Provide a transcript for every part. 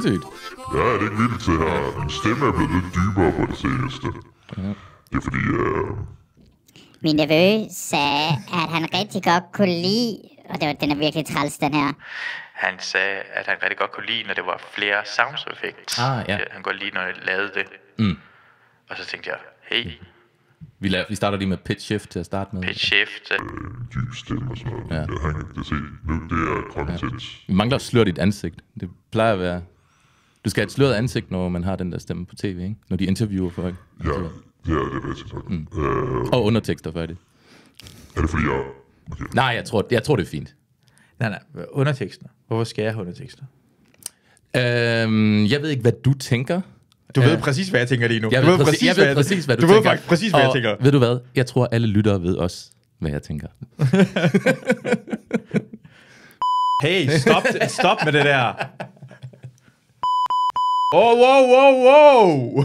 sindssygt. Ja, er ikke vildt det her? Min stemme er blevet lidt dybere på det seneste. Ja. Det er fordi, øh... Min nevø sagde, at han rigtig godt kunne lide, og det var, den er virkelig træls, den her. Han sagde, at han rigtig godt kunne lide, når det var flere sounds Ah, ja. Han kunne lide, når han lavede det. Mm. Og så tænkte jeg, hey, vi, laver, vi starter lige med pitch shift til at starte med. Pitch shift. Øh, dyb stemme og sådan noget. Ja. Jeg har ikke det, set. Nu, det er content. Ja. Vi mangler at dit ansigt. Det plejer at være du skal have et sløret ansigt, når man har den der stemme på tv, ikke? Når de interviewer folk. Ja, det er det rigtigt nok. Mm. Øh, og undertekster, det. Øh, er det fordi, jeg... Okay. Nej, jeg tror, jeg tror, det er fint. Nej, nej. Undertekster. Hvorfor skal jeg have undertekster? Øhm, jeg ved ikke, hvad du tænker. Du ved øh, præcis, hvad jeg tænker lige nu. Jeg du ved, præcis, præcis, jeg ved præcis, hvad du, du tænker. Du ved faktisk præcis, hvad og jeg tænker. ved du hvad? Jeg tror, alle lyttere ved også, hvad jeg tænker. hey, stop, stop med det der. Wow, wow, wow, wow!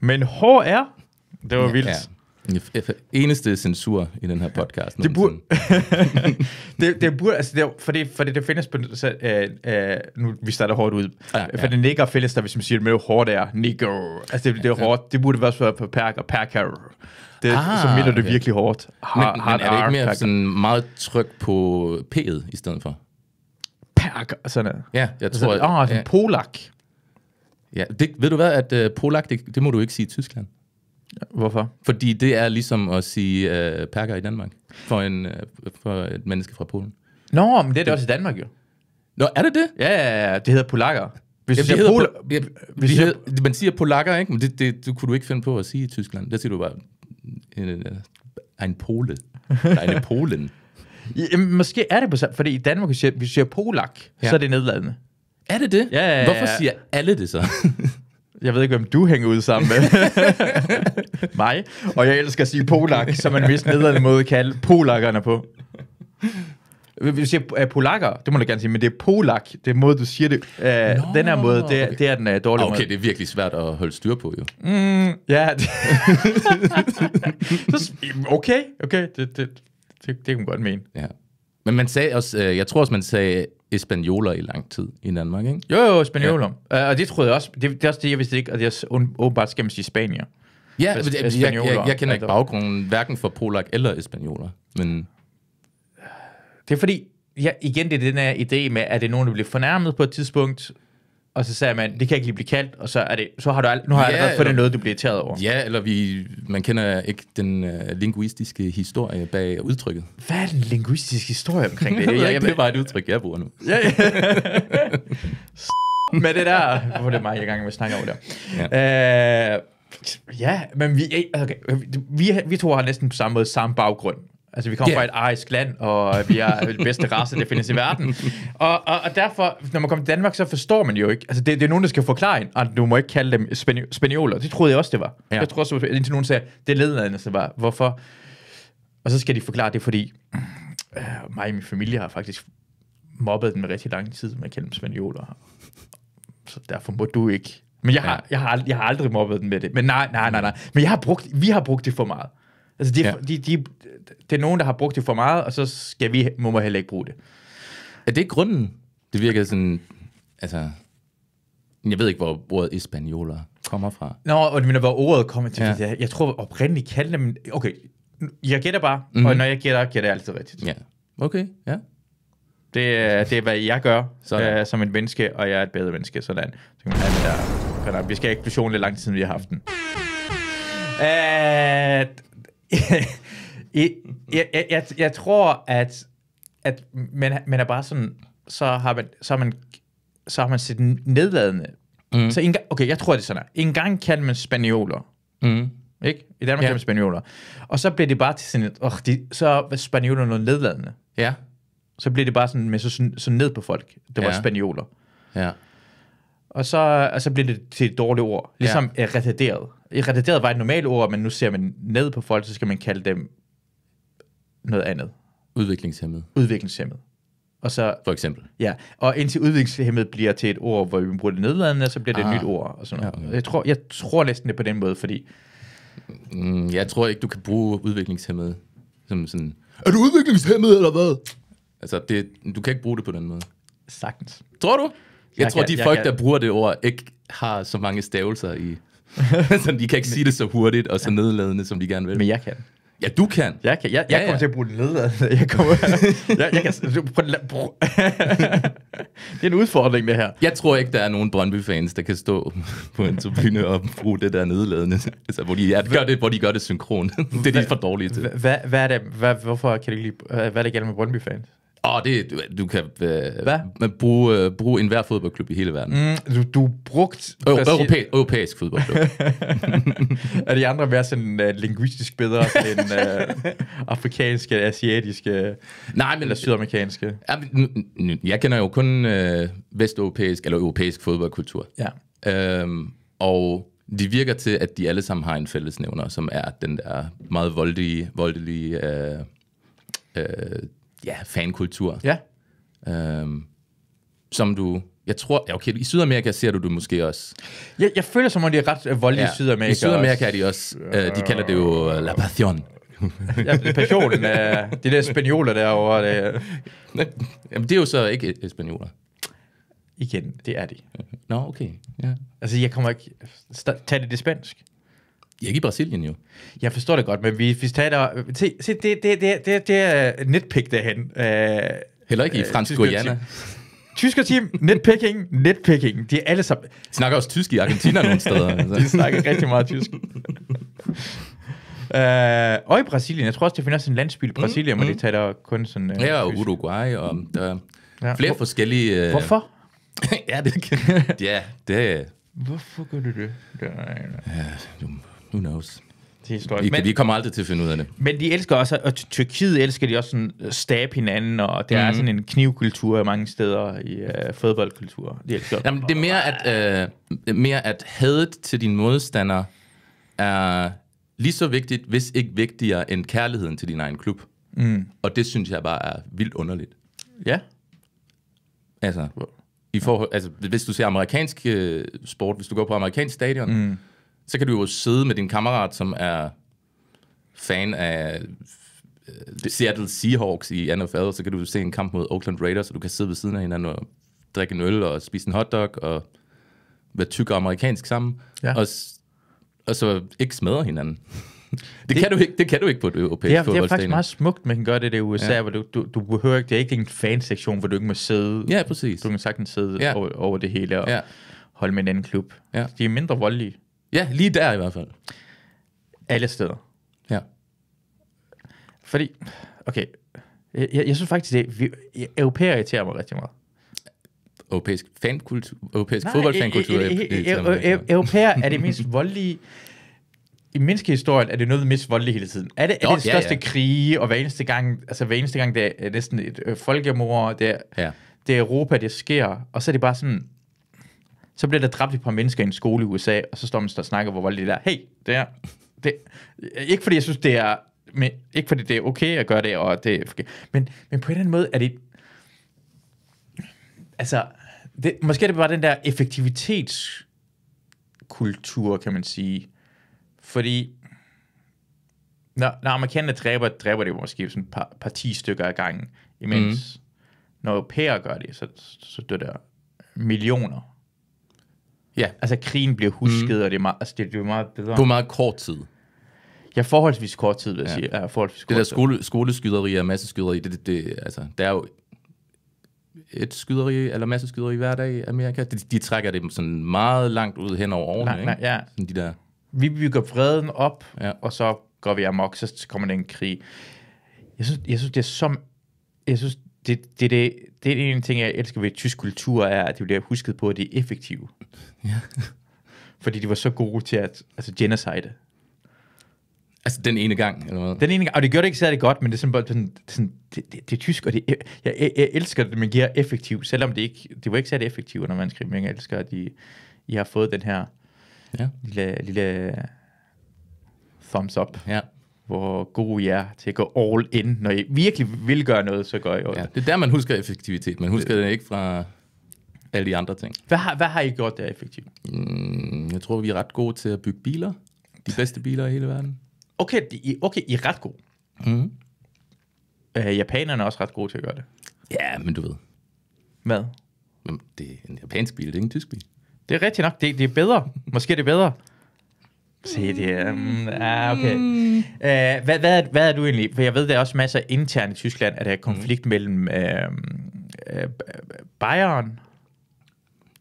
Men HR? Det var vildt. Ja. Eneste censur i den her podcast. Det burde... det, det burde altså, det er, fordi, fordi det findes på... Så, øh, øh, nu, vi starter hårdt ud. Ja, ja. For det nikker fælles der, hvis man siger, at det er hårdt er. Nikker. Altså, det, det er hårdt. Det burde også være på perk og perker. Det, ah, så minder det okay. virkelig hårdt. Har, men, har men er det ikke mere sådan meget tryk på P'et i stedet for? Perk og sådan noget. Ja, jeg altså, tror... Åh, oh, ja. en polak. Ja, det, ved du hvad, at uh, polak, det, det må du ikke sige i Tyskland. Hvorfor? Fordi det er ligesom at sige uh, perker i Danmark, for, en, uh, for et menneske fra Polen. Nå, men det er det, det også i Danmark jo. Nå, er det det? Ja, ja, ja, det hedder polakker. Hvis Jamen, siger hedder, pol- ja, hvis hedder, hedder, man siger polakker, ikke? Men det, det, det kunne du ikke finde på at sige i Tyskland. Der siger du bare, en, en pole. Nej, en polen. Ja, måske er det på samme, fordi i Danmark, hvis vi siger polak, ja. så er det nedladende. Er det det? Ja, ja, ja. Hvorfor siger alle det så? jeg ved ikke, hvem du hænger ud sammen med. Mig. Og jeg elsker at sige polak, som man vist nedladende måde kalde polakkerne på. Hvis du siger polakker, det må du gerne sige, men det er polak, det er måde, du siger det. Uh, øh, no, den her måde, det, er, okay. det er den uh, dårlige ah, okay, måde. Okay, det er virkelig svært at holde styr på, jo. Mm, ja. okay, okay, det, det, det, det kunne man godt mene. Ja. Men man sagde også, øh, jeg tror også, man sagde espanioler i lang tid i Danmark, ikke? Jo, jo, espanioler. Ja. Uh, og det troede jeg også, det, det er også det, jeg vidste ikke, og jeg åbenbart, skal man sige spanier. Ja, es- jeg, jeg, jeg, jeg kender ikke altså. baggrunden, hverken for polak eller espanioler, men... Det er fordi, ja, igen, det er den her idé med, at det er nogen, der bliver fornærmet på et tidspunkt, og så sagde man, det kan ikke lige blive kaldt, og så, er det, så har du al- nu har jeg ja, allerede fået noget, du bliver irriteret over. Ja, eller vi, man kender ikke den uh, linguistiske historie bag udtrykket. Hvad er den linguistiske historie omkring det? jeg, jeg, jeg, det er bare et udtryk, jeg bruger nu. ja, ja. med det der. Hvor det er mig, jeg i gang med at snakke over det. Ja. Uh, ja, men vi, okay, vi, vi to har næsten på samme måde samme baggrund. Altså, vi kommer yeah. fra et arisk land, og vi er den bedste race, der findes i verden. Og, og, og derfor, når man kommer til Danmark, så forstår man jo ikke. Altså, det, det er nogen, der skal forklare en, at du må ikke kalde dem spanioler. det troede jeg også, det var. Ja. Jeg tror også, indtil nogen sagde, det ledende, så var. Hvorfor? Og så skal de forklare det, fordi øh, mig og min familie har faktisk mobbet dem i rigtig lang tid med at kalde dem spanioler. Så derfor må du ikke. Men jeg har, ja. jeg har, jeg har aldrig mobbet dem med det. Men nej, nej, nej, nej. Men jeg har brugt, vi har brugt det for meget. Altså, de, ja. de, de, det er nogen, der har brugt det for meget, og så skal vi, må man heller ikke bruge det. Er det grunden? Det virker sådan, altså... Jeg ved ikke, hvor ordet espanioler kommer fra. Nå, og mener, hvor ordet kommer til. Ja. Jeg, jeg tror oprindeligt kaldte dem... Okay, jeg gætter bare, mm. hmm og mhm. når jeg gætter, gætter jeg altid rigtigt. Ja, okay, ja. Det, det er, hvad jeg gør sådan. Øh, som en menneske, og jeg er et bedre menneske. Sådan. Så kan man have det der. Vi skal have eksplosionen lidt lang tid, vi har haft den. Øh, jeg, jeg, jeg, jeg tror, at, at man, man er bare sådan, så har man, så har man, så har man set nedladende. Mm. Så en, okay, jeg tror, det er sådan her. En gang kan man spanioler. Mm. Ikke? I Danmark ja. kan man spanioler. Og så bliver det bare til sådan, åh, oh, de, så er spanioler noget nedladende. Ja. Så bliver det bare sådan, med så, så ned på folk. Det var ja. spanioler. Ja. Og så, og så bliver det til et dårligt ord. Ligesom ja. retarderet. Irrelateret var et normalt ord, men nu ser man ned på folk, så skal man kalde dem noget andet. Udviklingshemmet. Udviklingshemmet. Og så, For eksempel. Ja, og indtil udviklingshemmet bliver til et ord, hvor vi bruger det nedladende, så bliver det ah, et nyt ah. ord. Og sådan noget. Ja, jeg, tror, jeg tror næsten det på den måde, fordi... Mm, jeg tror ikke, du kan bruge udviklingshemmet som sådan... Er du udviklingshemmet, eller hvad? Altså, det, du kan ikke bruge det på den måde. Sagtens. Tror du? Jeg, jeg tror, kan, de folk, kan. der bruger det ord, ikke har så mange stavelser i så de kan ikke sige det så hurtigt og så nedladende, som de gerne vil. Men jeg kan. Ja, du kan. Jeg, kan. jeg, jeg ja, kommer ja. til at bruge det nedladende. Jeg, kommer, jeg, jeg kan, det er en udfordring, det her. Jeg tror ikke, der er nogen Brøndby-fans, der kan stå på en tribune og bruge det der nedladende. Altså, hvor, de, ja, gør det, hvor de gør det synkron. det er de for dårlige til. Hvad, hvad er det, hvad, hvorfor kan det ikke lide, hvad er det galt med Brøndby-fans? Oh, det, du, du kan uh, Hvad? bruge, uh, bruge enhver fodboldklub i hele verden. Mm, du, du brugt... Oh, Brasil- europæ- europæisk fodboldklub. er de andre mere sådan uh, linguistisk bedre end uh, afrikanske, asiatiske Nej, men, eller sydamerikanske? Ja, men, jeg kender jo kun uh, vesteuropæisk eller europæisk fodboldkultur. Ja. Um, og de virker til, at de alle sammen har en fællesnævner, som er den der meget voldelige, voldelige uh, ja, fankultur. Ja. Øhm, som du, jeg tror, okay, i Sydamerika ser du det måske også. Jeg, jeg føler som om, de er ret øh, voldelige ja, i Sydamerika I Sydamerika også. er de også, øh, de kalder det jo øh, la passion. ja, passionen af de der spanioler derovre. Det. Øh. Jamen, det er jo så ikke spanioler. Igen, det er de. Nå, okay. Ja. Altså, jeg kommer ikke... Tag det det spansk. Ja, ikke i Brasilien jo. Jeg forstår det godt, men vi, vi taler... Se, se det, det, det, det, det er netpick derhen. Uh, Heller ikke i øh, fransk øh, Guyana. Tysker team, netpicking, netpicking. De er alle sammen... De snakker også tysk i Argentina nogle steder. Altså. de snakker rigtig meget tysk. Uh, og i Brasilien. Jeg tror også, det findes en landsby i mm, Brasilien, mm, men de taler kun sådan... Uh, ja, og tysk. Uruguay, og mm. der er ja. flere Hvor, forskellige... Uh... Hvorfor? ja, det kan... ja, det... Hvorfor gør du det? Det er, ja, du who knows? Det Vi, men, vi kommer aldrig til at finde ud af det. Men de elsker også, og Tyrkiet elsker de også sådan stab hinanden, og der mm-hmm. er mhm. sådan en knivkultur mange steder i uh, fodboldkultur. De elsker Jamen, det er mere at, uh, mere at hadet til din modstander er lige så vigtigt, hvis ikke vigtigere, end kærligheden til din egen klub. Mm. Og det synes jeg bare er vildt underligt. Ja. Altså, i forhold, altså hvis du ser amerikansk uh, sport, hvis du går på amerikansk stadion, mm så kan du jo sidde med din kammerat, som er fan af øh, Seattle Seahawks i NFL, så kan du se en kamp mod Oakland Raiders, og du kan sidde ved siden af hinanden og drikke en øl og spise en hotdog og være tyk og amerikansk sammen, ja. og, og så ikke smadre hinanden. Det, det, kan du ikke, det kan du ikke på et europæisk det er, Det er faktisk meget smukt, man kan gøre det i USA, ja. hvor du, du, du behøver ikke, det er ikke en fansektion, hvor du ikke må sidde. Ja, præcis. Du kan sagtens sidde ja. over, over det hele og ja. holde med en anden klub. Ja. De er mindre voldelige. Ja, lige der i hvert fald. Alle steder. Ja. Fordi, okay, jeg, jeg, jeg synes faktisk, at vi, europæer irriterer mig rigtig meget. Europæisk fankultur, europæisk fodboldfankultur. E- e- e- europæer er det mest voldelige i menneskehistorien er det noget det mest voldelige hele tiden. Er det, er det største ja, ja. krige, og hver eneste gang, altså hver eneste gang, det er næsten et øh, folkemord, det er, ja. det er Europa, det sker, og så er det bare sådan, så bliver der dræbt et par mennesker i en skole i USA, og så står man og snakker, hvor var det der, Hey, det er... Det, ikke fordi jeg synes, det er... Men, ikke fordi det er okay at gøre det, og det er okay. Men, men på en eller anden måde er det... Altså, det, måske er det bare den der effektivitetskultur, kan man sige. Fordi når, når amerikanerne dræber, dræber det måske sådan et par, par ti stykker ad gangen, imens mm. når europæer gør det, så, så dør der millioner Ja. Altså, krigen bliver husket, mm. og det er, meget, altså, det, det er meget bedre. På meget kort tid. Ja, forholdsvis kort tid, vil jeg ja. sige. Ja, forholdsvis det der skole, skoleskyderi og masseskyderi, det, det, det, altså, der er jo et skyderi eller masseskyderi hver dag i Amerika. De, de trækker det sådan meget langt ud hen over årene, nej, ikke? ja. Sådan de der... Vi bygger freden op, ja. og så går vi amok, så kommer den krig. Jeg synes, jeg synes det er som... Jeg synes, det, det, det, det er en ting, jeg elsker ved tysk kultur, er, at de bliver husket på, at det er effektivt. Ja. Fordi de var så gode til at altså genocide. Altså den ene gang, eller hvad? Den ene gang, og det gjorde det ikke særlig godt, men det er sådan, sådan, sådan det, det, det, er tysk, og det, jeg, jeg, jeg, elsker, at man giver effektivt, selvom det ikke, det var ikke særlig effektivt, når man skriver, men jeg elsker, at I, I har fået den her ja. lille, lille thumbs up. Ja hvor gode I er til at gå all in. Når I virkelig vil gøre noget, så gør I også. Ja, det er der, man husker effektivitet. Man husker det, det ikke fra alle de andre ting. Hvad har, hvad har I gjort der effektivt? Mm, jeg tror, vi er ret gode til at bygge biler. De bedste biler i hele verden. Okay, de, okay I er ret gode. Mm. Øh, japanerne er også ret gode til at gøre det. Ja, men du ved. Hvad? det er en japansk bil, det er ikke en tysk bil. Det er rigtigt nok. Det, det er bedre. Måske er det bedre. Se det. Mm, ah, okay. Mm. Uh, hvad, hvad, hvad er du egentlig? For jeg ved, der er også masser internt i Tyskland, at der er konflikt mm. mellem uh, uh, Bayern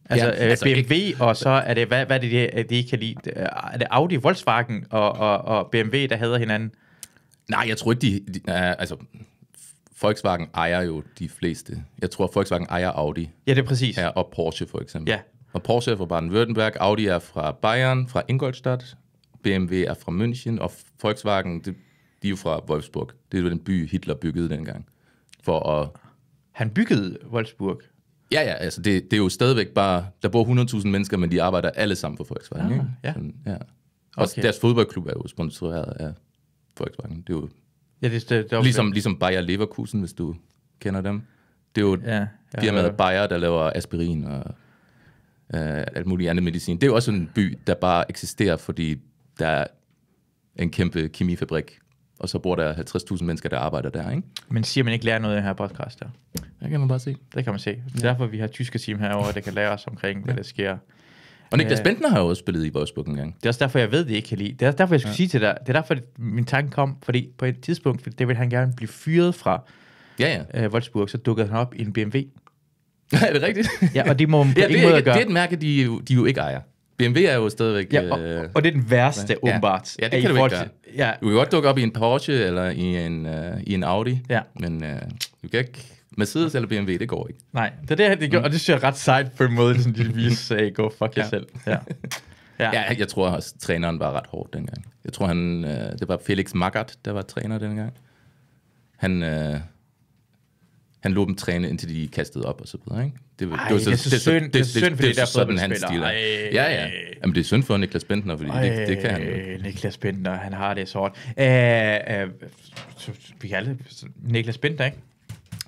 Altså, ja, altså BMW, ikke... og så er det, hvad, hvad er det, de, de ikke kan lide? Er det Audi, Volkswagen og, og, og BMW, der hader hinanden? Nej, jeg tror ikke, de... de uh, altså, Volkswagen ejer jo de fleste. Jeg tror, Volkswagen ejer Audi. Ja, det er præcis. Ja, og Porsche for eksempel. Ja. Og Porsche er fra Baden-Württemberg, Audi er fra Bayern, fra Ingolstadt, BMW er fra München, og Volkswagen, de, de er jo fra Wolfsburg. Det var den by, Hitler byggede dengang. For at... Han byggede Wolfsburg? Ja, ja, altså det, det er jo stadigvæk bare, der bor 100.000 mennesker, men de arbejder alle sammen for Volkswagen. Ah, ikke? Ja. Sådan, ja. Og okay. deres fodboldklub er jo sponsoreret af Volkswagen. Det er jo ja, det, det, det ligesom, ligesom Bayer Leverkusen, hvis du kender dem. Det er jo ja, firmaet Bayer, der laver aspirin og øh, alt muligt andet medicin. Det er jo også en by, der bare eksisterer, fordi der er en kæmpe kemifabrik, og så bor der 50.000 mennesker, der arbejder der, ikke? Men siger man ikke lærer noget af den her podcast der? Det kan man bare se. Det kan man se. Det er ja. derfor, vi har tyske team herovre, der kan lære os omkring, hvad ja. der sker. Og Niklas øh, Bentner har jo også spillet i Wolfsburg en gang. Det er også derfor, jeg ved, det ikke kan lide. Det er også derfor, jeg skulle ja. sige til dig. Det er derfor, min tanke kom. Fordi på et tidspunkt, det ville han gerne blive fyret fra ja, ja. Uh, Wolfsburg, så dukkede han op i en BMW. Ja, er det rigtigt? ja, og det må man på ja, ingen måde gøre. Det er et mærke, de, de jo ikke ejer. BMW er jo stadigvæk... Ja, og, øh, og det er den værste, ja. åbenbart. Ja, det kan du ikke gøre. Ja. Du kan godt dukke op i en Porsche eller i en, uh, i en Audi, ja. men øh, du kan ikke... Mercedes eller BMW, det går ikke. Nej, det er det, det gør, mm. og det synes jeg ret sejt på en måde, sådan de viser, at go fuck jer ja. selv. Ja. Ja. ja, jeg tror også, træneren var ret hård dengang. Jeg tror, han, øh, det var Felix Magath, der var træner dengang. Han, øh, han lå dem træne, indtil de kastede op og så videre, ikke? det, Ej, det, var, det, det er så det, synd, det, det, er synd det, for det, det, det, sådan, han stiller. Ej, ja, ja. Jamen, det er synd for Niklas Bentner, fordi Ej, det, det, kan han jo ikke. Niklas Bentner, han har det sort. Æh, øh, vi kan alle... Niklas Bentner, ikke?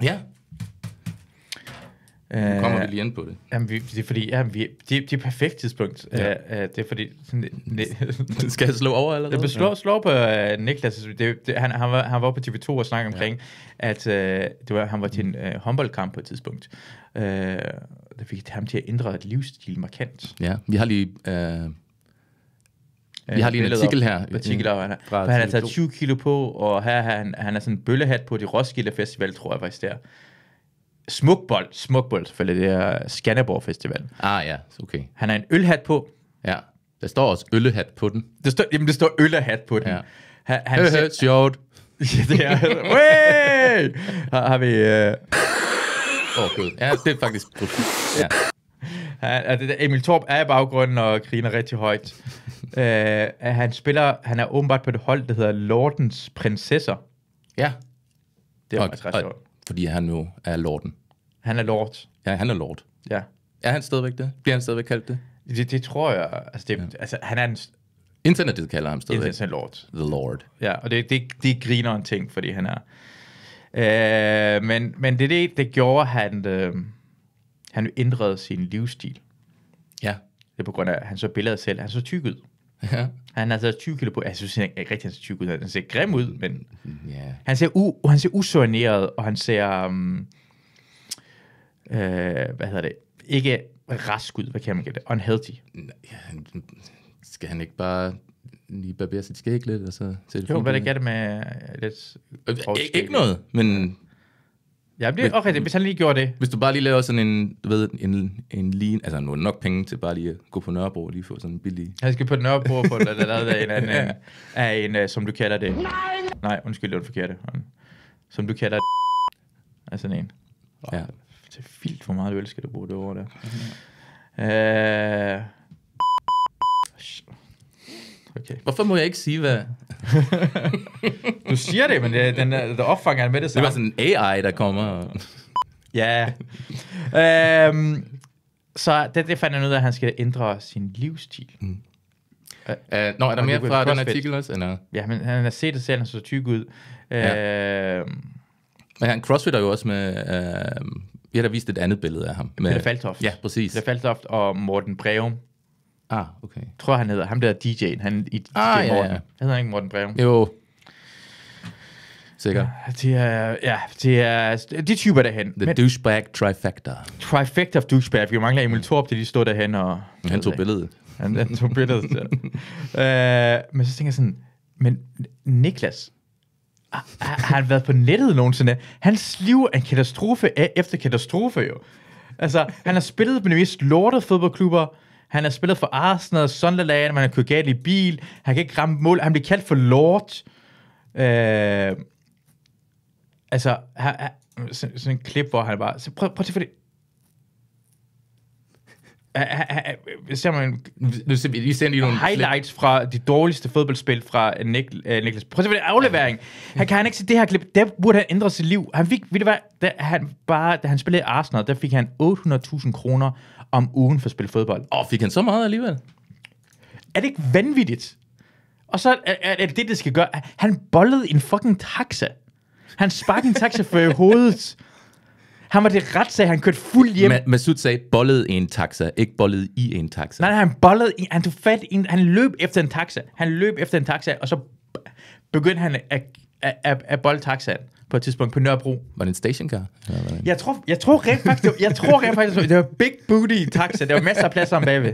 Ja, nu kommer vi øh, lige ind på det. Jamen, vi, det er fordi, ja, vi, det, det er perfekt tidspunkt. Ja. Uh, det er fordi... Ne, ne, skal jeg slå over allerede? Det slår, ja. slår på uh, Niklas. Det, det, han, han, var, han var på TV2 og snakkede omkring, ja. at uh, det var, han var til en uh, håndboldkamp på et tidspunkt. Uh, det fik ham til at ændre et livsstil markant. Ja, vi har lige... Uh vi har lige en artikel her. Artikel op, han, har, han har taget 20 kilo på, og her han, han har sådan en bøllehat på de Roskilde Festival, tror jeg faktisk der. Smukbold. Smukbold, selvfølgelig. Det er Skanderborg Festival. Ah ja, okay. Han har en ølhat på. Ja, der står også øllehat på den. Det står, jamen, det står øllehat på den. Ja. Han, han øh, sjovt. ja, det er... Wey! Har, har vi... Øh... oh, Ja, det er faktisk... Ja. Han, det der, Emil Torp er i baggrunden og griner rigtig højt. uh, han spiller, han er åbenbart på det hold, der hedder Lordens Prinsesser. Ja. Det er og, fordi han nu er lorden. Han er lord. Ja, han er lord. Ja. Er han stadigvæk det? Bliver han stadigvæk kaldt det? Det, det tror jeg. Altså, det, ja. altså han er en... Internettet kalder ham stadigvæk. Internettet lord. The lord. Ja, og det, det, det griner en ting, fordi han er... Øh, men, men det, det, det gjorde, han, øh, han ændrede sin livsstil. Ja. Det er på grund af, at han så billedet selv. Han så tyk ud. Ja. Han har taget 20 kilo på. Jeg synes han ikke rigtig, han ser 20 ud. Han ser grim ud, men yeah. Mm, han ser, u, han ser usoigneret, og han ser... Um, øh, hvad hedder det? Ikke rask ud, hvad kan man kalde det? Unhealthy. Ja, han, skal han ikke bare lige barbere sit skæg lidt, og så... jo, hvad det gør det med øh, lidt... Øh, ikke, ikke noget, men Ja, det er okay, det, hvis han lige gjorde det. Hvis du bare lige laver sådan en, du ved, en, en lean, altså nu nok penge til bare lige at gå på Nørrebro og lige få sådan en billig... Han skal på Nørrebro og få det lavet af en anden, ja. af en, øh, som du kalder det. Nej! Nej, undskyld, det var det forkerte. Som du kalder det. Altså sådan en. Oh, ja. Det er vildt, hvor meget du elsker at bruge det over der. Øh... Okay. Hvorfor må jeg ikke sige, hvad du siger det, men det, den, der opfanger han med det samme. Det var sådan en AI, der kommer. ja. Øhm, så det, det fandt han ud af, at han skal ændre sin livsstil. Mm. Uh, Nå, no, er der mere fra den artikel også? Eller? Ja, men han har set det selv, han så tyk ud. Uh, Men han crossfitter jo også med... Uh, vi har da vist et andet billede af ham. Med, Peter Faltoft. Ja, præcis. Peter Faltoft og Morten Breum. Ah, okay. Jeg tror, han hedder ham der DJ'en, han i DJ ah, ja, Morten. Ja. Han hedder ikke Morten Breum. Jo. Sikker. Ja, det er, ja, det er de typer derhen. The Men, douchebag trifecta. Trifecta of douchebag. Vi mangler Emil Torp, til de stod derhen og... Han tog billedet. Han, han tog billedet. uh, men så tænker jeg sådan, men Niklas, har han været på nettet nogensinde? Hans liv er en katastrofe efter katastrofe jo. Altså, han har spillet med de mest lortede fodboldklubber, han har spillet for Arsenal og Sunderland, man har kørt galt i bil, han kan ikke ramme mål, han bliver kaldt for Lord. Øh, altså, han, her, sådan, sådan en klip, hvor han bare... Så prøv, prøv at se for det. Ser man, nu ser vi lige nogle highlights fra de dårligste fodboldspil fra øh, Nik, uh, Niklas. Prøv at se, hvad det er aflevering. Han kan han ikke se det her klip. Der burde han ændre sit liv. Han fik, ved det hvad, da han bare, da han spillede i Arsenal, der fik han 800.000 kroner om ugen for at spille fodbold. Og fik han så meget alligevel? Er det ikke vanvittigt? Og så er, er, det det, det skal gøre. Han bollede en fucking taxa. Han sparkede en taxa for hovedet. Han var det retssag, han kørte fuld hjem. Ma- Masud sagde, bollede en taxa, ikke bollede i en taxa. Nej, han bollede, i, han tog fat i en, han løb efter en taxa. Han løb efter en taxa, og så begyndte han at af, af, boldtaxaen på et tidspunkt på Nørrebro. Var det en stationcar? Ja, det en... Jeg tror, jeg tror rent faktisk, jeg tror rent faktisk, det var big booty taxa. Der var masser af plads om bagved.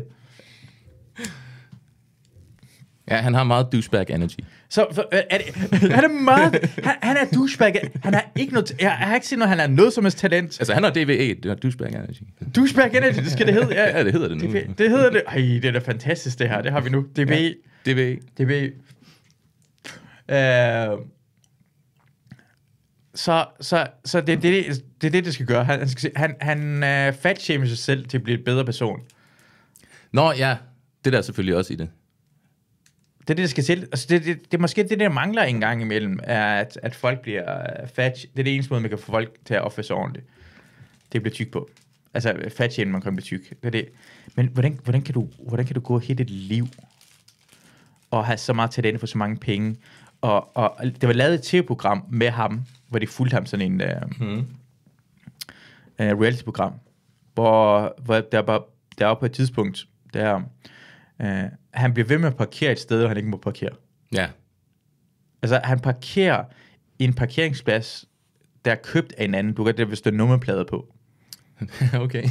Ja, han har meget douchebag energy. Så for, øh, er det, han er meget... Han, han er douchebag... Han har ikke noget... Jeg, jeg har ikke set noget, han er noget som et talent. Altså, han har DVE, det er douchebag energy. Douchebag energy, det skal det hedde. Ja, ja det hedder det nu. DVE, det hedder det. Ej, det er da fantastisk, det her. Det har vi nu. DVE. Ja, DVE. DVE. Uh, øh, så, så, så det, det, det, det er det, det skal gøre. Han, han, han øh, fatshamer sig selv til at blive en bedre person. Nå ja, det der er selvfølgelig også i det. Det er det, der skal til. Altså, det, det, det er måske det, der mangler en gang imellem, er, at, at folk bliver øh, fat. Det er det eneste måde, man kan få folk til at opføre sig ordentligt. Det bliver tyk på. Altså fat man kan blive tyk. Det er det. Men hvordan, hvordan, kan du, hvordan kan du gå helt et liv og have så meget talent for så mange penge? Og, og det var lavet et tv-program med ham, hvor de fulgte ham sådan en øh, mm. uh, reality-program, hvor, hvor der, var, der var på et tidspunkt, der øh, han bliver ved med at parkere et sted, hvor han ikke må parkere. Ja. Altså, han parkerer i en parkeringsplads, der er købt af en anden. Du kan det, hvis der er nummerplader på. okay.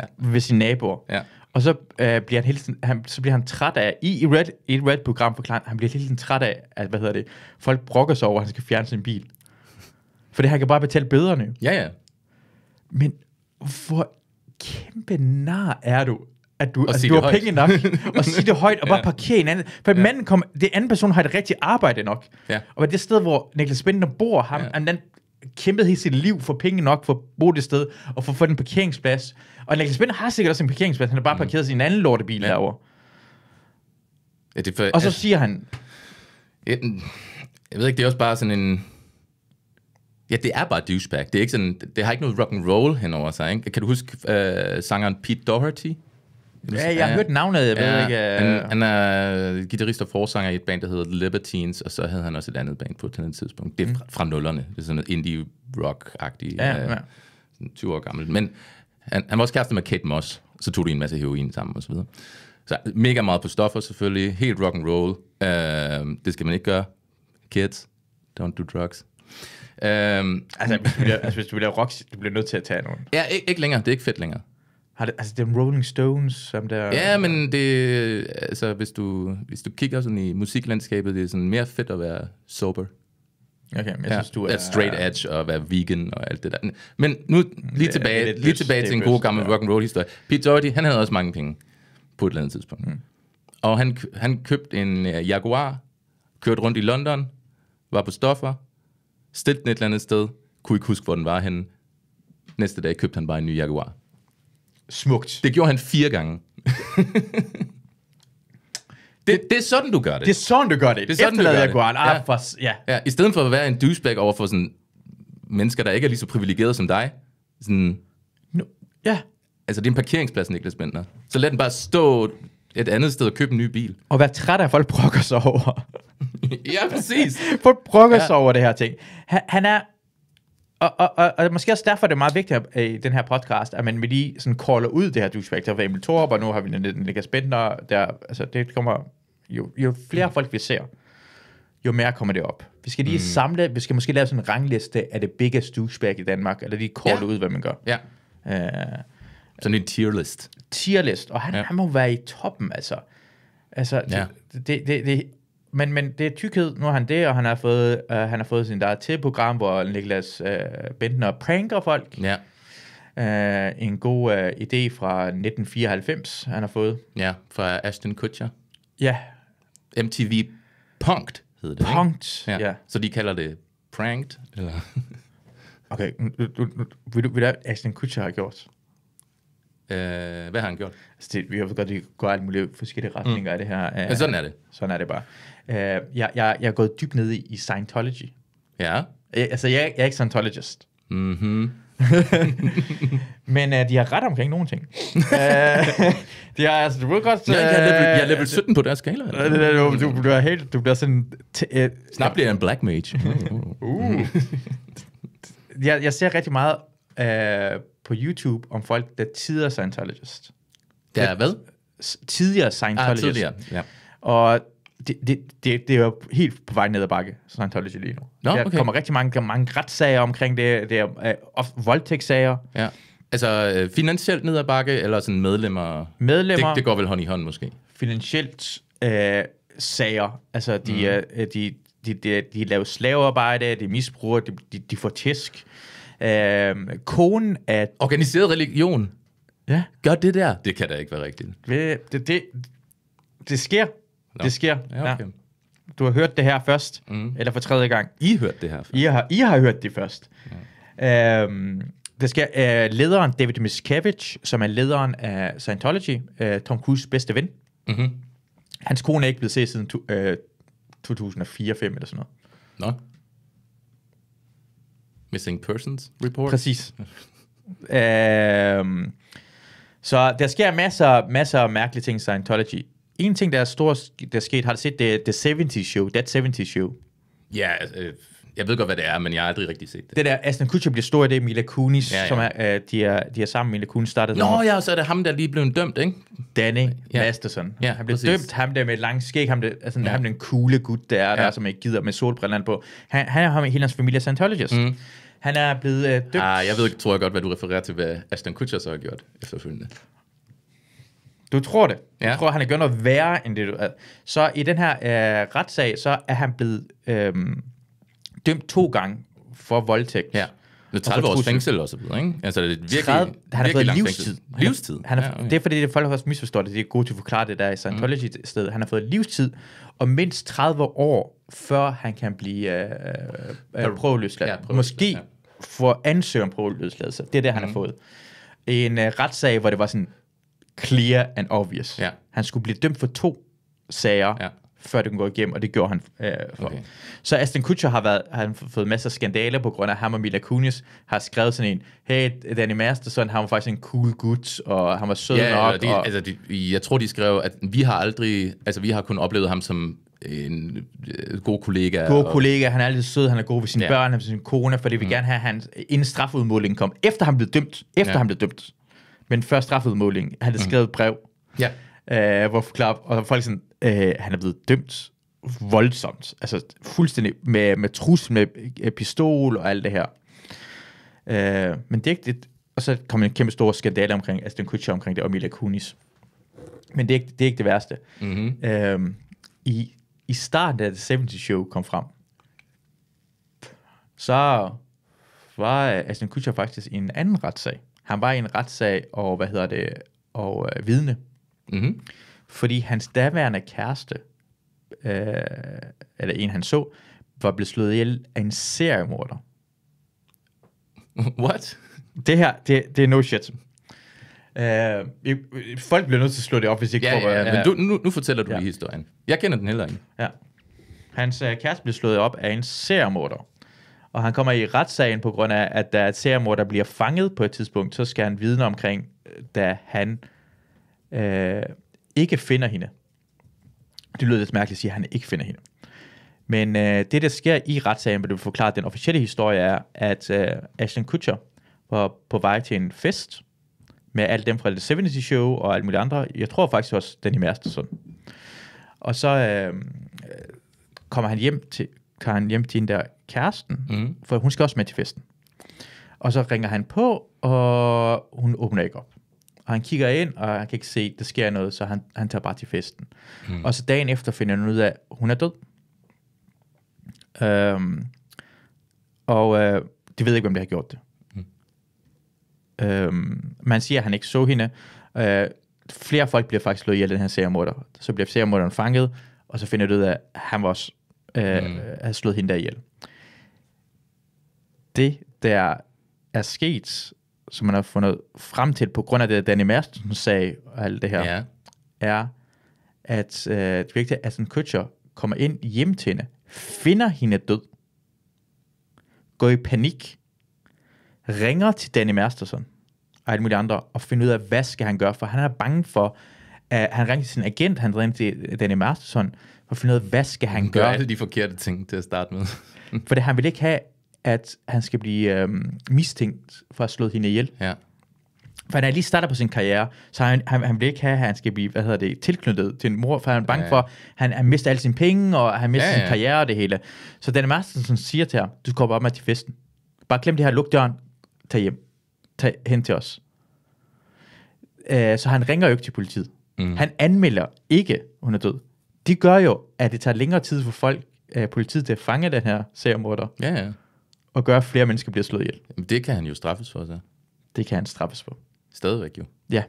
Ja. Ved sin naboer. Ja. Og så, øh, bliver han hele tiden, han, så bliver han træt af, i, i Red, i et Red-program forklaret, han bliver hele tiden træt af, at, hvad hedder det, folk brokker sig over, at han skal fjerne sin bil. For det her kan bare betale bøderne. Ja, ja. Men hvor kæmpe nar er du, at du, altså, du har højt. penge nok, og sige det højt, og bare parkere en anden. For ja. manden kom, det anden person har et rigtigt arbejde nok. Ja. Og det sted, hvor Niklas Bender bor, ham, ja. han, han kæmpede hele sit liv for penge nok, for at bo det sted, og for at få den parkeringsplads. Og Niklas Bender har sikkert også en parkeringsplads, han har bare mm. sin anden lortebil ja. herovre. Ja, det for, og så altså, siger han... Jeg, jeg ved ikke, det er også bare sådan en Ja, det er bare douchebag. Det, er ikke sådan, det har ikke noget rock and roll henover sig. Ikke? Kan du huske uh, sangeren Pete Doherty? Ja, jeg har hørt navnet, jeg ved uh, ikke. Uh... Han, han er guitarist og forsanger i et band, der hedder Libertines, og så havde han også et andet band på et tidspunkt. Det er mm. fra, mm. fra nullerne. Det er sådan noget indie rock-agtigt. Ja, øh, ja. Sådan 20 år gammel. Men han, han var også kæreste med Kate Moss, så tog de en masse heroin sammen og så videre. Så mega meget på stoffer selvfølgelig. Helt rock and roll. Uh, det skal man ikke gøre. Kids, don't do drugs. Øhm, altså, mm. hvis du, bliver, altså, hvis du bliver rock, du bliver nødt til at tage nogen. Ja, ikke, ikke længere. Det er ikke fedt længere. Har det, altså, det er Rolling Stones, som der... Ja, men det... Altså, hvis du, hvis du kigger sådan i musiklandskabet, det er sådan mere fedt at være sober. Okay, men jeg ja, synes, du er... straight edge og være vegan og alt det der. Men nu lige tilbage, det lige tilbage til en god gammel rock and roll historie. Pete Doherty, han havde også mange penge på et eller andet tidspunkt. Mm. Og han, han købte en øh, Jaguar, kørte rundt i London, var på stoffer, Stilte den et eller andet sted. Kunne ikke huske, hvor den var henne. Næste dag købte han bare en ny Jaguar. Smukt. Det gjorde han fire gange. Det, det er sådan, du gør det. Det er sådan, du gør det. Det er sådan, Efterlade du gør Jaguaren. det. Ah, for, ja. ja. I stedet for at være en douchebag over for sådan, mennesker, der ikke er lige så privilegerede som dig. Sådan, no. Ja. Altså, det er en parkeringsplads, Niklas Bender. Så lad den bare stå et andet sted og købe en ny bil. Og være træt af, at folk brokker sig over. ja, præcis. folk brokker ja. sig over det her ting. Han, han er... Og, og, og, og, måske også derfor er det meget vigtigt i den her podcast, at man vil lige sådan caller ud det her douchebag. Der var Emil Thorup, og nu har vi den Niklas spændende, Der, altså, det kommer... Jo, jo flere mm. folk vi ser, jo mere kommer det op. Vi skal lige mm. samle, vi skal måske lave sådan en rangliste af det biggest douchebag i Danmark, eller lige caller ja. ud, hvad man gør. Ja. Øh, sådan en tierlist. Tierlist, og han, ja. han må være i toppen, altså. Altså, ja. det, det, det, men, men det er tykkhed, nu har han det, og han har fået, øh, han har fået sin der til program, hvor Niklas øh, Bentner pranker folk. Ja. Øh, en god øh, idé fra 1994, han har fået. Ja, fra Ashton Kutcher. Ja. MTV Punked hedder det, Punked, ja. ja. Så de kalder det pranked, eller... okay, vil du, vil du, Ashton Kutcher har gjort? Øh, hvad har han gjort? Altså det, vi har godt, det går alt muligt forskellige mm. retninger mm. af det her. Øh, Men sådan er det. Sådan er det bare. Øh, jeg, jeg, jeg er gået dybt ned i, i Scientology. Ja. Jeg, altså, jeg, jeg er ikke Scientologist. Mhm. Men uh, de har ret omkring nogle ting. uh, de har altså, du ved godt... Uh, ja, jeg, er level, jeg er level 17 øh, på deres skala. Du, du, du, bliver helt, du bliver sådan... T- uh, Snart bliver jeg en black mage. uh. jeg, jeg ser rigtig meget uh, på YouTube om folk, der tidligere Scientologist. Der er hvad? Tidligere ah, Scientologist. Ah, tidligere, ja. Og det, det, det, det er jo helt på vej ned ad bakke, Scientology lige nu. Nå, okay. Der kommer rigtig mange, mange retssager omkring det, det er uh, voldtægtssager. Ja. Altså øh, finansielt ned ad bakke, eller sådan medlemmer? Medlemmer. Det, det går vel hånd i hånd måske? Finansielt øh, sager, altså de, mm. øh, de, de, de, de laver slavearbejde, de misbruger, de, de, de får tæsk. Øh, konen af... Organiseret religion? Ja. Gør det der? Det kan da ikke være rigtigt. Det, det, det, det sker. No. Det sker. Ja, okay. ja. Du har hørt det her først, mm. eller for tredje gang. I hørt det her først. I har, I har hørt det først. Ja. Øhm, det skal Øh, lederen David Miscavige, som er lederen af Scientology, øh, Tom Cruise' bedste ven, mm-hmm. hans kone er ikke blevet set siden to, øh, 2004 2005 eller sådan noget. Nå. Missing Persons Report. Præcis. øhm, så der sker masser, masser af mærkelige ting i Scientology. En ting, der er stor, der er sket, har du set det, The 70's Show, That 70's Show? Ja, yeah, altså, øh, jeg ved godt, hvad det er, men jeg har aldrig rigtig set det. Det der, Aston Kutcher bliver stor i det, Mila Kunis, ja, ja. som er, øh, de, er, de er sammen, Mila Kunis startede. Nå ja, så er det ham, der lige blev dømt, ikke? Danny ja. Masterson. Ja, han blev dømt, ham der med et langt skæg, ham, der, altså, ja. ham den coole gut, der er ja. der, som ikke gider med solbrillerne på. Han, han er ham i hele hans familie Scientologist. Mm. Han er blevet øh, dømt. Ah, jeg ved ikke, tror jeg godt, hvad du refererer til, hvad Aston Kutcher så har gjort efterfølgende. Du tror det. Ja. tror, han har gjort noget værre, end det du er. Øh, så i den her øh, retssag, så er han blevet... Øh, dømt to gange for voldtægt. Ja. er 30 års fængsel og så videre, ikke? Altså, det er virkelig, 30, han har fået livstid. Livstid? Han, han har, ja, okay. Det er fordi, det folk også misforstår det. Det er godt at forklare det der i scientology mm. sted. Han har fået livstid, og mindst 30 år, før han kan blive øh, øh, prøveløsladt. Ja, Måske ja. for ansøge om prøveløsladelse. Det er det, han mm. har fået. En øh, retssag, hvor det var sådan clear and obvious. Ja. Han skulle blive dømt for to sager, ja før det kunne gå igennem, og det gjorde han øh, for. Okay. Så Aston Kutcher har, været, har fået masser af skandaler på grund af, ham og Mila Kunis har skrevet sådan en, hey, Danny Masterson, han var faktisk en cool gut, og han var sød ja, nok. Ja, det, og... altså, de, jeg tror, de skrev, at vi har aldrig, altså vi har kun oplevet ham som en øh, god kollega. God og... kollega, han er altid sød, han er god ved sine ja. børn, han er sin kone, fordi vi mm. gerne have, at han, inden strafudmålingen kom, efter han blev dømt, efter ja. han blev dømt, men før strafudmålingen, han havde mm. skrevet et brev, ja. øh, hvor forklare, og folk sådan, øh, han er blevet dømt voldsomt, altså fuldstændig med, med trus, med øh, pistol og alt det her. Øh, men det er ikke det, og så kom en kæmpe stor skandale omkring, altså den Kutcher omkring det, og Mila Kunis. Men det er ikke det, er ikke det værste. Mm-hmm. Øh, i, I starten, da The 70 Show kom frem, så var Aston Kutcher faktisk i en anden retssag. Han var i en retssag og, hvad hedder det, og øh, vidne. Mm-hmm fordi hans daværende kæreste, øh, eller en han så, var blevet slået ihjel af en seriemorder. What? Det her, det, det er no shit. Uh, folk bliver nødt til at slå det op, hvis ikke ja, får... Ja, ja. Men du, nu, nu fortæller du ja. lige historien. Jeg kender den heller ikke. Ja. Hans uh, kæreste blev slået op af en seriemorder. Og han kommer i retssagen på grund af, at der er et seriemorder, der bliver fanget på et tidspunkt. Så skal han vidne omkring, øh, da han... Uh, ikke finder hende. Det lyder lidt mærkeligt at sige, at han ikke finder hende. Men øh, det, der sker i retssagen, hvor det forklarer den officielle historie, er, at øh, Ashton Kutcher var på vej til en fest med alle dem fra The 70's Show og alle mulige andre. Jeg tror faktisk også Danny Masterson. Og så øh, øh, kommer han hjem til, tager han hjem til den der kæresten, mm. for hun skal også med til festen. Og så ringer han på, og hun åbner ikke op og han kigger ind, og han kan ikke se, at der sker noget, så han, han tager bare til festen. Mm. Og så dagen efter finder han ud af, at hun er død. Øhm, og øh, de ved ikke, hvem der har gjort det. Mm. Øhm, man siger, at han ikke så hende. Øh, flere folk bliver faktisk slået ihjel den her seriemorder. Så bliver seriemorderen fanget, og så finder du ud af, at han var også øh, mm. har slået hende der ihjel. Det, der er sket, som man har fundet frem til på grund af det, Danny Mersten sag og alt det her, ja. er, at øh, det vigtige er, at Aston Kutcher kommer ind hjem til hende, finder hende død, går i panik, ringer til Danny Masterson og alle mulige andre, og finder ud af, hvad skal han gøre, for han er bange for, at han ringer til sin agent, han ringer til Danny Masterson, for at finde ud af, hvad skal han, han gøre. Han gør alle de forkerte ting til at starte med. for det, han vil ikke have, at han skal blive øhm, mistænkt for at slå hende ihjel. Ja. For han er lige starter på sin karriere, så han, han, han vil ikke have, at han skal blive hvad hedder det, tilknyttet til en mor, for han er bange ja, ja. for, han, han mister alle sine penge, og han mister ja, ja. sin karriere og det hele. Så Danny Masterson siger til ham, du kommer bare med til festen. Bare glem det her, luk døren, tag hjem. Tag hen til os. Øh, så han ringer jo ikke til politiet. Mm. Han anmelder ikke, hun er død. Det gør jo, at det tager længere tid for folk, øh, politiet, til at fange den her seriemorder. Ja, ja og gøre, at flere mennesker bliver slået ihjel. Jamen, det kan han jo straffes for, så. Det kan han straffes for. Stadigvæk jo. Ja.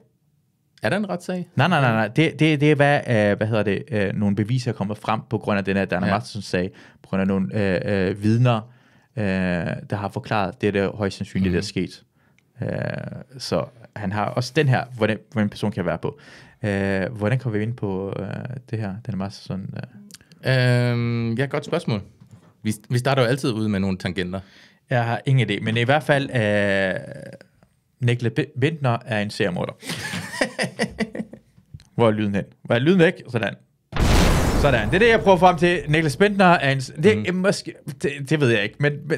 Er der en retssag? Nej, nej, nej. nej. Det, det, det er, hvad, øh, hvad hedder det, øh, nogle beviser er kommet frem på grund af den her Dan ja. sag på grund af nogle øh, øh, vidner, øh, der har forklaret, det er det højst sandsynligt, mm. der er mhm. sket. Øh, så han har også den her, hvor den person kan være på. Øh, hvordan kommer vi ind på øh, det her, Dan Martinsen? Øh? Øhm, ja, godt spørgsmål. Vi, vi starter jo altid ud med nogle tangenter. Jeg har ingen idé, men i hvert fald, øh, Nikle Bindner er en seriemorder. Hvor er lyden hen? Hvor er lyden væk? Sådan. Sådan. Det er det, jeg prøver frem til. Niklas Bentner er en... Det, mm. måske, det, det ved jeg ikke, men, men...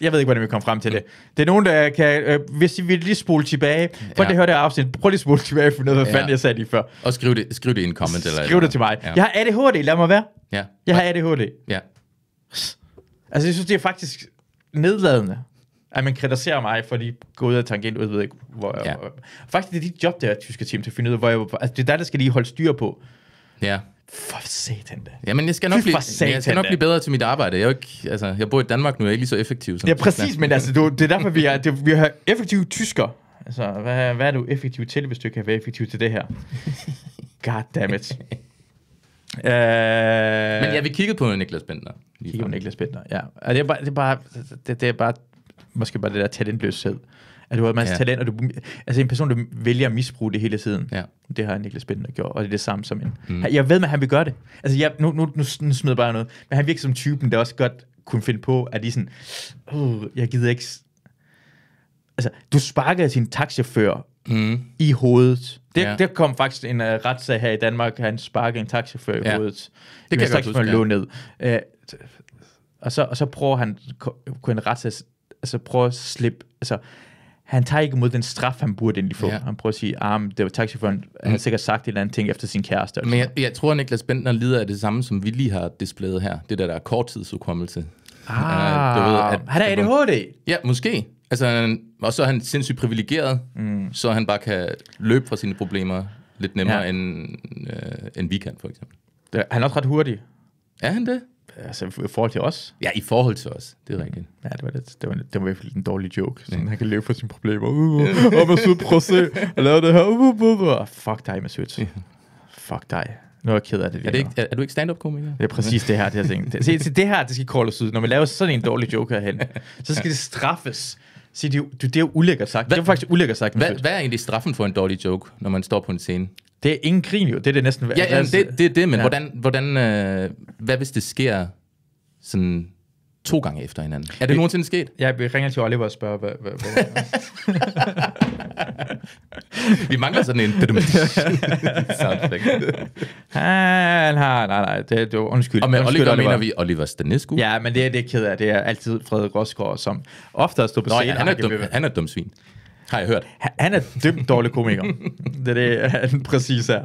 Jeg ved ikke, hvordan vi kommer frem til det. Det er nogen, der kan... Øh, hvis vi vil lige spole tilbage... Mm. Prøv ja. at høre det afsnit. Prøv lige at spole tilbage for noget, hvad ja. fanden jeg sagde lige før. Og skriv det, skriv det i en comment. Skriv eller det eller. til mig. Ja. Jeg har ADHD, lad mig være. Ja. Jeg har ADHD. Ja. Altså, jeg synes, det er faktisk nedladende, at man kritiserer mig for de gået af tangent ud, ved ikke, hvor jeg, ja. Hvor, faktisk, det er dit job, der tyske team, til at finde ud af, hvor jeg, altså, det er der, der skal lige holde styr på. Ja. For satan da. Jamen, jeg skal nok, blive, jeg skal nok blive bedre til mit arbejde. Jeg, er ikke, altså, jeg bor i Danmark nu, jeg er ikke lige så effektiv. Som ja, præcis, men altså, du, det er derfor, vi er, det, vi er effektive tysker. Altså, hvad, hvad er du effektiv til, hvis du kan være effektiv til det her? God damn it. Øh, Men ja, vi kiggede på Niklas Bender. Vi kiggede på Niklas Bender, ja. Og altså, det er bare, det er bare, det, det er bare måske bare det der talentløshed. At du har en masse ja. talent, og du, altså en person, der vælger at misbruge det hele tiden. Ja. Det har Niklas Bender gjort, og det er det samme som en. Mm. Jeg ved, at han vil gøre det. Altså, jeg, nu, nu, nu, nu smider bare noget. Men han virker som typen, der også godt kunne finde på, at de sådan, uh, jeg gider ikke... Altså, du sparkede sin taxichauffør mm. i hovedet. Det, ja. der kom faktisk en uh, retssag her i Danmark, han sparkede en i ja. i hovedet. Det kan jeg godt huske. ned. Uh, og, så, og så prøver han kunne en retssag, altså prøver at slippe, altså han tager ikke imod den straf, han burde egentlig få. Ja. Han prøver at sige, at ah, det var taxiføren, mm. han har sikkert sagt et eller andet ting efter sin kæreste. Men jeg, jeg tror, at Niklas Bentner lider af det samme, som vi lige har displayet her. Det der, der er korttidsukommelse. Ah, uh, du ved, at, han er ADHD. Ja, måske. Altså, han, og så er han sindssygt privilegeret, mm. så han bare kan løbe fra sine problemer lidt nemmere, ja. end, øh, end vi kan, for eksempel. Det, han er også ret hurtig. Er han det? Altså, i forhold til os? Ja, i forhold til os. Det er mm. rigtigt. Ja, det var, det, det var, det var i hvert fald en dårlig joke. Sådan, ja. Han kan løbe fra sine problemer. Uh, og man sødt, prøv at se. Jeg laver det her. Uh, uh, uh, uh. Fuck dig, Masud. Ja. Fuck dig. Nu er jeg ked af det. Er, det ikke, er, er du ikke stand-up-komiker? Det er præcis det her, det her ting. Se, se, det her, det skal calles ud. Når man laver sådan en dårlig joke herhen, så skal det straffes Sige, det, det er jo ulækkert sagt. Hva, det er faktisk ulækkert sagt. Hva, hvad er egentlig straffen for en dårlig joke, når man står på en scene? Det er ingen grin jo, det er det næsten. Ja, ja altså- det, det er det, men ja. hvordan, hvordan øh, hvad hvis det sker sådan to gange efter hinanden. Er det vi, nogensinde sket? Ja, vi ringer til Oliver og spørger, hvad... hvad, hvad vi mangler sådan en... Soundtrack. Han har... Nej, nej, det, det var undskyld. Og med undskyld, Oliver, Oliver mener vi Oliver Stanescu? Ja, men det, er det er ked af. Det er altid Frederik Rosgaard, som ofte har stået på scenen. Ja, han, er dum, han er dum svin. Har jeg hørt. Han er dømt dårlig komiker. det er det, han præcis er.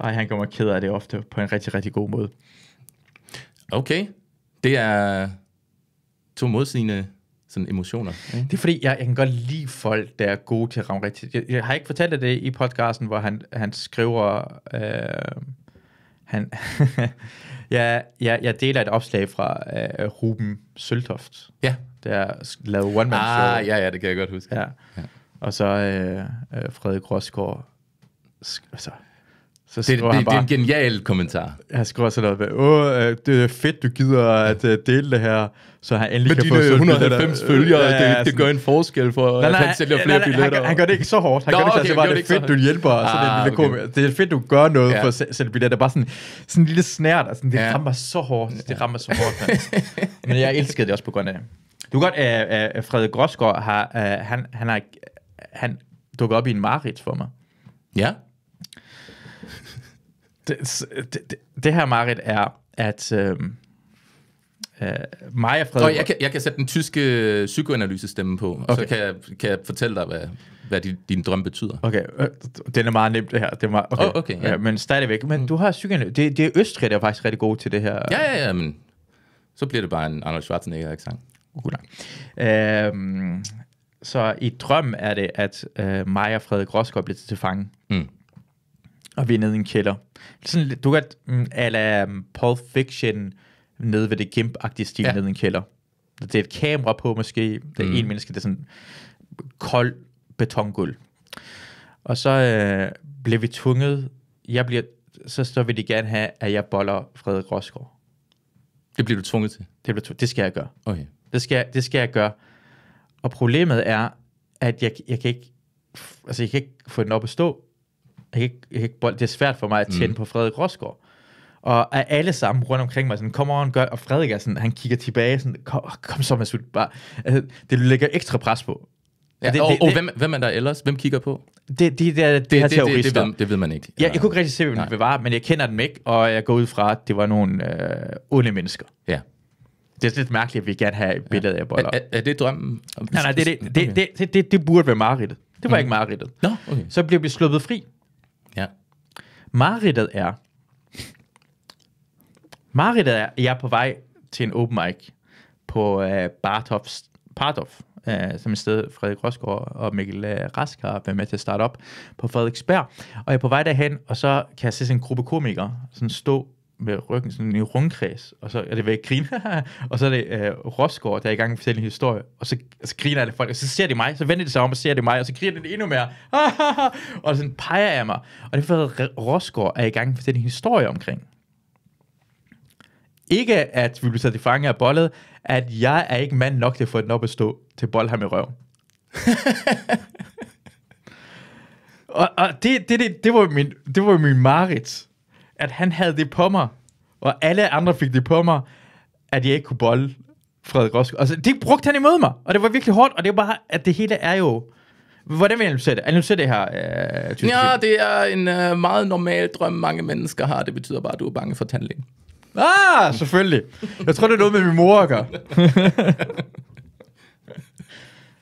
Ej, han kommer ked af det ofte på en rigtig, rigtig god måde. Okay. Det er to modsigende sådan emotioner. Ikke? Det er fordi, jeg, jeg kan godt lide folk, der er gode til at ramme rigtigt. Jeg, jeg har ikke fortalt det i podcasten, hvor han, han skriver... Øh, han jeg, jeg, jeg deler et opslag fra øh, Ruben Søltoft. Ja. Der lavede One Man ah, Show. Ah, ja, ja, det kan jeg godt huske. Ja. ja. Og så øh, øh, Frederik Rosgaard. Sk- altså, så det, det, bare, det er en genial kommentar. Han skriver sådan noget, åh, øh, det er fedt, du gider at øh, dele det her, så han endelig Med kan få... Med 190 følgere, ja, ja, det, det gør en forskel for, nej, nej, at han sælger flere nej, billetter. Han, han gør det ikke så hårdt. Han Nå, gør det ah, okay, altså bare, det er fedt, du hjælper. Ah, så det, er okay. det er fedt, du gør noget ja. for at sælge billetter. Bare sådan, sådan en lille snært, altså, det ja. rammer så hårdt. Det rammer så hårdt, altså. Men jeg elskede det også på grund af Du kan godt, at øh, uh, Frederik Gråsgaard har, uh, han, han har han dukket op i en mareridt for mig. Ja? Det, det, det her, Marit, er, at øh, øh, mig og Frederik... Nå, jeg, kan, jeg kan sætte den tyske øh, psykoanalysestemme på, okay. og så kan jeg, kan jeg fortælle dig, hvad, hvad din, din drøm betyder. Okay, øh, den er meget nemt det her. Det er meget, okay, oh, okay ja. ja. Men stadigvæk, men mm. du har psykoanalyse. Det, det er Østrig, der er faktisk rigtig god til det her. Ja, ja, ja, men så bliver det bare en Arnold Schwarzenegger-accent. Uh, nej. Øhm, så i drøm er det, at øh, mig og Frederik Rosgaard bliver til fange. Mm og vi er nede i en kælder. Sådan, lidt- du kan, mm, ala mm, Pulp Fiction, nede ved det gimp-agtige stil, Ja. nede i en kælder. Det er et kamera på måske, det er Mm. en menneske, det er sådan kold betongulv. Og så øh, bliver vi tvunget, jeg bliver, så, så vil de gerne have, at jeg boller Frederik Rosgaard. Det bliver du tvunget til. Det, bliver, tvunget. det skal jeg gøre. Okay. Det skal, det skal jeg gøre. Og problemet er, at jeg, jeg, kan ikke, altså jeg kan ikke få den op at stå, jeg kan ikke, jeg kan ikke bold, det er svært for mig at tænde mm. på Frederik Rosgaard. Og er alle sammen rundt omkring mig sådan, kom on, gør, og Frederik er sådan, han kigger tilbage, sådan, kom, kom så, Masud, bare, altså, det lægger ekstra pres på. Ja, altså, det, og, det, og det, hvem, hvem er der ellers? Hvem kigger på? Det, det, det, det, det her det, terrorister. Det, det, ved, det ved man ikke. Ja, jeg kunne ikke rigtig se, hvem det var, men jeg kender dem ikke, og jeg går ud fra, at det var nogle øh, onde mennesker. Ja. Det er lidt mærkeligt, at vi gerne have et billede af boller. Er, er, er det drømmen? Nej, nej, det, det, det, det, det, det burde være mareridtet. Det var mm. ikke mareridtet. No, okay. Så bliver vi sluppet fri, Maridtet er, Maridtet er, jeg er på vej til en open mic på øh, Bartofs, Bartof, øh, som et sted Frederik Rosgaard og Mikkel øh, Rask har været med til at starte op på Frederiksberg. Og jeg er på vej derhen, og så kan jeg se sådan en gruppe komikere sådan stå med ryggen sådan i en rundkreds, og så er det ved at grine, og så er det øh, Rosgaard, der er i gang med at fortælle en historie, og så, og så griner det folk, og så ser de mig, så vender de sig om og ser de mig, og så griner det endnu mere, og sådan peger af mig, og det er fordi Rosgaard er i gang med at fortælle en historie omkring. Ikke at vi bliver sat i fange af bollet, at jeg er ikke mand nok til at få den op at stå til bold ham i røv. og og det, det, det, det, var min, det var min marit at han havde det på mig, og alle andre fik det på mig, at jeg ikke kunne bolle Frederik Rosgaard. Altså, det brugte han imod mig, og det var virkelig hårdt, og det var bare, at det hele er jo... Hvordan vil jeg analysere det? Analysere det her? Øh, ja, det er en øh, meget normal drøm, mange mennesker har. Det betyder bare, at du er bange for tandlægen. Ah, selvfølgelig. Jeg tror, det er noget med min mor at gøre.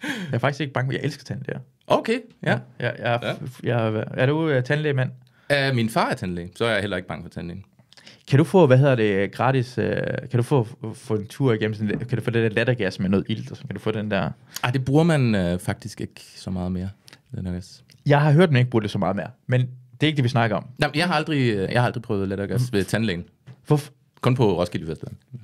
jeg er faktisk ikke bange, jeg elsker tandlæger. Okay, ja. ja, jeg, jeg, ja. jeg, jeg, er du uh, tandlægemand? Uh, min far er tandlæge, så er jeg heller ikke bange for tandlægen. Kan du få, hvad hedder det, gratis, uh, kan du få, få en tur igennem, sådan, kan du få det der lattergas med noget ilt, så kan du få den der... Ej, det bruger man uh, faktisk ikke så meget mere, lattergas. Jeg har hørt, at man ikke bruger det så meget mere, men det er ikke det, vi snakker om. Nej, jeg har aldrig, øh, jeg har aldrig prøvet lattergas mm. ved tandlægen. Hvorfor? Kun på Roskilde Mm.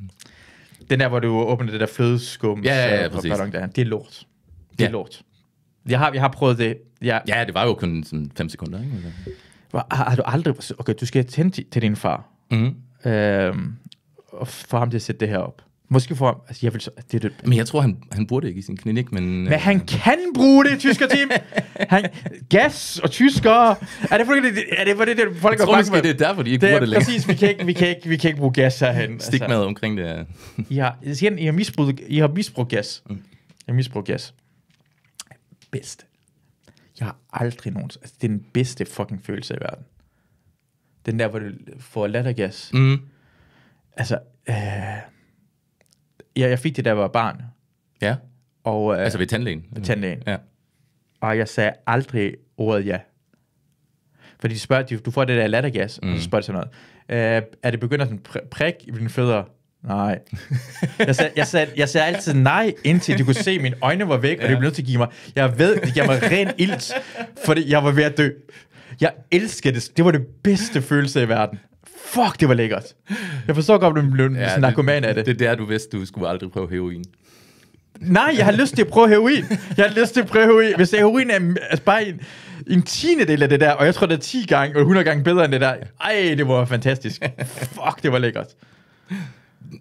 Den der, hvor du åbner det der flødeskum. Ja, ja, ja, ja præcis. der. Det er lort. Det er ja. lort. Jeg har, jeg har prøvet det. Jeg... Ja, det var jo kun sådan fem sekunder, ikke? Mm. Har, har du aldrig... Okay, du skal tænde til, til din far. Mm. Øhm, og få ham til at sætte det her op. Måske for ham, altså jeg vil så, det, det, Men jeg tror, han, han bruger det ikke i sin klinik, men... Øh, men øh, han kan bruge det, tysker team! han, gas og tyskere! Er det for det, er det, for det, det folk jeg tror måske, det er derfor, de ikke det, bruger det længere. Præcis, vi kan ikke, vi kan ikke, vi kan ikke bruge gas herhen. Stik altså. omkring det. I har, I, har misbrugt, I har misbrugt gas. Mm. I har misbrugt gas. Bedst. Jeg har aldrig nogen... Altså, det er den bedste fucking følelse i verden. Den der, hvor du får lattergas. Mm. Altså, øh, ja, jeg fik det, da jeg var barn. Ja. Og, øh, altså ved tandlægen? Ved tandlægen. Ja. Og jeg sagde aldrig ordet ja. Fordi de spørger, du får det der lattergas, mm. og så mm. spørger de sådan noget. Øh, er det begynder at prikke i dine den fødder nej. Jeg sagde, jeg, sagde, jeg sagde altid nej, indtil de kunne se, at mine øjne var væk, ja. og det blev nødt til at give mig, jeg ved, det gav mig ren ilt, fordi jeg var ved at dø. Jeg elskede det. Det var det bedste følelse i verden. Fuck, det var lækkert. Jeg forstår godt, at du blev ja, narkoman af det. Det er der, du vidste, du skulle aldrig prøve heroin. Nej, jeg har lyst til at prøve heroin. Jeg har lyst til at prøve heroin. Hvis heroin er altså bare en, en tiende del af det der, og jeg tror, det er 10 gange og 100 gange bedre end det der. Ej, det var fantastisk. Fuck, det var lækkert.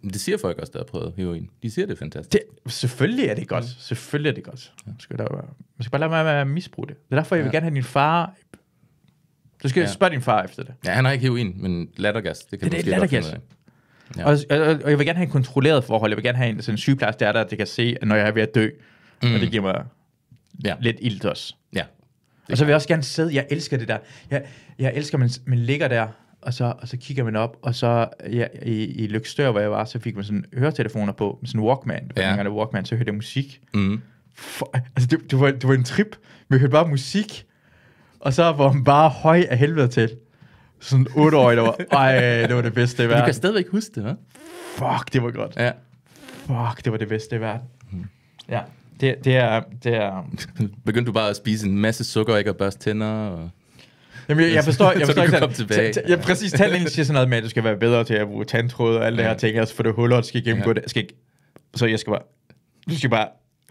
Det siger folk også, der har prøvet heroin. De siger, det er fantastisk. Det, selvfølgelig er det godt. Mm. Selvfølgelig er det godt. Ja. Man, skal da, man skal bare lade mig at misbruge det. Det er derfor, jeg ja. vil gerne have din far... Du skal ja. spørge din far efter det. Ja, han har ikke heroin, men lattergas. Det kan det, det er lattergas. Ja. Og, og, og, jeg vil gerne have en kontrolleret forhold. Jeg vil gerne have en, sådan en sygeplejerske, der er der, det kan se, at når jeg er ved at dø, mm. og det giver mig ja. lidt ilt også. Ja. Det og så vil jeg også gerne sidde, jeg elsker det der, jeg, jeg elsker, man, man ligger der, og så, og så kigger man op, og så ja, i, i Lykstør, hvor jeg var, så fik man sådan høretelefoner på, med sådan Walkman, for ja. Walkman, så hørte jeg musik. Mm. For, altså, det, det, var, det var en trip, vi hørte bare musik, og så var man bare høj af helvede til. Sådan otte år, der var, ej, det var det bedste i verden. Du kan stadigvæk huske det, hva'? Fuck, det var godt. Ja. Fuck, det var det bedste i verden. Mm. Ja, det, det er... Det er... Begyndte du bare at spise en masse sukker, ikke at børste tænder? Og... Jamen, jeg, jeg altså, forstår, jeg forstår ikke, komme tilbage. T- t- ja, præcis, tandlægen siger sådan noget med, at du skal være bedre til at bruge tandtråd og alle ja. det her ting, altså for det huller, du skal gennemgå ja. det. Skal ikke, så jeg skal bare, du skal bare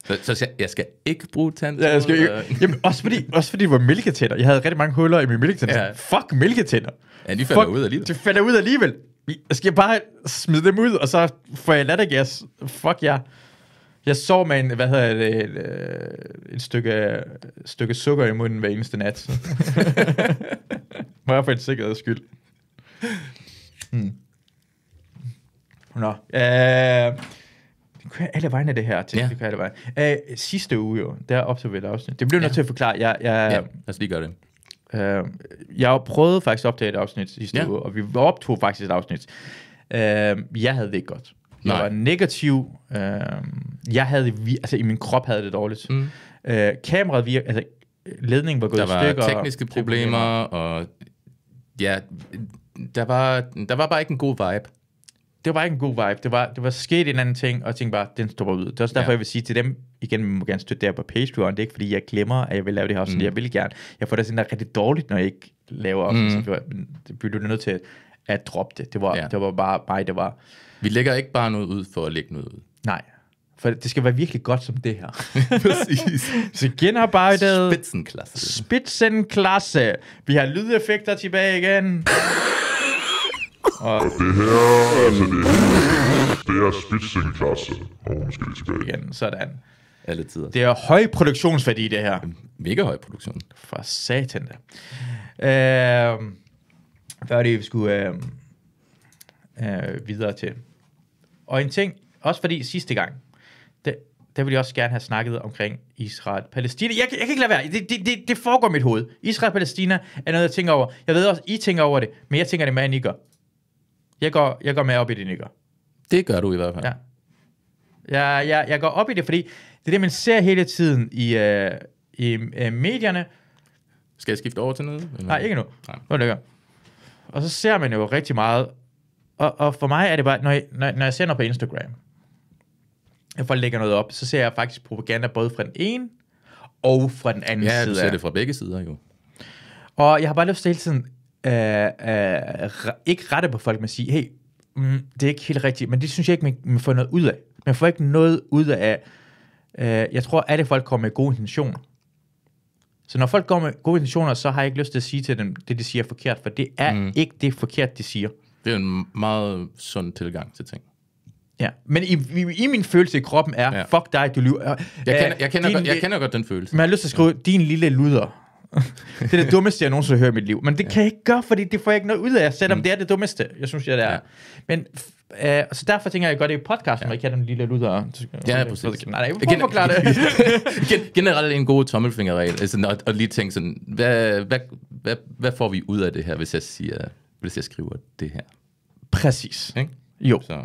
så, så skal, jeg skal ikke bruge tandtråd? Ja, jeg skal ikke. Jamen, også fordi, også fordi det var mælketænder. Jeg havde rigtig mange huller i mine mælketænder. Ja. Fuck mælketænder. Ja, de falder Fuck, ud alligevel. De falder ud alligevel. Jeg skal bare smide dem ud, og så får jeg lattergas. Fuck jer. Ja. Jeg så med en, hvad hedder det, et, øh, et stykke, stykke sukker i munden hver eneste nat. Bare for en sikkerheds skyld. Hmm. Nå. Øh, det kører alle vegne det her til. Ja. Det kører alle vegne. Øh, sidste uge jo, der et afsnit. Det blev nødt ja. til at forklare. Jeg, jeg, ja, lad os lige gøre det. Øh, jeg prøvede faktisk at optage et afsnit sidste ja. uge, og vi optog faktisk et afsnit. Øh, jeg havde det ikke godt. Jeg Nej. var negativ. Øh, jeg havde, altså i min krop havde det dårligt. Mm. Øh, kameraet virker, altså ledningen var gået der i stykker. Der var tekniske problemer, og ja, der var, der var bare ikke en god vibe. Det var ikke en god vibe. Det var, det var sket en anden ting, og jeg tænkte bare, den står ud. Det er også derfor, ja. jeg vil sige til dem, igen, vi må gerne støtte der på Patreon. Det er ikke, fordi jeg glemmer, at jeg vil lave det her, så mm. jeg vil gerne. Jeg får det sådan der rigtig dårligt, når jeg ikke laver op, mm. så det bliver du nødt til at at droppe det. Det var, ja. det var bare, mig, det var... Vi lægger ikke bare noget ud for at lægge noget ud. Nej, for det skal være virkelig godt som det her. Præcis. så genarbejdet... Spitzenklasse. Spitzenklasse. Vi har lydeffekter tilbage igen. Og, og det her, altså det, det er spitzenklasse. Og hun skal tilbage. Igen, sådan. Alle tider. Det er høj produktionsværdi, det her. Mega høj produktion. For satan da. Øh, før det skulle øh, øh, videre til. Og en ting, også fordi sidste gang, det, der ville jeg også gerne have snakket omkring Israel-Palæstina. Jeg, jeg kan ikke lade være. Det, det, det, det foregår i mit hoved. Israel-Palæstina er noget, jeg tænker over. Jeg ved også, I tænker over det, men jeg tænker det med, end I gør. Jeg går, jeg går med op i det, I Det gør du i hvert fald. Ja. Jeg, jeg, jeg går op i det, fordi det er det, man ser hele tiden i, øh, i øh, medierne. Skal jeg skifte over til noget? Eller? Nej, ikke nu. Nej. er det og så ser man jo rigtig meget, og, og for mig er det bare, når jeg, når, når jeg ser noget på Instagram, og folk lægger noget op, så ser jeg faktisk propaganda både fra den ene og fra den anden ja, side. Ja, du ser det fra begge sider jo. Og jeg har bare lyst til hele tiden, øh, øh, ikke rette på folk med at sige, hey, mm, det er ikke helt rigtigt, men det synes jeg ikke, man, man får noget ud af. Man får ikke noget ud af, øh, jeg tror, at alle folk kommer med gode intentioner. Så når folk går med gode intentioner, så har jeg ikke lyst til at sige til dem, det de siger er forkert, for det er mm. ikke det forkert, de siger. Det er en meget sund tilgang til ting. Ja, men i, i, i min følelse i kroppen er, ja. fuck dig, du lyver. Jeg kender, jeg, øh, kender din, godt, jeg kender godt den følelse. jeg har lyst til at skrive, ja. din lille luder. det er det dummeste, jeg nogensinde har hørt i mit liv. Men det ja. kan jeg ikke gøre, fordi det får jeg ikke noget ud af, selvom mm. det er det dummeste, jeg synes, jeg det er. Ja. Men Uh, så derfor tænker jeg godt, det i podcasten, ja. hvor ikke have den lille luder. Ja, ja, præcis. Nej, nej, jeg Gen- forklare det. generelt en god tommelfingerregel, altså, og, og lige tænke sådan, hvad, hvad, hvad, hvad får vi ud af det her, hvis jeg, siger, hvis jeg skriver det her? Præcis. Ikke? Jo. Så.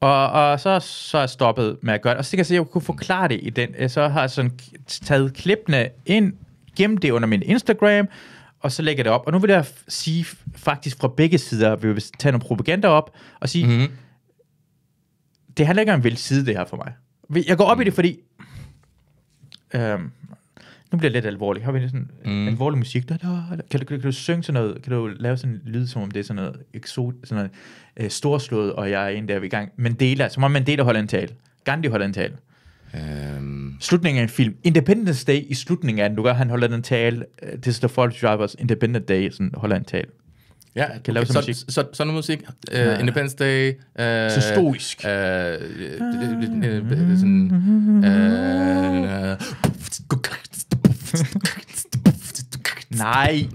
Og, og så, så er jeg stoppet med at gøre det. Og så kan jeg se, at jeg kunne forklare det i den. Så har jeg sådan taget klippene ind, gemt det under min Instagram, og så lægger det op. Og nu vil jeg sige faktisk fra begge sider, vi vil tage nogle propaganda op og sige, mm-hmm. det handler ikke om en side, det her for mig. Jeg går op mm. i det, fordi... Øhm, nu bliver det lidt alvorligt. Har vi sådan mm. alvorlig musik? Da, da, da. Kan, du, kan, du, kan du synge sådan noget? Kan du lave sådan en lyd, som om det er sådan noget, exot, sådan noget øh, storslået, og jeg er en der i gang? Mandela, som om Mandela holder en tale. Gandhi holder en tale. Um... Slutningen af en film. Independence Day i slutningen af den. Du gør, han holder den tale. Det står for Drivers Independence Day, sådan holder en tale. Ja, kan okay, lave sådan musik. Så, så, sådan musik. Uh, ja. Independence Day. Uh, så stoisk. Uh, sådan, uh, Nej.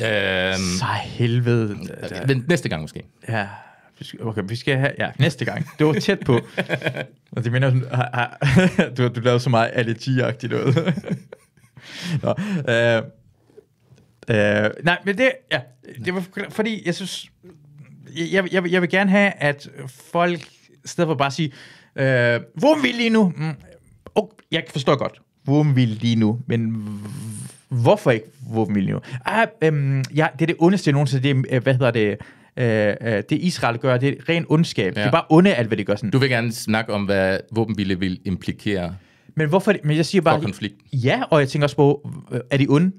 Øhm, så helvede. Men næste gang måske. Ja okay, vi skal have, ja, næste gang. Det var tæt på. og det mener du, du lavede så meget allergi-agtigt noget. Nå, øh, øh, nej, men det, ja, det var fordi, jeg synes, jeg, jeg, jeg vil gerne have, at folk, i stedet for bare at sige, øh, hvor er vi lige nu? Mm, oh, jeg forstår godt, hvor er vi lige nu, men hvorfor ikke lige nu? Ah, øhm, ja, det er det ondeste nogensinde, det er, øh, hvad hedder det, Øh, øh, det Israel gør, det er ren ondskab. Ja. Det er bare onde alt, hvad de gør sådan. Du vil gerne snakke om, hvad våbenhvile vil implikere men hvorfor, men jeg siger bare... For konflikt. Ja, og jeg tænker også på, øh, er de onde?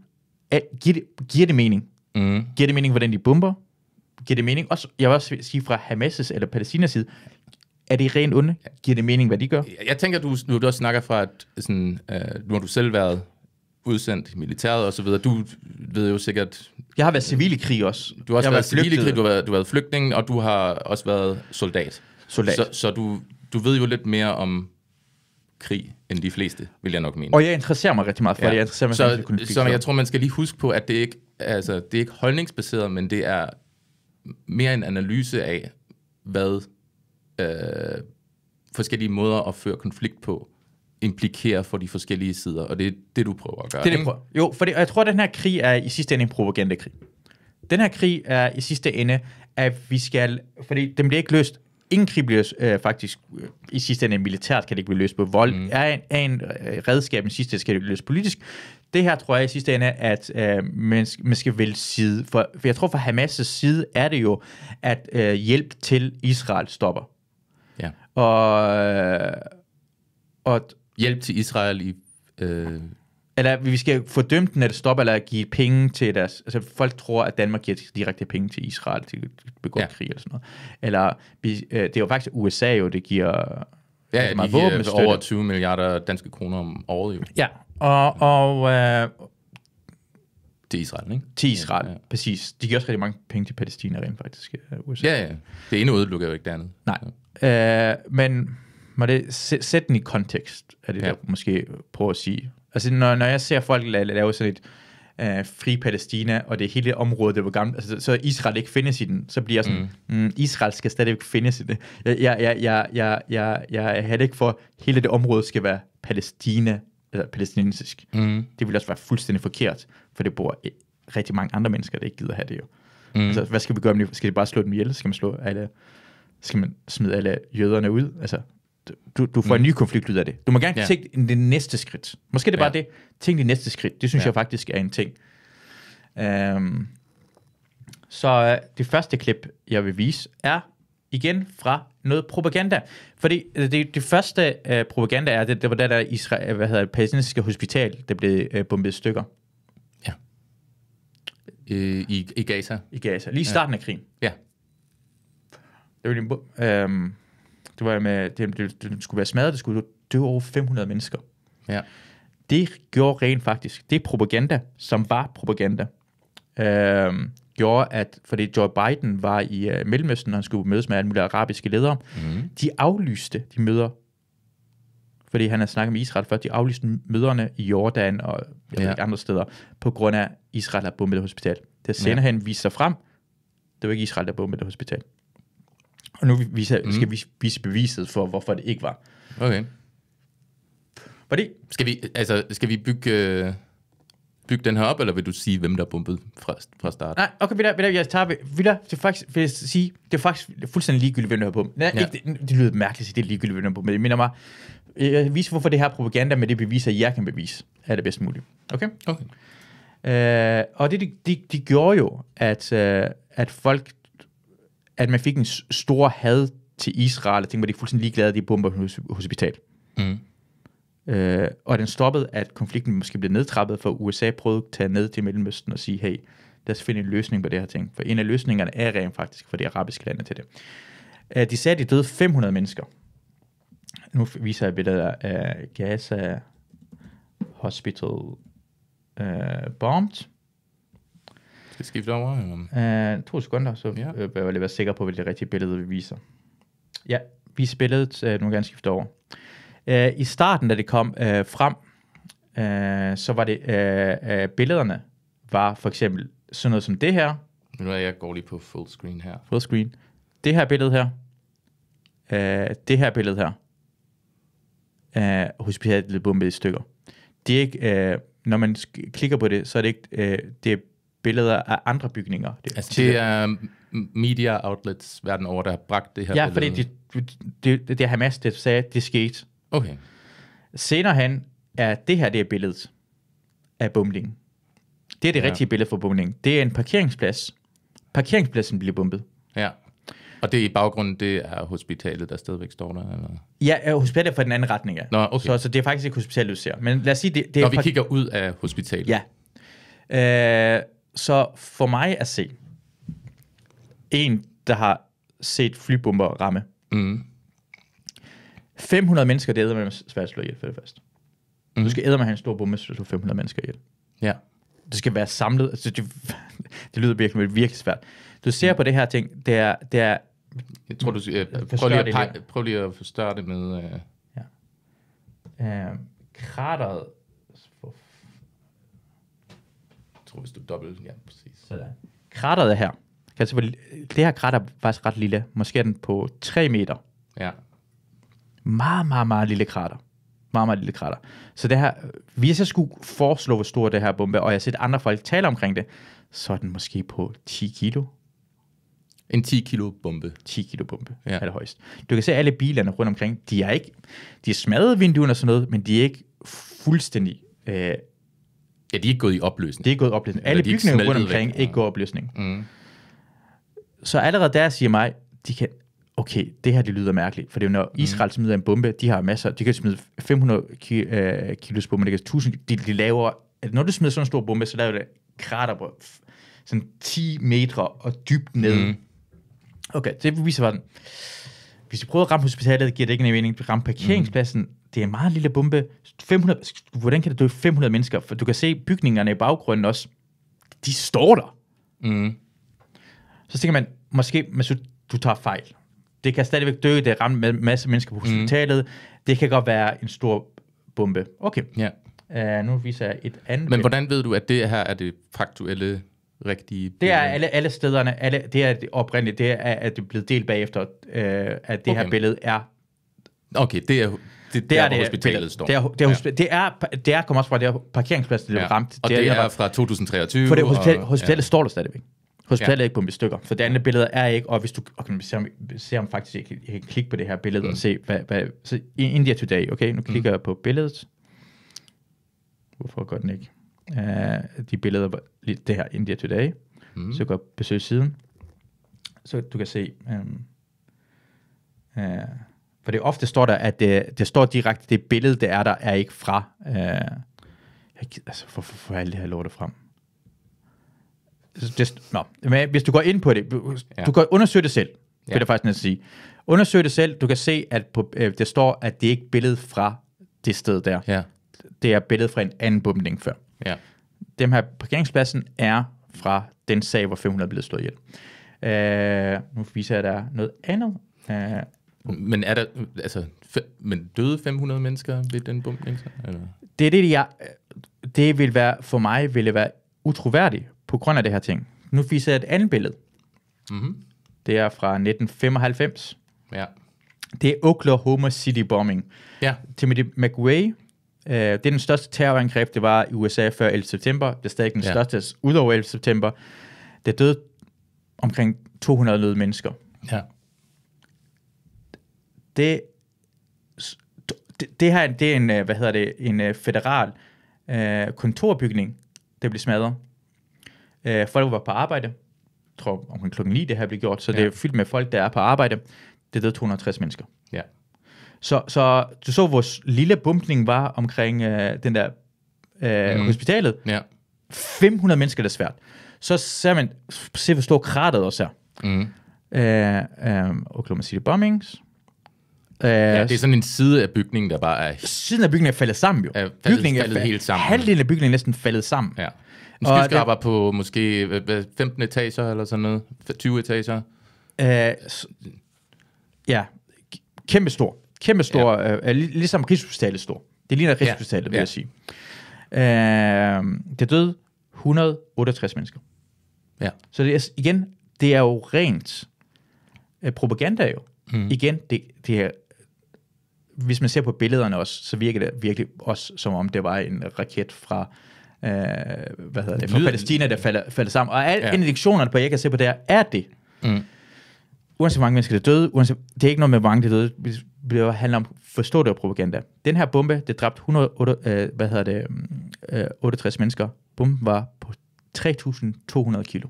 Er, giver, det, giver det mening? Mm. Giver det mening, hvordan de bomber? Giver det mening? Også, jeg vil også sige fra Hamas' eller Palæstinas side, er det rent onde? Giver det mening, hvad de gør? Jeg, jeg tænker, du, nu du også snakker fra, at sådan, øh, nu har du selv været udsendt militæret og så videre. Du ved jo sikkert... Jeg har været civil i krig også. Du har også været, været civil i krig, du har været, du har været flygtning, og du har også været soldat. Soldat. Så, så du, du ved jo lidt mere om krig end de fleste, vil jeg nok mene. Og jeg interesserer mig rigtig meget for ja. det. Jeg interesserer mig så, for så jeg tror, man skal lige huske på, at det ikke altså, det er ikke holdningsbaseret, men det er mere en analyse af, hvad øh, forskellige måder at føre konflikt på implikere for de forskellige sider, og det er det, du prøver at gøre. Det, det prøver. Jo, for det, og jeg tror, at den her krig er i sidste ende en propagandakrig. Den her krig er i sidste ende, at vi skal, fordi den bliver ikke løst, ingen krig bliver øh, faktisk, øh, i sidste ende militært kan det ikke blive løst på vold, mm. er, en, er en øh, redskab, i sidste ende skal det blive løst politisk. Det her tror jeg i sidste ende, at øh, man, man skal vælge side, for, for jeg tror fra Hamas' side er det jo, at øh, hjælp til Israel stopper. Ja. Og, øh, og hjælp til Israel i... Øh... Eller vi skal fordømme den, at det stopper, eller give penge til deres... Altså folk tror, at Danmark giver direkte penge til Israel til at begå ja. krig eller sådan noget. Eller vi, øh, det er jo faktisk USA jo, det giver... Ja, altså, meget de giver våbenstøtte. over 20 milliarder danske kroner om året jo. Ja, og... og øh, til Israel, ikke? Til Israel, ja, ja. præcis. De giver også rigtig mange penge til Palæstina rent faktisk. Øh, USA. Ja, ja. Det ene udelukker jo ikke det andet. Nej. Ja. Øh, men må det sæt den i kontekst, er det ja. der måske prøver at sige. Altså, når, når jeg ser folk lave, lave sådan et øh, fri Palæstina, og det hele området, det var gammelt, altså, så Israel ikke findes i den, så bliver jeg sådan, mm. Mm, Israel skal stadigvæk findes i det. Jeg, jeg, jeg, jeg, jeg, jeg, jeg er ikke for, at hele det område skal være Palæstina, eller palæstinensisk. Mm. Det ville også være fuldstændig forkert, for det bor øh, rigtig mange andre mennesker, der ikke gider have det jo. Mm. Altså, hvad skal vi gøre med det? Skal de bare slå dem ihjel? Skal man slå alle, skal man smide alle jøderne ud? Altså, du, du får mm. en mhm. ny konflikt ud af det. Du må gerne ja. tænke det næste skridt. Måske det er bare ja. det. Tænk det næste skridt. Det synes ja. jeg faktisk er en ting. Um, så øh, det første klip, jeg vil vise, er igen fra noget propaganda. Fordi øh, det, det første uh, propaganda er, det, det var der, der Israel, hvad hedder det, palæstinensiske hospital, der blev uh, bombet i stykker. Ja. I, i, I Gaza. I Gaza. Lige i starten ja. af krigen. Ja. Det var lige, um, det var med, det, det, det skulle være smadret, det skulle dø over 500 mennesker. Ja. Det gjorde rent faktisk, det propaganda, som var propaganda, øh, gjorde, at fordi Joe Biden var i øh, Mellemøsten, og han skulle mødes med alle mulige arabiske ledere, mm. de aflyste de møder, fordi han havde snakket med Israel før, de aflyste møderne i Jordan og jeg ja. ved, andre steder, på grund af, at Israel har bombet et hospital. Det senere ja. hen viste sig frem, det var ikke Israel, der bombede et hospital. Og nu viser, mm. skal vi vise beviset for, hvorfor det ikke var. Okay. Fordi... Skal vi, altså, skal vi bygge, øh, bygge den her op, eller vil du sige, hvem der bumpede fra, fra start? Nej, okay, Villa, der, jeg tager Villa, det er faktisk, vil jeg sige, det er faktisk det er fuldstændig ligegyldigt, hvem der har bumpet. Nej, ja. ikke, det, det, lyder mærkeligt at det er ligegyldigt, hvem der har Men Jeg minder mig, jeg viser, hvorfor det her propaganda med det beviser, jeg kan bevise, er det bedst muligt. Okay? Okay. Øh, og det, de, de, de gjorde jo, at, øh, at folk at man fik en stor had til Israel, og tænkte, at de er fuldstændig ligeglade, at de bomber hospital. Mm. Øh, og den stoppede, at konflikten måske blev nedtrappet, for USA prøvede at tage ned til Mellemøsten og sige, hey, lad os finde en løsning på det her ting. For en af løsningerne er rent faktisk for de arabiske lande til det. Øh, de sagde, at de døde 500 mennesker. Nu viser jeg billeder af Gaza Hospital øh, bombed. Det jeg over? Uh, to sekunder, så ja. øh, bør jeg lige være sikker på, hvilket rigtige billede vi viser. Ja, vi spillede, uh, øh, nu kan jeg skifte over. Uh, I starten, da det kom uh, frem, uh, så var det, uh, uh, billederne var for eksempel sådan noget som det her. Nu er jeg går lige på full screen her. Full screen. Det her billede her. Uh, det her billede her. Uh, hospitalet blev bombet i stykker. Det er ikke, uh, når man klikker på det, så er det ikke, uh, det er billeder af andre bygninger. Det, altså, det er mm, media outlets verden over, der har bragt det her Ja, billede. fordi det, det, det, det Hamas det sagde, det skete. Okay. Senere hen er det her det er billedet af bumlingen. Det er det ja. rigtige billede for bumlingen. Det er en parkeringsplads. Parkeringspladsen bliver bombet. Ja. Og det i baggrunden, det er hospitalet, der stadigvæk står der? Eller? Ja, hospitalet er fra den anden retning, ja. Nå, okay. så, så det er faktisk ikke hospitalet, du ser. Men lad os sige, det, det Når er... Når vi kigger ud af hospitalet. Ja. Øh, så for mig at se, en, der har set flybomber ramme, mm. 500 mennesker, det æder med svært at slå ihjel for det første. Mm. Du skal æde med en stor bombe, så du slår 500 mennesker ihjel. Ja. Det skal være samlet. Altså, det, det lyder virkelig, virkelig svært. Du ser mm. på det her ting, det er... Det er jeg tror, du øh, prøv, lige at pege, prøv lige at forstørre det med... Øh... Ja. Øh, krateret tror, hvis du dobbelt, ja, præcis. Sådan. Krateret her. Kan jeg det her krater er faktisk ret lille. Måske er den på 3 meter. Ja. Meget, meget, meget lille krater. Meget, meget lille krater. Så det her, hvis jeg skulle foreslå, hvor stor det her bombe, og jeg har set andre folk tale omkring det, så er den måske på 10 kilo. En 10 kilo bombe. 10 kilo bombe ja. er det højst. Du kan se alle bilerne rundt omkring, de er ikke, de er smadret vinduerne og sådan noget, men de er ikke fuldstændig øh, Ja, de er ikke gået i opløsning. De er ikke gået i opløsning. Alle bygninger rundt omkring væk. ikke gået i opløsning. Mm. Så allerede der siger mig, de kan, okay, det her det lyder mærkeligt, for det er jo, når mm. Israel mm. smider en bombe, de har masser, de kan smide 500 ki- øh, bombe, de kan 1000, de, de laver, når du smider sådan en stor bombe, så laver det krater på sådan 10 meter og dybt ned. Mm. Okay, det viser bare den. Hvis du prøver at ramme hospitalet, giver det ikke en mening. rammer parkeringspladsen, mm det er en meget lille bombe. 500, hvordan kan det dø 500 mennesker? For du kan se bygningerne i baggrunden også. De står der. Mm. Så tænker man, måske, men du tager fejl. Det kan stadigvæk dø, det er ramt med masse mennesker på mm. hospitalet. Mm. Det kan godt være en stor bombe. Okay. Ja. Uh, nu viser jeg et andet. Men hvordan ved du, at det her er det faktuelle rigtige... Det er alle, alle stederne, alle, det er det oprindelige, det er, at det er blevet delt bagefter, uh, at det okay. her billede er... Okay, det er det, det er det, hospitalet det, står. Det er, det er, ja. det er, det er kommer også fra det er parkeringsplads, det er ja. ramt. Og det, det er, er fra 2023. For det hospital, og, hospitalet ja. står der stadigvæk. Hospitalet ja. er ikke på mit stykker, For det andet billede er ikke, og hvis du okay, ser, om, ser om faktisk, jeg kan, jeg kan klikke på det her billede mm. og se, hvad, hvad, så India Today, okay, nu mm. klikker mm. jeg på billedet. Hvorfor går den ikke? Uh, de billeder, det her India Today, mm. så går besøg siden, så du kan se, um, uh, for det ofte står der, at det, det står direkte, det billede, det er der, er ikke fra. Øh, jeg gider, altså, for, for, for alt det her lortet frem? Det, no. Men hvis du går ind på det, du ja. kan undersøge det selv, vil ja. jeg faktisk næsten sige. Undersøg det selv, du kan se, at på, øh, det står, at det er ikke billedet fra det sted der. Ja. Det er billedet fra en anden bombning før. Ja. Dem her parkeringspladsen er fra den sag, hvor 500 blevet slået ihjel. Øh, nu viser jeg dig noget andet. Øh, men, er der, altså, men døde 500 mennesker ved den bumpning? Så, eller? Det er det, jeg, det vil være, for mig ville være utroværdigt på grund af det her ting. Nu viser jeg et andet billede. Mm-hmm. Det er fra 1995. Ja. Det er Oklahoma City bombing. Ja. Timothy McVeigh, øh, det er den største terrorangreb, det var i USA før 11. september. Det er stadig den ja. største ud over 11. september. Der døde omkring 200 mennesker. Ja det, det, her det er en, øh, hvad hedder det, en øh, federal øh, kontorbygning, der blev smadret. Øh, folk var på arbejde. Jeg tror omkring klokken 9, det her blev gjort, så ja. det er fyldt med folk, der er på arbejde. Det er 260 mennesker. Ja. Så, så du så, hvor lille bumpning var omkring øh, den der øh, mm. hospitalet. Ja. 500 mennesker, det er svært. Så ser man, se hvor stor kratet også er. Mm. Øh, øh, Oklahoma City bombings, Øh, ja, det er sådan en side af bygningen, der bare er... Siden af bygningen er faldet sammen jo. Er faldet, bygningen faldet er faldet helt sammen. Halvdelen af bygningen er næsten faldet sammen. Ja. En skyskraber på måske 15 etager eller sådan noget. 20 etager. Uh, ja, kæmpe stor. Kæmpe stor. Ja. Øh, øh, lig ligesom Rigshospitalet stor. Det ligner Rigshospitalet, ja. vil jeg sige. Uh, det døde 168 mennesker. Ja. Så det er, igen, det er jo rent uh, propaganda jo. Mm. Igen, det, det er hvis man ser på billederne også, så virker det virkelig også, som om det var en raket fra øh, hvad hedder det, fra Palæstina, der falder, falder sammen. Og alle ja. indikationerne på, at jeg kan se på det her, er det. Mm. Uanset hvor mange mennesker, der døde, uanset, det er ikke noget med, hvor mange der døde, det handler om forstå det og propaganda. Den her bombe, det dræbte 108, øh, hvad hedder det, mm, øh, 68 mennesker. Bomben var på 3.200 kilo.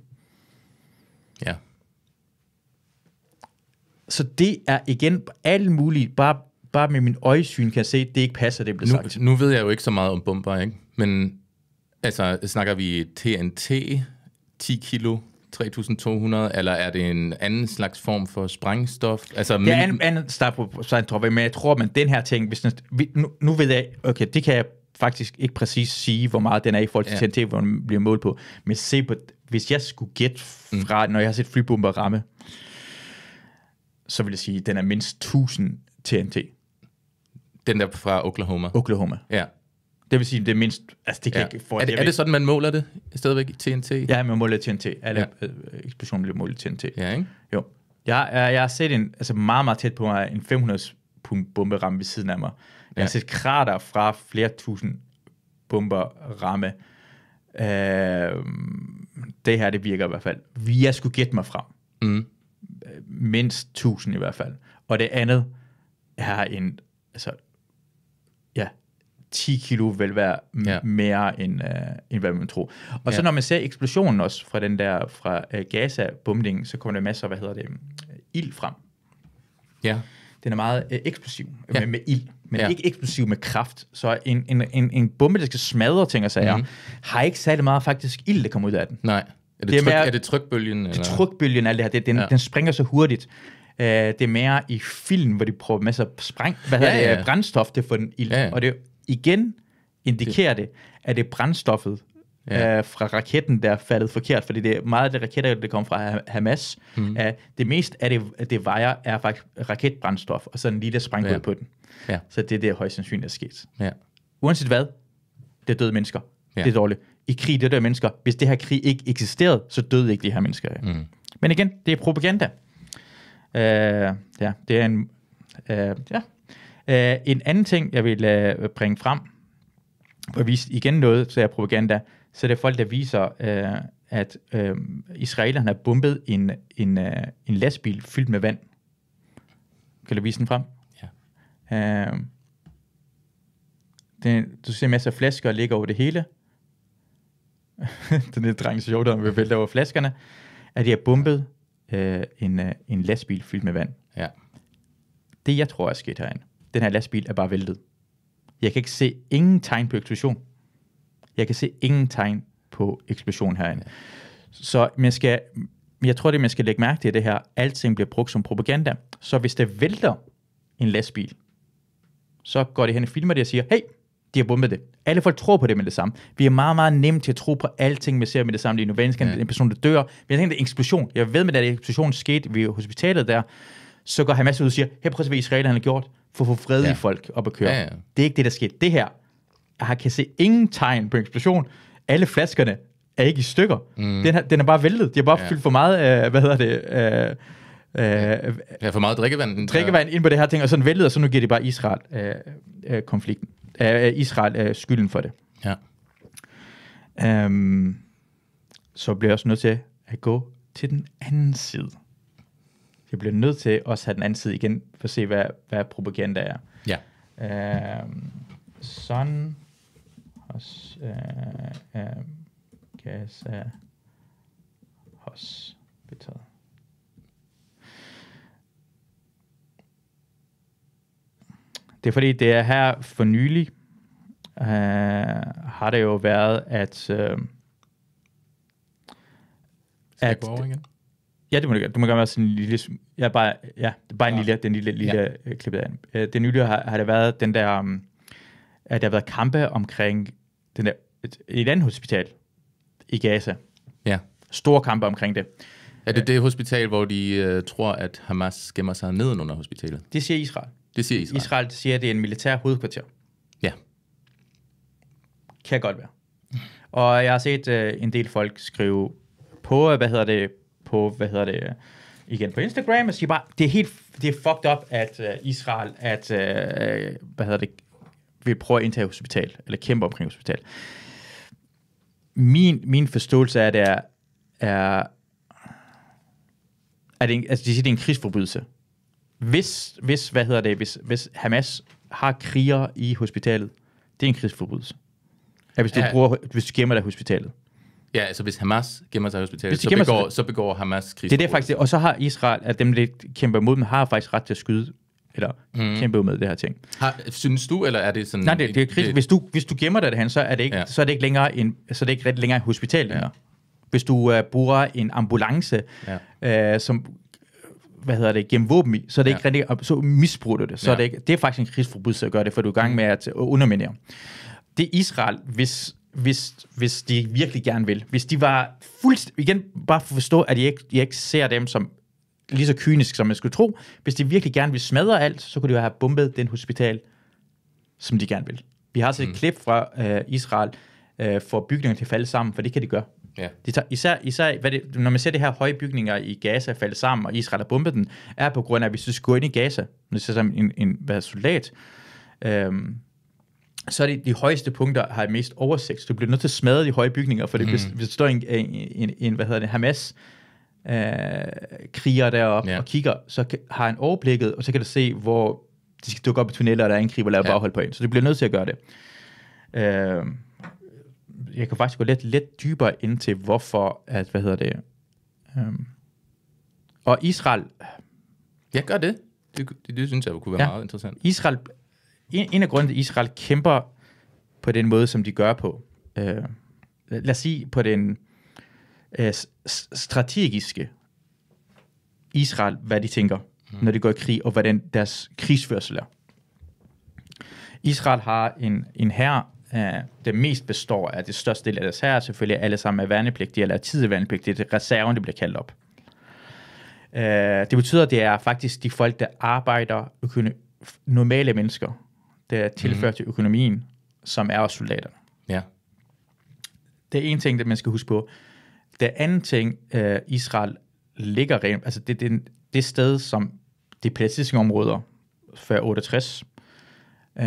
Ja. Så det er igen alle mulige, bare bare med min øjesyn kan jeg se, at det ikke passer, det bliver nu, sagt. Nu ved jeg jo ikke så meget om bomber, ikke? Men altså, snakker vi TNT, 10 kilo, 3200, eller er det en anden slags form for sprængstof? Altså, det er en anden slags sprængstof, men jeg tror, at den her ting, hvis den, nu, nu ved jeg, okay, det kan jeg faktisk ikke præcis sige, hvor meget den er i forhold til ja. TNT, hvor den bliver målt på, men se på, hvis jeg skulle gætte mm. fra, mm. når jeg har set flybomber ramme, så vil jeg sige, at den er mindst 1000 TNT. Den der fra Oklahoma. Oklahoma. Ja. Det vil sige, det er mindst... Altså, det kan ja. ikke for, er, det, er det sådan, man måler det stadigvæk TNT? Ja, man måler TNT. Alle ja. Øh, eksplosioner bliver målt TNT. Ja, ikke? Jo. Jeg, jeg, jeg har set en, altså meget, meget tæt på mig, en 500 bombe ramme ved siden af mig. Jeg ja. har set krater fra flere tusind bomber ramme. Øh, det her, det virker i hvert fald. Vi Jeg skulle gætte mig frem. Mm. Mindst tusind i hvert fald. Og det andet er en altså, 10 kilo velvære ja. mere, end, øh, end hvad man tror. Og ja. så når man ser eksplosionen også fra den der fra øh, Gaza-bombningen, så kommer der masser af, hvad hedder det, øh, ild frem. Ja. Den er meget øh, eksplosiv ja. med, med ild, men ja. ikke eksplosiv med kraft. Så en, en, en, en bombe, der skal smadre ting og sager, mm. har ikke særlig meget faktisk ild, der kommer ud af den. Nej. Er det, det er, tryk, er det trykbølgen? Det er trykbølgen, alt det her. Det, den, ja. den springer så hurtigt. Uh, det er mere i film, hvor de prøver masser af spræng, hvad ja, hedder ja. det, brændstof til at få den ild. Ja, ja. Og det igen indikerer det, at det er brændstoffet ja. uh, fra raketten, der er faldet forkert, fordi det er meget af det raketter, der kom fra Hamas. Mm. uh, det mest af det, det vejer, er faktisk raketbrændstof, og sådan en lille sprængkud ja. på den. Ja. Så det er det, højst sandsynligt er sket. Ja. Uanset hvad, det er døde mennesker. Ja. Det er dårligt. I krig, det døde mennesker. Hvis det her krig ikke eksisterede, så døde ikke de her mennesker. Mm. Men igen, det er propaganda. Uh, ja, det er en... Uh, ja, Øh, en anden ting, jeg vil øh, bringe frem, for at vise igen noget, så er propaganda, så det folk, der viser, øh, at israelerne har bombet en, en, en lastbil fyldt med vand. Kan du vise den frem? Ja. den, du ser masser af flasker ligger over det hele. den er drengens sjov, der vil over flaskerne. At de har bombet en, en lastbil fyldt med vand. Ja. Det, jeg tror er sket herinde, den her lastbil er bare væltet. Jeg kan ikke se ingen tegn på eksplosion. Jeg kan se ingen tegn på eksplosion herinde. Så man skal, jeg tror, det man skal lægge mærke til, det her, alting bliver brugt som propaganda. Så hvis der vælter en lastbil, så går det hen og filmer det og siger, hey, de har bombet det. Alle folk tror på det med det samme. Vi er meget, meget nemme til at tro på alting, vi ser med det samme lige nu. Hvad ja. en person, der dør? Vi jeg tænker, det er en eksplosion. Jeg ved med, at eksplosionen skete ved hospitalet der så går Hamas ud og siger, her prøv at se, hvad Israel har gjort, for at få i ja. folk op at køre. Ja, ja. Det er ikke det, der sker. Det her, jeg kan se ingen tegn på eksplosion. Alle flaskerne er ikke i stykker. Mm. Den, her, den er bare væltet. De har bare ja. fyldt for meget, øh, hvad hedder det, øh, Øh, ja, for meget drikkevand. Drikkevand ind på det her ting, og sådan væltet, og så nu giver det bare Israel øh, øh, konflikten. Øh, øh, Israel øh, skylden for det. Ja. Øhm, så bliver jeg også nødt til at gå til den anden side vi bliver nødt til også at have den anden side igen, for at se, hvad, hvad propaganda er. Ja. Øhm, øh, sådan, øh, Gaza, hos, betaget. Det er fordi, det er her for nylig, øh, har det jo været, at... Øh, Skal jeg at, gå over igen? Ja, det må du gøre. Du må gerne med sådan en lille... Ja, bare, ja, det er bare en ja. lille, den lille, lille ja. Øh, klippet af. Øh, det nylig nylige har, har der været den der... Um, at der har været kampe omkring den der, et, et andet hospital i Gaza. Ja. Store kampe omkring det. Er det øh. det hospital, hvor de uh, tror, at Hamas gemmer sig ned under hospitalet? Det siger Israel. Det siger Israel. Israel siger, at det er en militær hovedkvarter. Ja. Kan godt være. Og jeg har set uh, en del folk skrive på, hvad hedder det, på, hvad hedder det, igen på Instagram, og siger bare, det er helt, det er fucked up, at uh, Israel, at, uh, hvad hedder det, vil prøve at indtage hospital, eller kæmpe omkring hospital. Min, min forståelse af det er, er, er det en, altså, de siger, det er en krigsforbrydelse. Hvis, hvis, hvad hedder det, hvis, hvis Hamas har kriger i hospitalet, det er en krigsforbrydelse. Ja, hvis, ja. bruger, hvis du gemmer dig hospitalet. Ja, altså hvis Hamas gemmer sig i hospitalet, så, gemmer sig- begår, så begår Hamas krig. Det er det faktisk, og så har Israel, at dem, der kæmper imod dem, har faktisk ret til at skyde eller mm. kæmpe med det her ting. Har, synes du, eller er det sådan... Nej, det, det er krig. Hvis du, hvis du gemmer dig derhen, så er det ikke, ja. så er det ikke længere en, så er det ikke ret længere et hospital Ja. Hvis du uh, bruger en ambulance, ja. uh, som hvad hedder det, gennem våben i, så er det ja. ikke rigtig, så misbruger du det. Så ja. er det, ikke, det er faktisk en krigsforbrydelse at gøre det, for du er i gang mm. med at øh, underminere. Det er Israel, hvis hvis, hvis de virkelig gerne vil. Hvis de var fuldstændig... Igen, bare for at forstå, at jeg ikke, jeg ikke ser dem som lige så kynisk, som man skulle tro. Hvis de virkelig gerne vil smadre alt, så kunne de jo have bombet den hospital, som de gerne vil. Vi har set altså et mm. klip fra øh, Israel, øh, for bygninger til at falde sammen, for det kan de gøre. Ja. De tager, især, især hvad det, når man ser det her høje bygninger i Gaza falde sammen, og Israel har bombet den, er på grund af, at hvis du skulle ind i Gaza, når du ser som en, en hvad, soldat, øhm, så er det de højeste punkter, har mest oversigt. Så du bliver nødt til at smadre de høje bygninger, for det, mm. hvis, hvis der står en, en, en, en, hvad hedder det, Hamas, øh, kriger deroppe yeah. og kigger, så kan, har en overblikket, og så kan du se, hvor de skal dukke op i tunneller, og der er angriber, og laver baghold på en. Så du bliver nødt til at gøre det. Øh, jeg kan faktisk gå lidt, lidt dybere ind til, hvorfor, at, hvad hedder det, øh, og Israel... Jeg gør det. Det, det, det synes jeg kunne være ja. meget interessant. Israel en, en af grundene at Israel kæmper på den måde, som de gør på, øh, lad os sige på den øh, strategiske Israel, hvad de tænker, mm. når de går i krig, og hvordan deres krigsførsel er. Israel har en, en hær, øh, det mest består af det største del af deres hær, selvfølgelig alle sammen er værnepligtige, eller tidlig værnepligtige, det er reserven, det bliver kaldt op. Øh, det betyder, at det er faktisk de folk, der arbejder, normale mennesker, der tilfører mm. til økonomien, som er også soldaterne. Ja. Det er en ting, det man skal huske på. Det anden ting, øh, Israel ligger rent, altså det, det, det sted, som de palæstinske områder før 68, øh,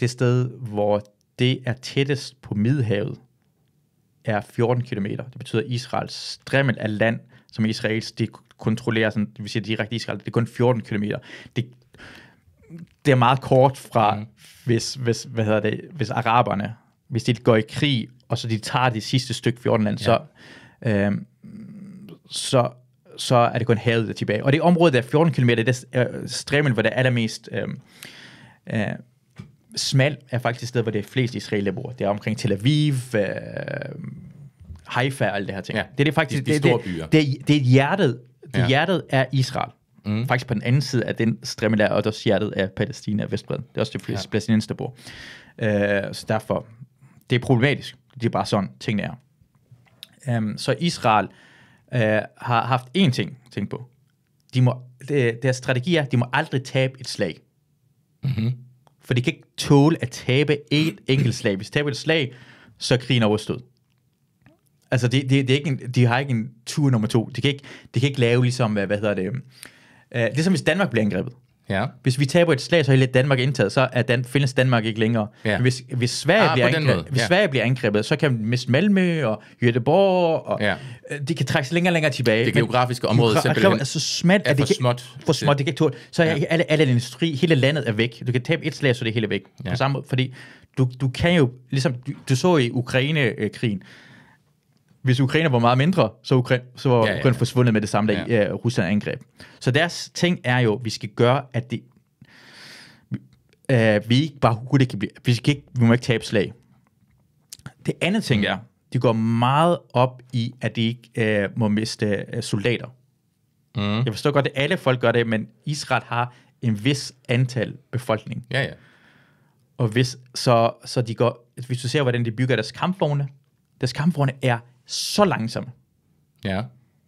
det sted, hvor det er tættest på Middelhavet, er 14 km. Det betyder, at Israels strimmel af land, som Israels de kontrollerer, sådan, det vil sige direkte Israel, det er kun 14 km. Det, det er meget kort fra, mm. hvis, hvis, hvad hedder det, hvis araberne, hvis de går i krig, og så de tager det sidste stykke Jordanland, ja. så, øh, så, så er det kun havet, der tilbage. Og det område, der er 14 km, det er øh, hvor det er allermest øhm, øh, øh, smalt, er faktisk et sted, hvor det er flest israeler bor. Det er omkring Tel Aviv, øh, Haifa og alt det her ting. Ja, det er det faktisk, de, de store det, byer. Det, det, det er hjertet, det ja. hjertet er Israel. Mm. Faktisk på den anden side af den strimmel, der er også hjertet af Palæstina og Vestbreden. Det er også det fleste ja. palæstinenser, der bor. Uh, øh, så derfor, det er problematisk. Det er bare sådan, tingene er. Um, så Israel uh, har haft én ting at tænke på. De må, de, deres strategi er, at de må aldrig tabe et slag. Mm-hmm. For de kan ikke tåle at tabe et enkelt slag. Hvis de taber et slag, så er krigen overstået. Altså, de, de, de, er ikke en, de har ikke en tur nummer to. De kan ikke, de kan ikke lave ligesom, hvad, øh, hvad hedder det, Øh, er som hvis Danmark bliver angrebet. Ja. Hvis vi taber et slag, så er Danmark indtaget, så er Dan- findes Danmark ikke længere. Ja. Men hvis, hvis, Sverige, ah, bliver angrebet, hvis ja. Sverige bliver angrebet, så kan vi miste Malmø og Göteborg, og ja. Øh, det kan trækkes længere og længere tilbage. Det geografiske område geogra- simpelthen er så smalt, er at det for småt. for småt, det kan ikke Så ja. alle, alle industri, hele landet er væk. Du kan tabe et slag, så det hele væk. Ja. På samme måde, fordi du, du kan jo, ligesom du, du så i Ukraine-krigen, hvis Ukraine var meget mindre, så, Ukraine, så var ja, ja, Ukraine forsvundet med det samme, da ja. Øh, Rusland angreb. Så deres ting er jo, at vi skal gøre, at det, øh, vi ikke bare hurtigt kan blive, vi, skal ikke, vi må ikke tabe slag. Det andet ting er, de går meget op i, at de ikke uh, må miste uh, soldater. Mm. Jeg forstår godt, at alle folk gør det, men Israel har en vis antal befolkning. Ja, ja. Og hvis, så, så de går, hvis du ser, hvordan de bygger deres kampvogne, deres kampvogne er så langsomme. Ja,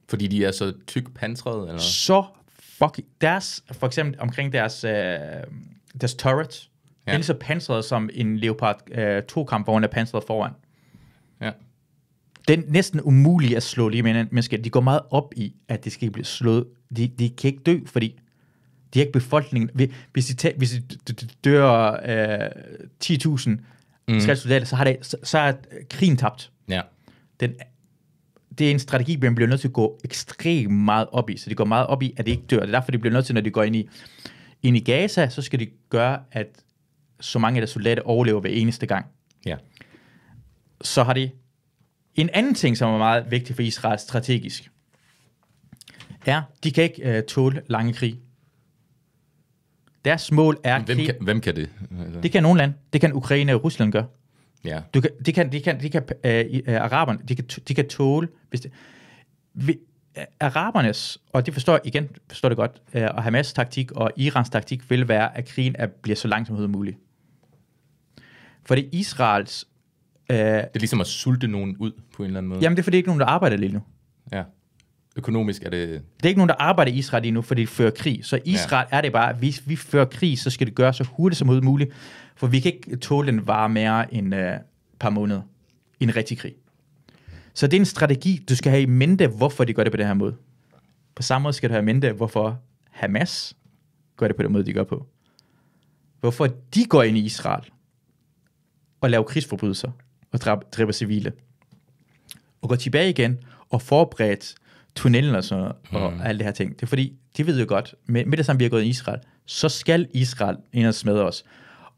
fordi de er så tyk pansrede, eller? Så fucking... Deres, for eksempel omkring deres, øh, deres turret, ja. den er så pansret som en Leopard 2-kamp, øh, hvor hun er pansret foran. Ja. Den er næsten umulig at slå lige med menneske. De går meget op i, at det skal blive slået. De, de kan ikke dø, fordi de er ikke befolkningen. Hvis de, tæ, hvis de dør øh, 10.000 mm. soldater, så, har det, så, så er krigen tabt. Ja. Den det er en strategi, man bliver nødt til at gå ekstremt meget op i. Så det går meget op i, at det ikke dør. Det er derfor, de bliver nødt til, når de går ind i, ind i Gaza, så skal de gøre, at så mange af deres soldater overlever hver eneste gang. Ja. Så har de en anden ting, som er meget vigtig for Israel strategisk, er, de kan ikke uh, tåle lange krig. Deres mål er... Hvem, krig. Kan, hvem kan det? Altså- det kan nogle land. Det kan Ukraine og Rusland gøre. Ja. Du kan, de kan, de kan, de kan uh, araberne, de kan, de kan tåle, hvis det, vi, øh, arabernes, og det forstår igen, forstår det godt, uh, og Hamas' taktik og Irans taktik vil være, at krigen er, bliver så langt som muligt. For det er Israels... Uh, det er ligesom at sulte nogen ud på en eller anden måde. Jamen det er fordi, det ikke nogen, der arbejder lige nu. Ja. Økonomisk er det... Det er ikke nogen, der arbejder i Israel lige nu, fordi de fører krig. Så Israel ja. er det bare, hvis vi fører krig, så skal det gøre så hurtigt som muligt, for vi kan ikke tåle den vare mere end et uh, øh, par måneder i en rigtig krig. Så det er en strategi, du skal have i mente, hvorfor de gør det på den her måde. På samme måde skal du have i mente, hvorfor Hamas gør det på den måde, de gør på. Hvorfor de går ind i Israel og laver krigsforbrydelser og dræber civile. Og går tilbage igen og forbereder tunnelen og, sådan, og mm. alle det her ting. Det er fordi, de ved jo godt, med, med det samme vi har gået i Israel, så skal Israel ind og smadre os.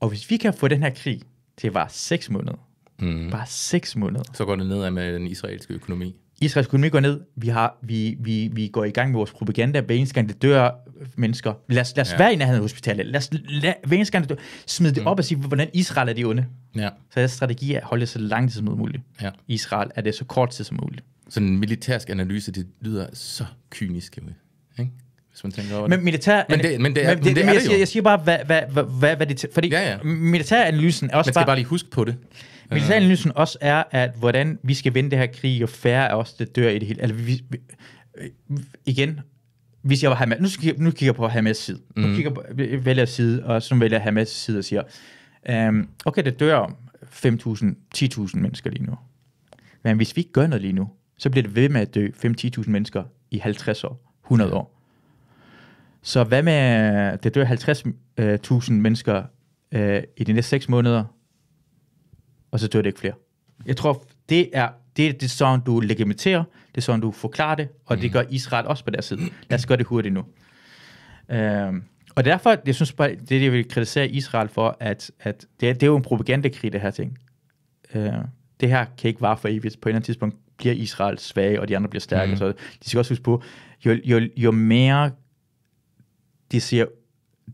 Og hvis vi kan få den her krig til bare 6 måneder, mm. bare 6 måneder. Så går det nedad med den israelske økonomi. Israels økonomi går ned, vi, har, vi, vi, vi går i gang med vores propaganda, hver eneste gang det dør mennesker. Lad os, lad os ja. være i nærheden af hospitalet, lad os, lad, hver eneste gang det dør, smid det mm. op og sige, hvordan Israel er de onde. Ja. Så deres strategi er at holde det så lang tid som muligt. Ja. Israel er det så kort tid som muligt. Så en militærsk analyse, det lyder så kynisk, ikke? hvis man tænker over det. Men militær... Men det, men det, men det, men det, men det er jeg, det jo. Jeg siger bare, hvad, hvad, hvad, hvad, hvad det... Fordi ja, ja. militæranalysen er også bare... Man skal bare, bare lige huske på det. Militæranalysen også er, at hvordan vi skal vinde det her krig, og færre af os, der dør i det hele. Altså, vi, vi, øh, igen, hvis jeg var Hamas... Nu, skal, nu kigger jeg på Hamas' side. Mm. Nu kigger jeg på, vælger side, og så vælger Hamas' side og siger, um, okay, det dør 5.000, 10.000 mennesker lige nu. Men hvis vi ikke gør noget lige nu, så bliver det ved med at dø 5-10.000 mennesker i 50 år, 100 år. Så hvad med, det dør 50.000 øh, mennesker øh, i de næste 6 måneder, og så dør det ikke flere. Jeg tror, det er det, er det sådan, du legitimerer, det er sådan, du forklarer det, og mm. det gør Israel også på deres side. Lad os gøre det hurtigt nu. Øh, og derfor, jeg synes bare, det jeg vil kritisere Israel for, at, at det, er, det er jo en propagandakrig, det her ting. Øh, det her kan ikke vare for evigt. På et eller andet tidspunkt bliver Israel svage, og de andre bliver stærke. Mm. Så de skal også huske på, jo, jo, jo mere de siger,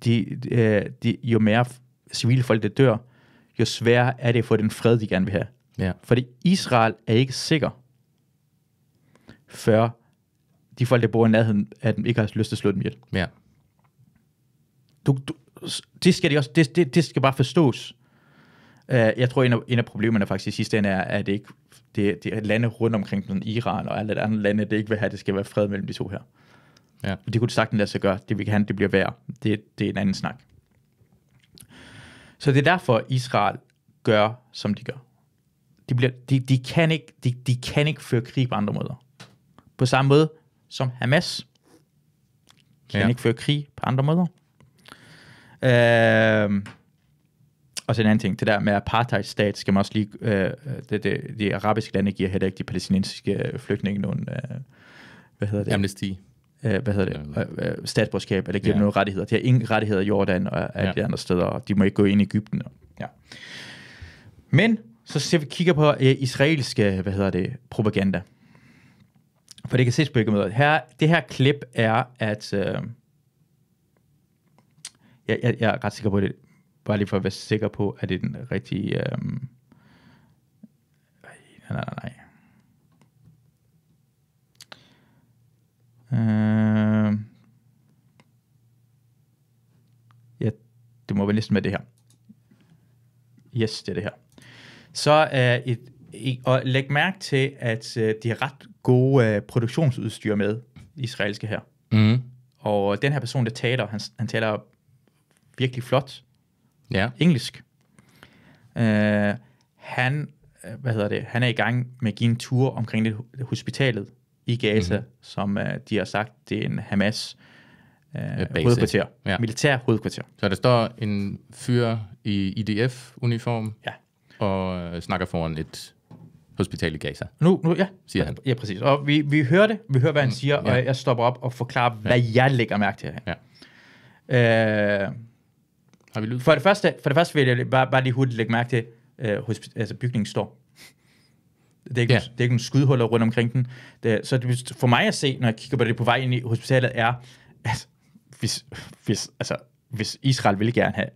de, de, øh, de, jo mere civile folk, der dør, jo sværere er det at få den fred, de gerne vil have. Ja. Fordi Israel er ikke sikker, før de folk, der bor i nærheden at de ikke har lyst til at slå dem ihjel. Ja. Du, du, det, skal de også, det, det, det skal bare forstås. Uh, jeg tror, en af, en af problemerne faktisk i sidste ende er, at det ikke det, det er lande rundt omkring den Iran og alle andre lande, det ikke vil have, at det skal være fred mellem de to her. Ja. Og det kunne de sagtens lade sig gøre. Det vil gerne, det bliver værd. Det, det er en anden snak. Så det er derfor, Israel gør, som de gør. De, bliver, de, de, kan, ikke, de, de kan ikke føre krig på andre måder. På samme måde som Hamas kan ja. ikke føre krig på andre måder. Øhm, og så en anden ting, det der med apartheidstat, skal man også lige, øh, øh det, det, de arabiske lande giver heller ikke de palæstinensiske øh, flygtninge nogen, øh, hvad hedder det? Amnesti øh, hvad hedder det, øh, øh, statsborgerskab, eller giver ja. dem nogle rettigheder. De har ingen rettigheder i Jordan og alle ja. de andre steder, og de må ikke gå ind i Ægypten. Og, ja. Men så ser vi kigger på øh, israelske, hvad hedder det, propaganda. For det kan ses på ikke Her, det her klip er, at... Øh, jeg, jeg, jeg er ret sikker på det. Bare lige for at være sikker på, at det er den rigtige... Øh, nej, nej, nej. Øh, ja, det må være næsten med det her. Yes, det er det her. Så øh, et, i, og læg mærke til, at øh, de har ret gode øh, produktionsudstyr med, israelske her. Mm. Og den her person, der taler, han, han taler virkelig flot ja. engelsk. Uh, han, hvad hedder det, han er i gang med at give en tur omkring det, hospitalet, i Gaza, mm-hmm. som uh, de har sagt, det er en Hamas uh, hovedkvarter, ja. militær hovedkvarter. Så der står en fyr i IDF-uniform ja. og uh, snakker foran et hospital i Gaza. Nu, nu ja. Siger han. Ja, præcis. Og vi, vi hører det, vi hører, hvad han mm, siger, mm, ja. og jeg stopper op og forklarer, hvad ja. jeg lægger mærke til her. Ja. Uh, har vi lyd? For det første, for det første vil jeg bare, bare lige hurtigt lægge mærke til, uh, altså bygningen står. Det er ikke, ja. det er ikke en skudhuller rundt omkring den. Det, så det, for mig at se, når jeg kigger på det på vej ind i hospitalet, er, at hvis, hvis, altså, hvis Israel vil gerne have,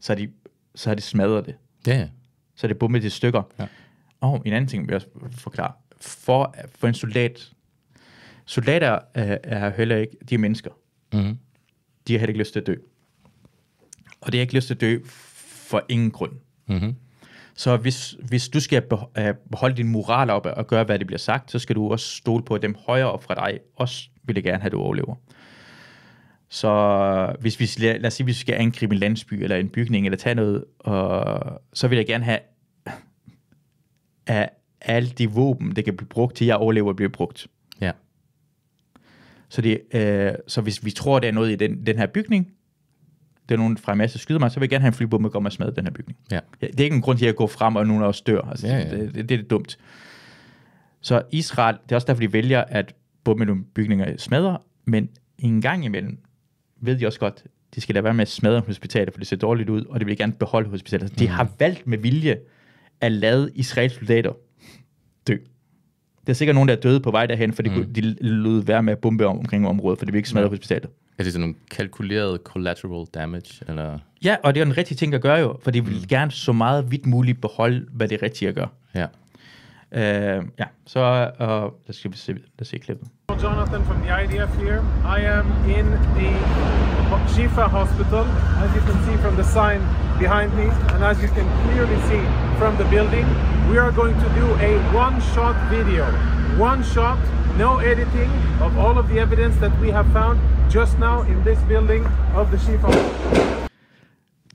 så har de, så har de smadret det. Ja, Så er det bummet i stykker. Ja. Og en anden ting, jeg også forklare. For, for en soldat, soldater øh, er heller ikke, de er mennesker. Mm-hmm. De har heller ikke lyst til at dø. Og det har ikke lyst til at dø for ingen grund. Mm-hmm. Så hvis, hvis du skal øh, beholde din moral op og gøre, hvad det bliver sagt, så skal du også stole på, at dem højere op fra dig også vil det gerne have, at du overlever. Så hvis vi, lad os sige, hvis vi skal angribe en landsby eller en bygning eller tage noget, og så vil jeg gerne have, at alle de våben, der kan blive brugt til, jeg overlever, bliver brugt. Ja. Så, det, øh, så hvis vi tror, der er noget i den, den her bygning, det er nogen fra en masse skyder mig, så vil jeg gerne have en flybombe kommer og smadrer den her bygning. Ja. ja. Det er ikke en grund til, at gå frem, og nogen også dør. Altså, ja, ja. Det, det, det, er dumt. Så Israel, det er også derfor, de vælger at bombe nogle bygninger smadrer, men en gang imellem ved de også godt, de skal lade være med at smadre hospitaler, for det ser dårligt ud, og de vil gerne beholde hospitaler. Altså, de mm. har valgt med vilje at lade israelske soldater dø. Der er sikkert nogen, der er døde på vej derhen, for mm. de lød være med at bombe om, omkring området, for det vil ikke smadre mm. hospitalet. Er det sådan nogle kalkulerede collateral damage? Eller? Ja, og det er en rigtig ting at gøre jo, for de vil mm. gerne så meget vidt muligt beholde, hvad det rigtige at gøre. Ja. Uh, ja, så uh, der skal vi se, lad se klippet. Jonathan from the IDF here. I am in the Shifa Hospital, as you can see from the sign behind me, and as you can clearly see from the building, we are going to do a one-shot video. One shot, no editing of all of the evidence that we have found just now in this building of the chief of...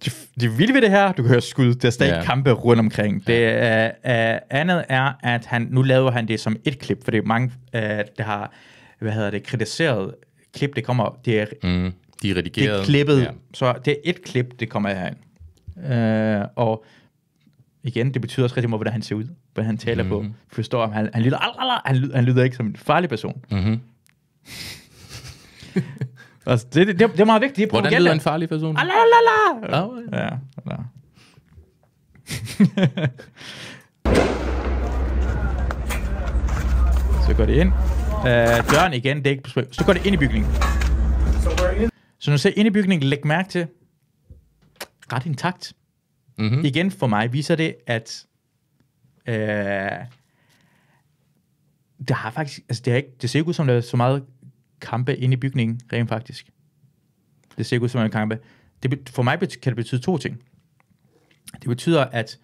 De, de vilde ved det her, du kan høre skud, der er stadig yeah. kampe rundt omkring. Det uh, uh, andet er, at han, nu laver han det som et klip, for det er mange, uh, der har hvad hedder det, kritiseret klip, det kommer, det er, mm, de er redigeret. Det er klippet, yeah. så det er et klip, det kommer herind. Uh, og igen, det betyder også rigtig meget, hvordan han ser ud, hvordan han taler mm. på. Forstår, han, han, lyder, han, lyder, han lyder ikke som en farlig person. Mm-hmm. altså, det, det, det, er meget vigtigt. Det er Hvordan lyder en farlig person? Ah, la, ah, Ja, ja. ja. så går det ind. Øh, døren igen, det er ikke på Så går det ind i bygningen. Så når du ser ind i bygningen, læg mærke til, ret intakt. Mm-hmm. Igen for mig viser det, at øh, det har faktisk, altså det, er ikke, det ser ikke ud som, det er så meget kampe inde i bygningen, rent faktisk. Det ser ikke ud som en kampe. Det, for mig kan det betyde to ting. Det betyder, at,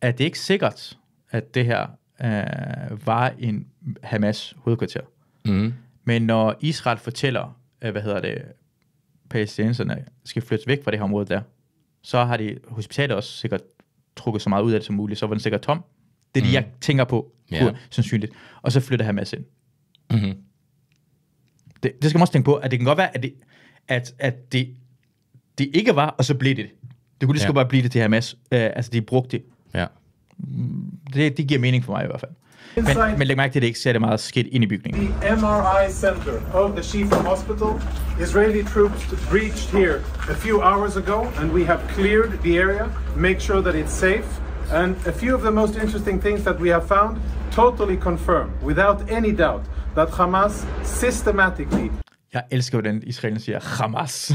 at det ikke er sikkert, at det her øh, var en Hamas hovedkvarter. Mm. Men når Israel fortæller, øh, hvad hedder det, palæstinenserne skal flytte væk fra det her område der, så har de hospitalet også sikkert trukket så meget ud af det som muligt, så var den sikkert tom. Det er det, jeg mm. tænker på, yeah. sandsynligt. Og så flytter Hamas ind. Mm-hmm det, det skal man også tænke på, at det kan godt være, at det, at, at det, det ikke var, og så blev det det. kunne lige så ja. godt bare blive det til Hamas. Øh, altså, de brugte det. Ja. Mm, det, det giver mening for mig i hvert fald. Men, men læg mærke til, at det ikke særlig meget sket ind i bygningen. The MRI center of the Shifa Hospital. Israeli troops breached here a few hours ago, and we have cleared the area, make sure that it's safe. And a few of the most interesting things that we have found totally confirmed, without any doubt, dat Hamas systematically. Ja, elsker hvordan Hamas.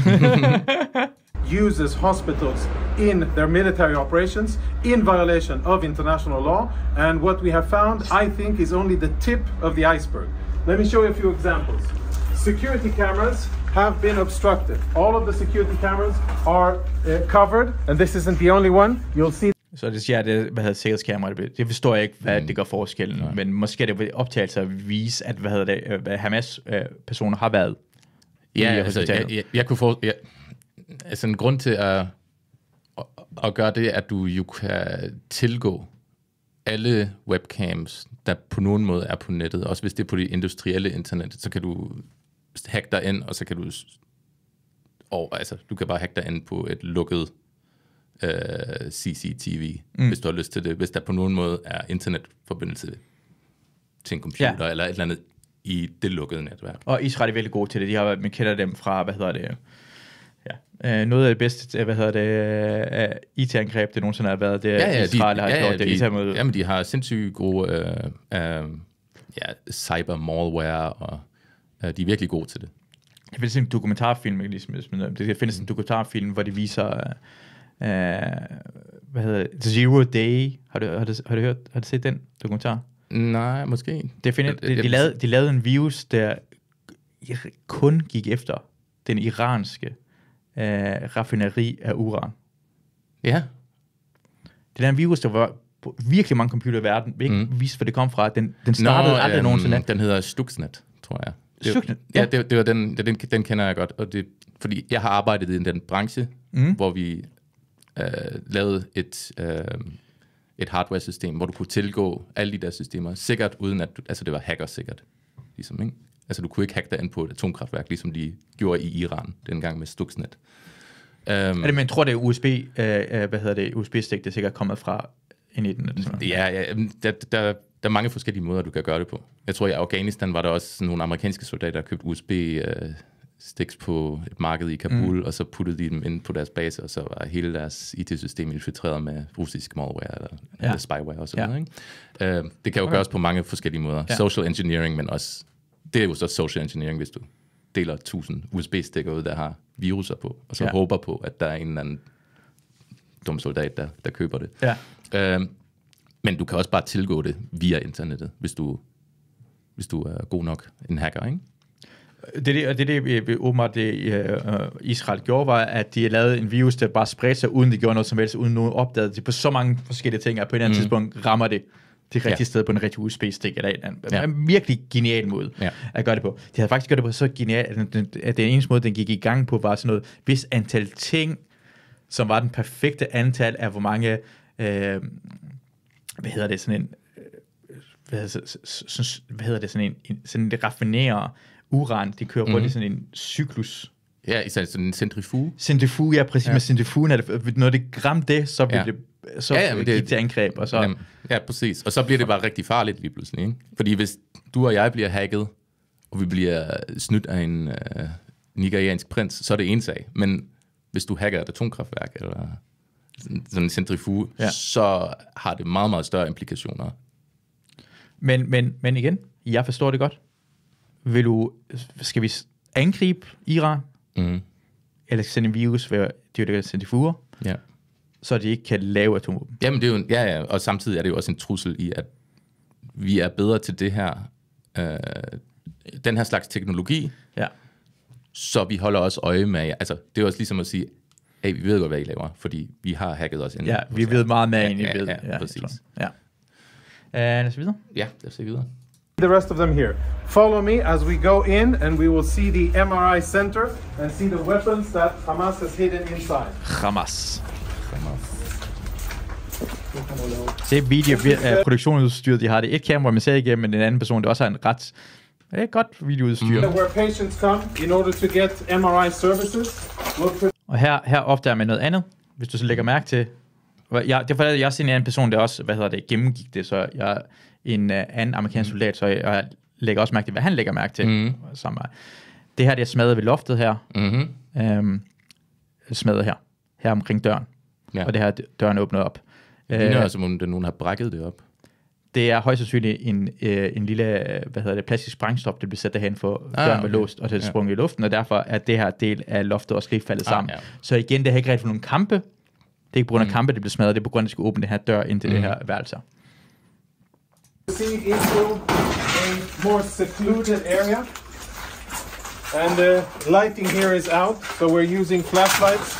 uses hospitals in their military operations in violation of international law. And what we have found, I think, is only the tip of the iceberg. Let me show you a few examples. Security cameras have been obstructed. All of the security cameras are uh, covered, and this isn't the only one. You'll see. Så det siger, at det, hvad hedder, sikkerhedskamera, det, det forstår jeg ikke, hvad mm. det gør forskellen, Nej. men måske er det optagelse at vise, at hvad hedder det, øh, hvad Hamas-personer øh, har været ja, i øh, altså, jeg, jeg, jeg kunne få, ja, altså en grund til at, at, at gøre det, at du jo kan tilgå alle webcams, der på nogen måde er på nettet, også hvis det er på det industrielle internet, så kan du hacke dig ind, og så kan du og altså, du kan bare hacke dig ind på et lukket øh, CCTV, mm. hvis du har lyst til det, hvis der på nogen måde er internetforbindelse til en computer ja. eller et eller andet i det lukkede netværk. Og Israel er veldig gode til det. De har, man kender dem fra, hvad hedder det, ja, øh, noget af det bedste, øh, hvad hedder det, uh, øh, IT-angreb, det nogensinde har været, det ja, ja, Israel de, har ja, gjort, ja, det de, IT-møde. Jamen, de har sindssygt gode øh, øh, ja, cyber malware, og øh, de er virkelig gode til det. vil sige en dokumentarfilm, ligesom, det findes en dokumentarfilm, hvor de viser, øh, Uh, hvad hedder det? Zero Day. Har du, har, du, har, du hørt, har du set den dokumentar? Nej, måske. Definit, øh, øh, de, de, lavede, de lavede en virus, der kun gik efter den iranske uh, raffineri af uran. Ja. Det er en virus, der var på virkelig mange computer i verden. Vi ikke mm. vidste, hvor det kom fra. Den, den startede Nå, aldrig øhm, nogensinde. Den hedder Stuxnet, tror jeg. Det, Stuxnet? Ja, ja det, det var den, den, den kender jeg godt. Og det, fordi jeg har arbejdet i den branche, mm. hvor vi øh, lavet et, øh, et hardware-system, hvor du kunne tilgå alle de der systemer, sikkert uden at, du, altså det var hacker sikkert, ligesom, ikke? Altså du kunne ikke hacke dig ind på et atomkraftværk, ligesom de gjorde i Iran dengang med Stuxnet. Um, er det, øhm, men tror det er USB, øh, øh, hvad hedder det, USB-stik, det er sikkert kommet fra ind i den? Ja, ja der, der, der er mange forskellige måder, du kan gøre det på. Jeg tror, i Afghanistan var der også nogle amerikanske soldater, der købte USB, øh, sticks på et marked i Kabul, mm. og så puttede de dem ind på deres base, og så var hele deres IT-system infiltreret med russisk malware eller, ja. eller spyware og sådan ja. noget. Ikke? Uh, det kan jo okay. gøres på mange forskellige måder. Ja. Social engineering, men også, det er jo så social engineering, hvis du deler tusind USB-stikker ud, der har viruser på, og så ja. håber på, at der er en eller anden dum soldat, der, der køber det. Ja. Uh, men du kan også bare tilgå det via internettet, hvis du, hvis du er god nok en hacker, ikke? det, det, det, det åbenbart det, øh, øh, Israel gjorde, var, at de lavede en virus, der bare spredte sig, uden de gjorde noget som helst, uden nogen opdagede det på så mange forskellige ting, at på et eller andet mm. tidspunkt rammer det det rigtige ja. sted på en rigtig USB-stik eller en anden. Ja. En virkelig genial måde ja. at gøre det på. De havde faktisk gjort det på så genialt, at den, at den eneste måde, den gik i gang på, var sådan noget, hvis antal ting, som var den perfekte antal af, hvor mange, øh, hvad hedder det, sådan en, øh, hvad hedder, sådan, hvad hedder det, sådan en, sådan en raffinere uran. De kører mm-hmm. i mhm. sådan en cyklus. Ja, i sådan en centrifuge. Centrifuge, ja, præcis. Ja. Med centrifugen er det, når det gram det, så vil ja. det så ja, jamen, det, til angreb. Og så... Jamen, ja, præcis. Og så bliver det bare rigtig farligt lige pludselig. Ikke? Fordi hvis du og jeg bliver hacket, og vi bliver snydt af en øh, nigeriansk prins, så er det en sag. Men hvis du hacker et atomkraftværk eller sådan en centrifuge, ja. så har det meget, meget større implikationer. Men, men, men igen, jeg forstår det godt vil du, skal vi angribe Iran, mm. eller skal sende en virus, ved de der sende fuger, ja. så de ikke kan lave atomvåben? Jamen, det er jo, ja, ja, og samtidig er det jo også en trussel i, at vi er bedre til det her, øh, den her slags teknologi, ja. så vi holder også øje med, altså det er også ligesom at sige, hey, vi ved godt, hvad I laver, fordi vi har hacket os ind. Ja, vi ved meget mere, end I ved. Ja, ja, ja, præcis. Ja. Uh, øh, lad os videre. Ja, lad os videre. the rest of them here. Follow me as we go in and we will see the MRI center and see the weapons that Hamas has hidden inside. Hamas. Se videoproduktionsudstyr, eh, de har. Det et kamera, man ser igennem, men en anden person, der også har en ret det er godt videoudstyr. Where Og her, her opdager man noget andet, hvis du så lægger mærke til. Jeg, det er fordi, jeg har set en anden person, der også hvad hedder det, gennemgik det, så jeg, en uh, anden amerikansk mm. soldat, så jeg, og jeg lægger også mærke til, hvad han lægger mærke til. Mm. Sammen. Det her, det er smadret ved loftet her. Mm-hmm. Øhm, smadret her. Her omkring døren. Ja. Og det her, døren åbner op. Det ligner øh, som om nogen har brækket det op. Det er højst sandsynligt en, øh, en lille, øh, hvad hedder det, plastisk sprængstop, det blev sat derhen, for ah, døren var låst, og det er sprunget i luften, og derfor er det her del af loftet også lige faldet ah, sammen. Ja. Så igen, det har ikke rigtig for nogle kampe. Det er ikke på grund af mm. kampe, det blev smadret, det er på grund af, at de skulle åbne den her dør ind til mm. det her værelse. Proceed into a more secluded area. And the uh, lighting here is out, so we're using flashlights.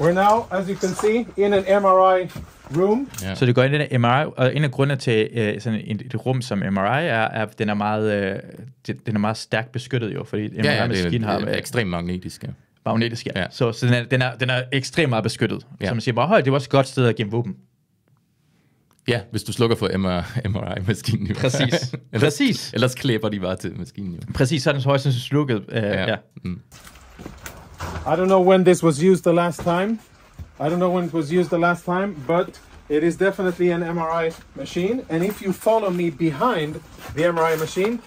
We're now, as you can see, in an MRI room. Yeah. Så det går ind i den MRI, og en af grundene til uh, sådan et, et rum som MRI er, at den er meget, uh, den er meget stærkt beskyttet jo, fordi MRI-maskinen ja, ja, det er, har... Det er ekstremt magnetisk, ja. Magnetisk, ja. ja. Så, så den, er, den, er, den er ekstremt meget beskyttet. Ja. Så man siger bare, højt, det var også et godt sted at gemme våben. Ja, hvis du slukker for MRI-maskinen. Præcis. ellers, Præcis. Ellers klæber de bare til maskinen. Jo. Præcis, så er den højst sandsynligt slukket. Uh, ja. ja. Mm. I don't know when this was used the last time. I don't know when it was used the last time, but it is definitely an MRI machine. And if you follow me behind the MRI machine,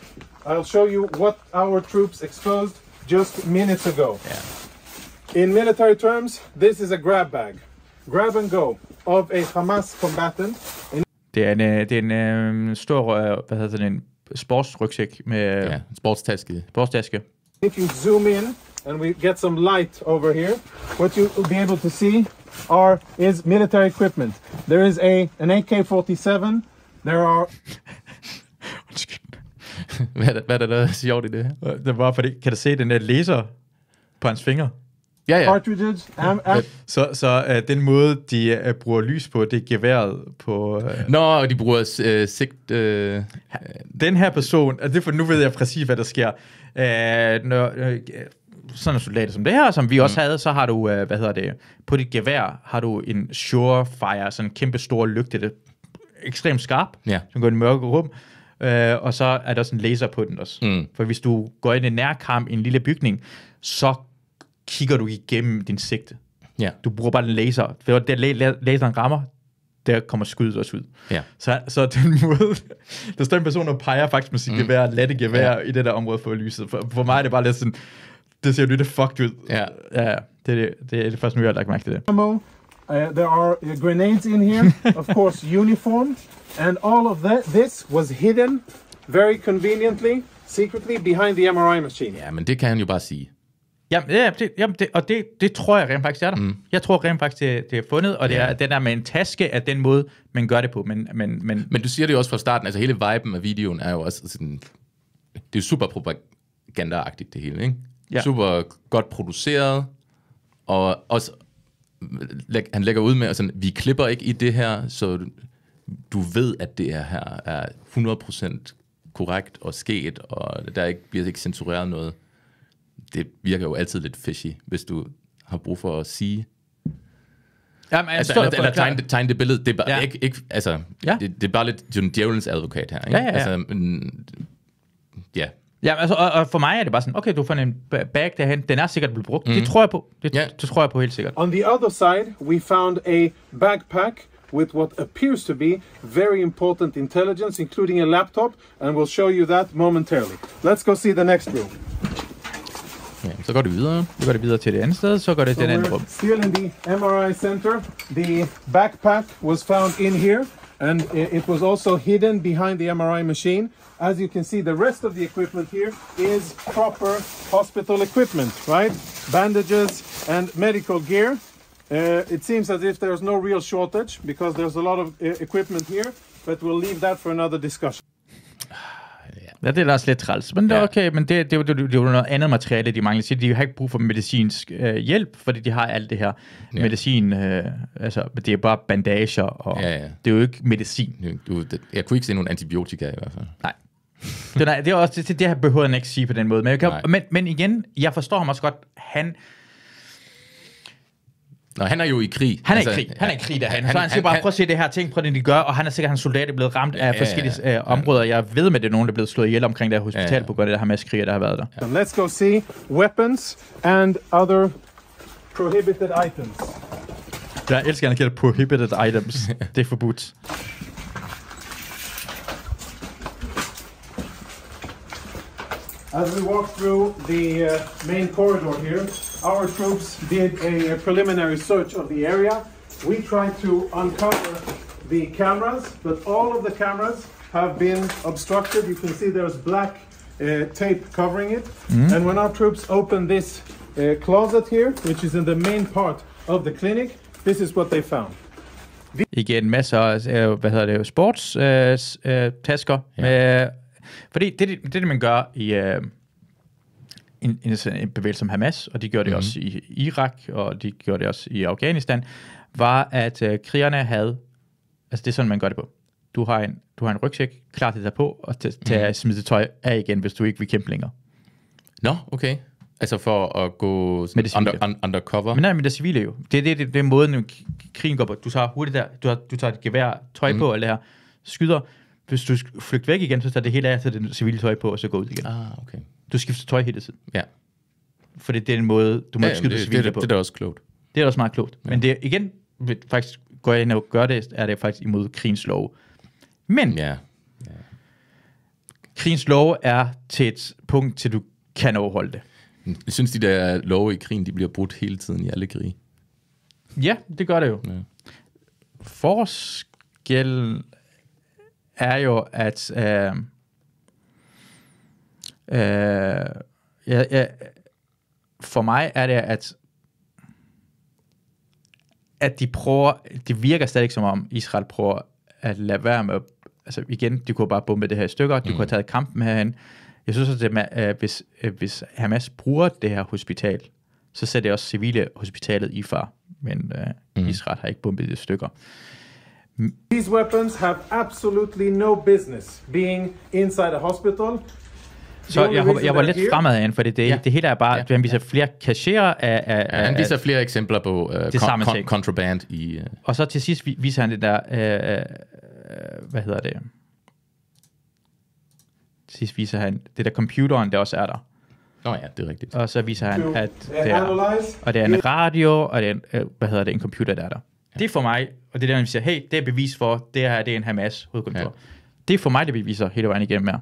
I'll show you what our troops exposed just minutes ago. Yeah. In military terms, this is a grab bag. grab and go of a Hamas combatant. Det er en, øh, det er en um, stor, uh, hvad hedder det, en sportsrygsæk med... Ja, sportstaske. Sportstaske. If you zoom in and we get some light over here, what you will be able to see are is military equipment. There is a an AK-47. There are hvad, er der, hvad er der sjovt i det? Det var fordi, kan du se den der laser på hans finger? Ja, ja. Cartridges. Am, am. Så, så uh, den måde, de uh, bruger lys på, det er geværet på... Uh, Nå, de bruger uh, sigt... Uh, den her person, og det for nu ved jeg præcis, hvad der sker. Uh, når, uh, sådan en soldat som det her, som vi også mm. havde, så har du, uh, hvad hedder det, på dit gevær har du en surefire, sådan en kæmpe stor lygte, det ekstremt skarp, ja. som går i en mørke rum. Uh, og så er der sådan en laser på den også. Mm. For hvis du går ind i nærkamp i en lille bygning, så kigger du igennem din sigte. Ja. Du bruger bare den laser. Det der laseren rammer, der kommer skuddet også ud. Ja. Så, så den måde, der står en person og peger faktisk med sit mm. gevær, lette gevær ja. i det der område for lyset. For, for mig er det bare lidt sådan, det ser jo lidt fucked ud. Ja. ja det, det, det er det første, jeg har lagt mærke til det. Uh, there are uh, grenades in here, of course, uniform, and all of that. This was hidden very conveniently, secretly behind the MRI machine. Ja, men det kan han jo bare sige. Jamen, ja, det, jamen det, og det, det tror jeg rent faktisk er der. Mm. Jeg tror rent faktisk, det, det er fundet, og det yeah. er den der med en taske af den måde, man gør det på. Men, men, men, men du siger det jo også fra starten, altså hele viben af videoen er jo også sådan, det er super propagandaagtigt det hele, ikke? Ja. Super godt produceret, og også, læg, han lægger ud med, altså, vi klipper ikke i det her, så du, du ved, at det her er 100% korrekt og sket, og der ikke, bliver ikke censureret noget det virker jo altid lidt fishy, hvis du har brug for at sige... Jamen, jeg altså, eller, eller tegne, tegne det billede. Det er bare, ja. ikke, ikke, altså, ja. det, det er bare lidt John djævelens advokat her. Ikke? Ja, ja, ja. Altså, men, ja. Ja, altså, og, og for mig er det bare sådan, okay, du får en bag derhen, den er sikkert blevet brugt. Mm. Det mhm. tror jeg på. Det, yeah. det tror jeg på helt sikkert. On the other side, we found a backpack with what appears to be very important intelligence, including a laptop, and we'll show you that momentarily. Let's go see the next room. Ja, så går det videre. Så går det videre til det andet sted, så går det so den anden rum. Still in the MRI center. The backpack was found in here and it was also hidden behind the MRI machine. As you can see, the rest of the equipment here is proper hospital equipment, right? Bandages and medical gear. Uh, it seems as if there's no real shortage because there's a lot of uh, equipment here, but we'll leave that for another discussion. Ja, det er da også lidt træls. Men det er ja. okay, men det, det, det, det, det er jo noget andet materiale, de mangler. Så de har ikke brug for medicinsk øh, hjælp, fordi de har alt det her ja. medicin. Øh, altså, det er bare bandager, og ja, ja. det er jo ikke medicin. Du, det, jeg kunne ikke se nogen antibiotika i hvert fald. Nej. det, er, det er også det, det, det behøver han ikke sige på den måde. Men, jeg kan, men, men igen, jeg forstår ham også godt. Han Nå, han er jo i krig. Han er altså, i krig, han er i krig, der han. han så han siger bare, han, prøv at se det her ting, på det, de gør, og han er sikkert, at hans soldater er blevet ramt af ja, forskellige ja, øh, områder. Jeg ved med, det er nogen, der er blevet slået ihjel omkring det her hospital, ja, ja. på grund af det her masse krig, der har været der. Ja. Let's go see weapons and other prohibited items. Jeg elsker, at han kalder prohibited items. det er forbudt. As we walk through the uh, main corridor here, our troops did a, a preliminary search of the area. We tried to uncover the cameras, but all of the cameras have been obstructed. You can see there's black uh, tape covering it. Mm. And when our troops opened this uh, closet here, which is in the main part of the clinic, this is what they found. Igen masser af, øh, hvad hedder det, sports øh, øh, tasker. Ja. Øh, fordi det, det, det, man gør i, øh, en, en, en bevægelse som Hamas, og de gjorde det mm-hmm. også i Irak, og de gjorde det også i Afghanistan, var, at øh, krigerne havde, altså det er sådan, man gør det på. Du har en, du har en rygsæk, klar til at tage på, og til mm-hmm. at smide tøj af igen, hvis du ikke vil kæmpe længere. Nå, no, okay. Altså for at gå med det under, un, undercover? Men nej, men det civile jo. Det er det, det, det er måden, krigen går på. Du tager hurtigt der, du, har, du tager et gevær, tøj mm. på og det her, skyder, hvis du flygter væk igen, så tager det hele af, så det civile tøj på, og så går ud igen. Ah, okay. Du skifter tøj hele tiden. Ja. For det er den måde, du må ja, ikke skyde det, det civile det, på. Det, er også klogt. Det er også meget klogt. Ja. Men det er, igen, faktisk går jeg ind og gør det, er det faktisk imod krigens lov. Men ja. Ja. krigens lov er til et punkt, til du kan overholde det. Jeg synes, de der love i krigen, de bliver brudt hele tiden i alle krige. Ja, det gør det jo. Ja. Forskellen er jo, at øh, øh, jeg, jeg, for mig er det, at at de prøver, det virker stadig som om Israel prøver at lade være med, altså igen, de kunne bare bombe det her i stykker, de mm. kunne have mm. taget kampen herhen. Jeg synes også, at det, hvis, hvis Hamas bruger det her hospital, så sætter det også civile hospitalet i far, men øh, mm. Israel har ikke bombet det i stykker. These weapons have absolutely no business being inside a hospital. Så jeg, håber, jeg var lidt fremad, Anne, for det, det, ja. det hele er bare, at ja. han viser flere kasserer af, af, ja, han viser af, flere eksempler på uh, det samme kon, contraband i... Uh... Og så til sidst viser han det der, uh, hvad hedder det? Til sidst viser han det der computeren, der også er der. Nå oh ja, det er rigtigt. Og så viser han, at det er, og det er en radio, og det er en, hvad hedder det, en computer, der er der. Det er for mig, og det er der, man siger, hey, det er bevis for, det her det er en Hamas hovedkontor. Ja. Det er for mig, det beviser hele vejen igennem her.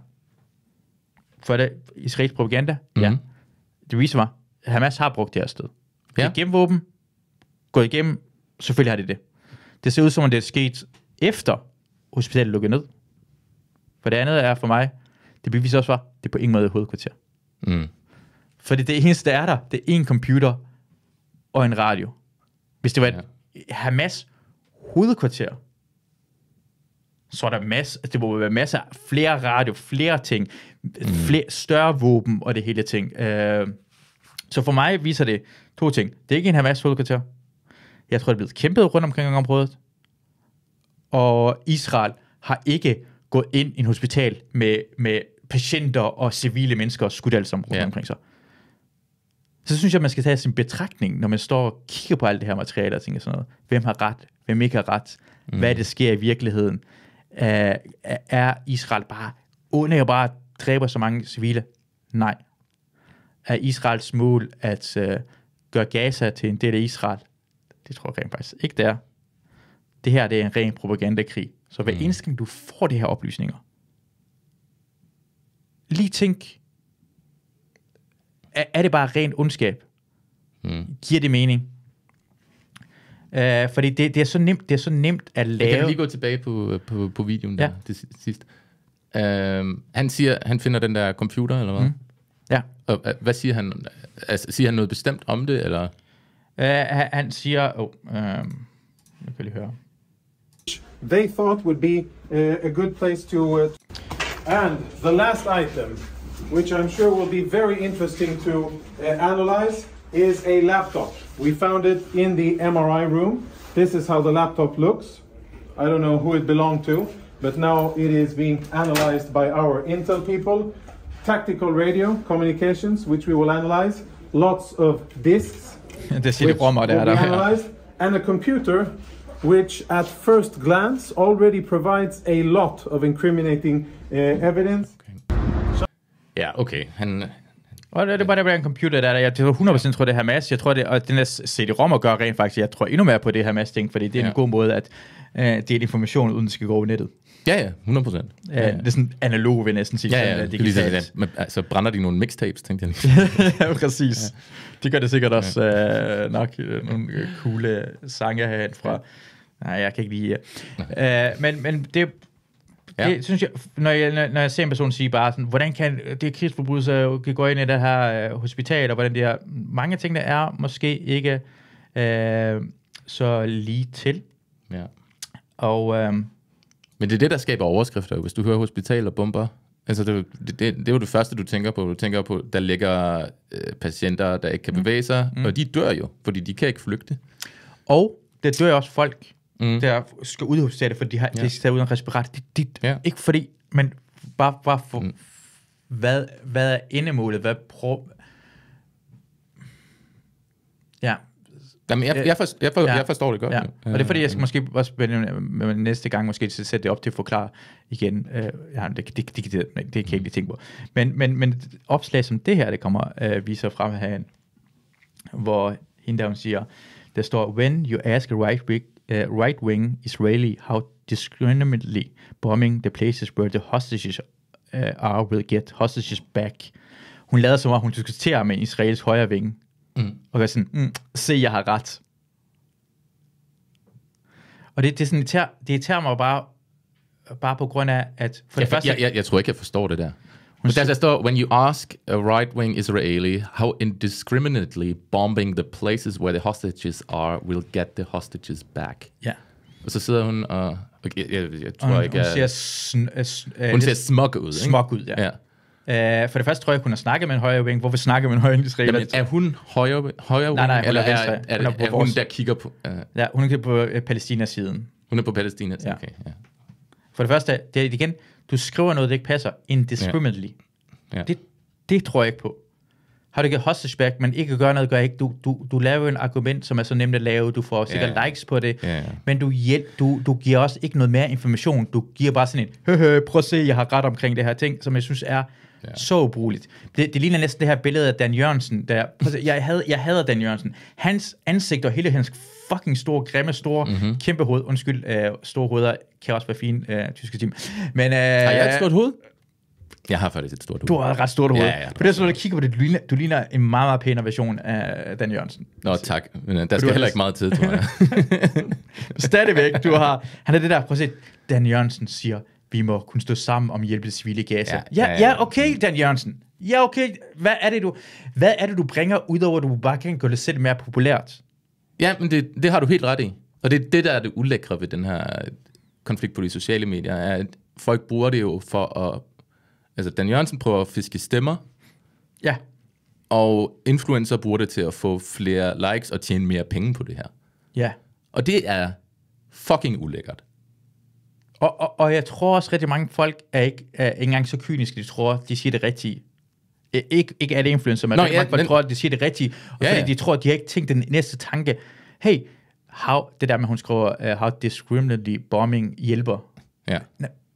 For det israelsk propaganda, mm-hmm. ja. Det viser mig, Hamas har brugt det her sted. Ja. Det er våben, gået igennem, selvfølgelig har det det. Det ser ud som om, det er sket efter hospitalet lukket ned. For det andet er for mig, det beviser også var, det er på ingen måde hovedkvarter. Mm. Fordi det eneste, der er der, det er en computer og en radio. Hvis det var et ja. Hamas hovedkvarter, så er der masser, det må være masser, flere radio, flere ting, mm. flere, større våben og det hele ting. Øh, så for mig viser det to ting. Det er ikke en Hamas hovedkvarter. Jeg tror, det er blevet kæmpet rundt omkring området. Og Israel har ikke gået ind i en hospital med, med patienter og civile mennesker skudt alt sammen rundt ja. omkring sig så synes jeg, man skal tage sin betragtning, når man står og kigger på alt det her materiale og tænker sådan noget. Hvem har ret? Hvem ikke har ret? Mm. Hvad det sker i virkeligheden? Uh, er Israel bare onde og bare dræber så mange civile? Nej. Er Israels mål at uh, gøre Gaza til en del af Israel? Det tror jeg rent faktisk ikke, det er. Det her det er en ren propagandakrig. Så hver mm. eneste gang du får de her oplysninger, lige tænk, er, er det bare rent ondskab? Mm. Giver det mening? Uh, fordi det, det, er så nemt, det er så nemt at lave... Jeg kan lige gå tilbage på, på, på videoen der, ja. det sidste. Uh, øh, han siger, han finder den der computer, eller hvad? Mm. Ja. Og, øh, hvad siger han? Altså, siger han noget bestemt om det, eller? Uh, han siger... Oh, uh, jeg kan lige høre. They thought would be a good place to... Uh, and the last item which I'm sure will be very interesting to uh, analyze, is a laptop. We found it in the MRI room. This is how the laptop looks. I don't know who it belonged to, but now it is being analyzed by our Intel people. Tactical radio communications, which we will analyze. Lots of disks, which will be analyzed. And a computer, which at first glance already provides a lot of incriminating uh, evidence. Ja, okay. Han, øh, og det, det er bare det, en computer, der er der. Jeg tror 100% tror, det er Hamas. Jeg tror, det, og den der CD-ROM gør rent faktisk, jeg tror endnu mere på det Hamas-ting, fordi det er ja. en god måde at øh, dele information, uden det skal gå over nettet. Ja, ja, 100%. ja, ja. Det er sådan analog, vil jeg næsten sige. Ja, ja, sådan, digitalt. Lige, men, altså brænder de nogle mixtapes, tænkte jeg lige. ja, præcis. Ja. Det gør det sikkert også ja. øh, nok øh, nogle øh, coole sange herhen fra. Nej, jeg kan ikke lide jer. Øh, men, men det Ja. Det synes jeg, når jeg, når jeg ser en person sige bare sådan, hvordan kan det krigsforbrydelse kan gå ind i det her øh, hospital, og hvordan det her, mange ting, der er måske ikke øh, så lige til. Ja. Og, øh, Men det er det, der skaber overskrifter, hvis du hører hospital og bomber. Altså, det, det, det, det er jo det første, du tænker på. Du tænker på, der ligger øh, patienter, der ikke kan mm. bevæge sig, mm. og de dør jo, fordi de kan ikke flygte. Og det dør også folk, mm. der skal udhuske det, for de har ja. ud uden respirat. De, de, ja. Ikke fordi, men bare, bare for, mm. hvad, hvad er endemålet? Hvad prøver... Ja, Jamen, jeg, jeg, forstår, jeg, forstår, ja. jeg forstår det godt. Ja. ja. Og det er fordi, jeg skal måske også med næste gang måske sætte det op til at forklare igen. Uh, ja, det, det, det, det, det kan jeg ikke mm. lige tænke på. Men, men, men opslag som det her, det kommer uh, viser frem herhen, hvor hende der, hun siger, der står, when you ask a right uh, right-wing Israeli how discriminately bombing the places where the hostages uh, are will get hostages back. Hun lader som om, hun diskuterer med Israels højre vinge. Mm. Og gør sådan, mm, se, jeg har ret. Og det, det, er sådan, det tager mig bare, bare på grund af, at... For jeg, det første, jeg, jeg, jeg tror ikke, jeg forstår det der. Men der, as though when you ask a right wing Israeli how indiscriminately bombing the places where the hostages are will get the hostages back. Ja. Og så sidder hun og... Jeg, jeg, jeg tror hun, ikke... Hun ser, sn, øh, øh ser smuk ud, ikke? Smuk ud, ja. ja. Uh, for det første tror jeg, hun har snakket med en højre wing. Hvorfor snakker man højre israeler? Jamen, er hun højre, højre wing, nej, nej, hun eller er, er, er, hun er, er hun, der kigger på... Uh... Ja, hun er på uh, Palæstinas siden. Hun er på Palæstinas, ja. okay. Ja. For det første, det er igen, du skriver noget, der ikke passer indiscriminately. Ja. Ja. Det, det tror jeg ikke på. Har du ikke hostage back, men ikke gør noget, gør ikke. Du, du, du laver en argument, som er så nemt at lave. Du får sikkert yeah. likes på det. Yeah. Men du, hjælp, du, du giver også ikke noget mere information. Du giver bare sådan en, høh, høh, prøv at se, jeg har ret omkring det her ting, som jeg synes er yeah. så ubrugeligt. Det, det ligner næsten det her billede af Dan Jørgensen. Der, jeg, havde, jeg hader Dan Jørgensen. Hans ansigt og hele hans fucking store, grimme, store, mm-hmm. kæmpe hoved. Undskyld, øh, store hoveder kan også være fine, øh, tyske team. Men, øh, har jeg et stort hoved? Jeg har faktisk et stort hoved. Du har et ret stort hoved. Ja, ja, på det, så du kigger på det, du ligner, du ligner en meget, meget pænere version af Dan Jørgensen. Nå, tak. Men øh, der skal heller ikke meget tid, tror jeg. Stadigvæk, du har... Han er det der, prøv at se, Dan Jørgensen siger, vi må kunne stå sammen om at hjælpe det civile Gaza. Ja, ja, ja, ja, okay, Dan Jørgensen. Ja, okay. Hvad er det, du, hvad er det, du bringer, udover at du bare kan gøre det selv mere populært? Ja, men det, det har du helt ret i. Og det er det, der er det ulækre ved den her konflikt på de sociale medier, er, at folk bruger det jo for at... Altså, Dan Jørgensen prøver at fiske stemmer. Ja. Og influencer bruger det til at få flere likes og tjene mere penge på det her. Ja. Og det er fucking ulækkert. Og, og, og jeg tror også, at rigtig mange folk er ikke, er ikke engang så kyniske, de tror, de siger det rigtige. Øh, ikke, ikke alle influencer, men Nå, ja, folk den... tror, at de siger det rigtige, og ja, fordi de tror, at de har ikke tænkt den næste tanke. Hey, how, det der med, hun skriver, uh, how discriminately bombing hjælper. Ja.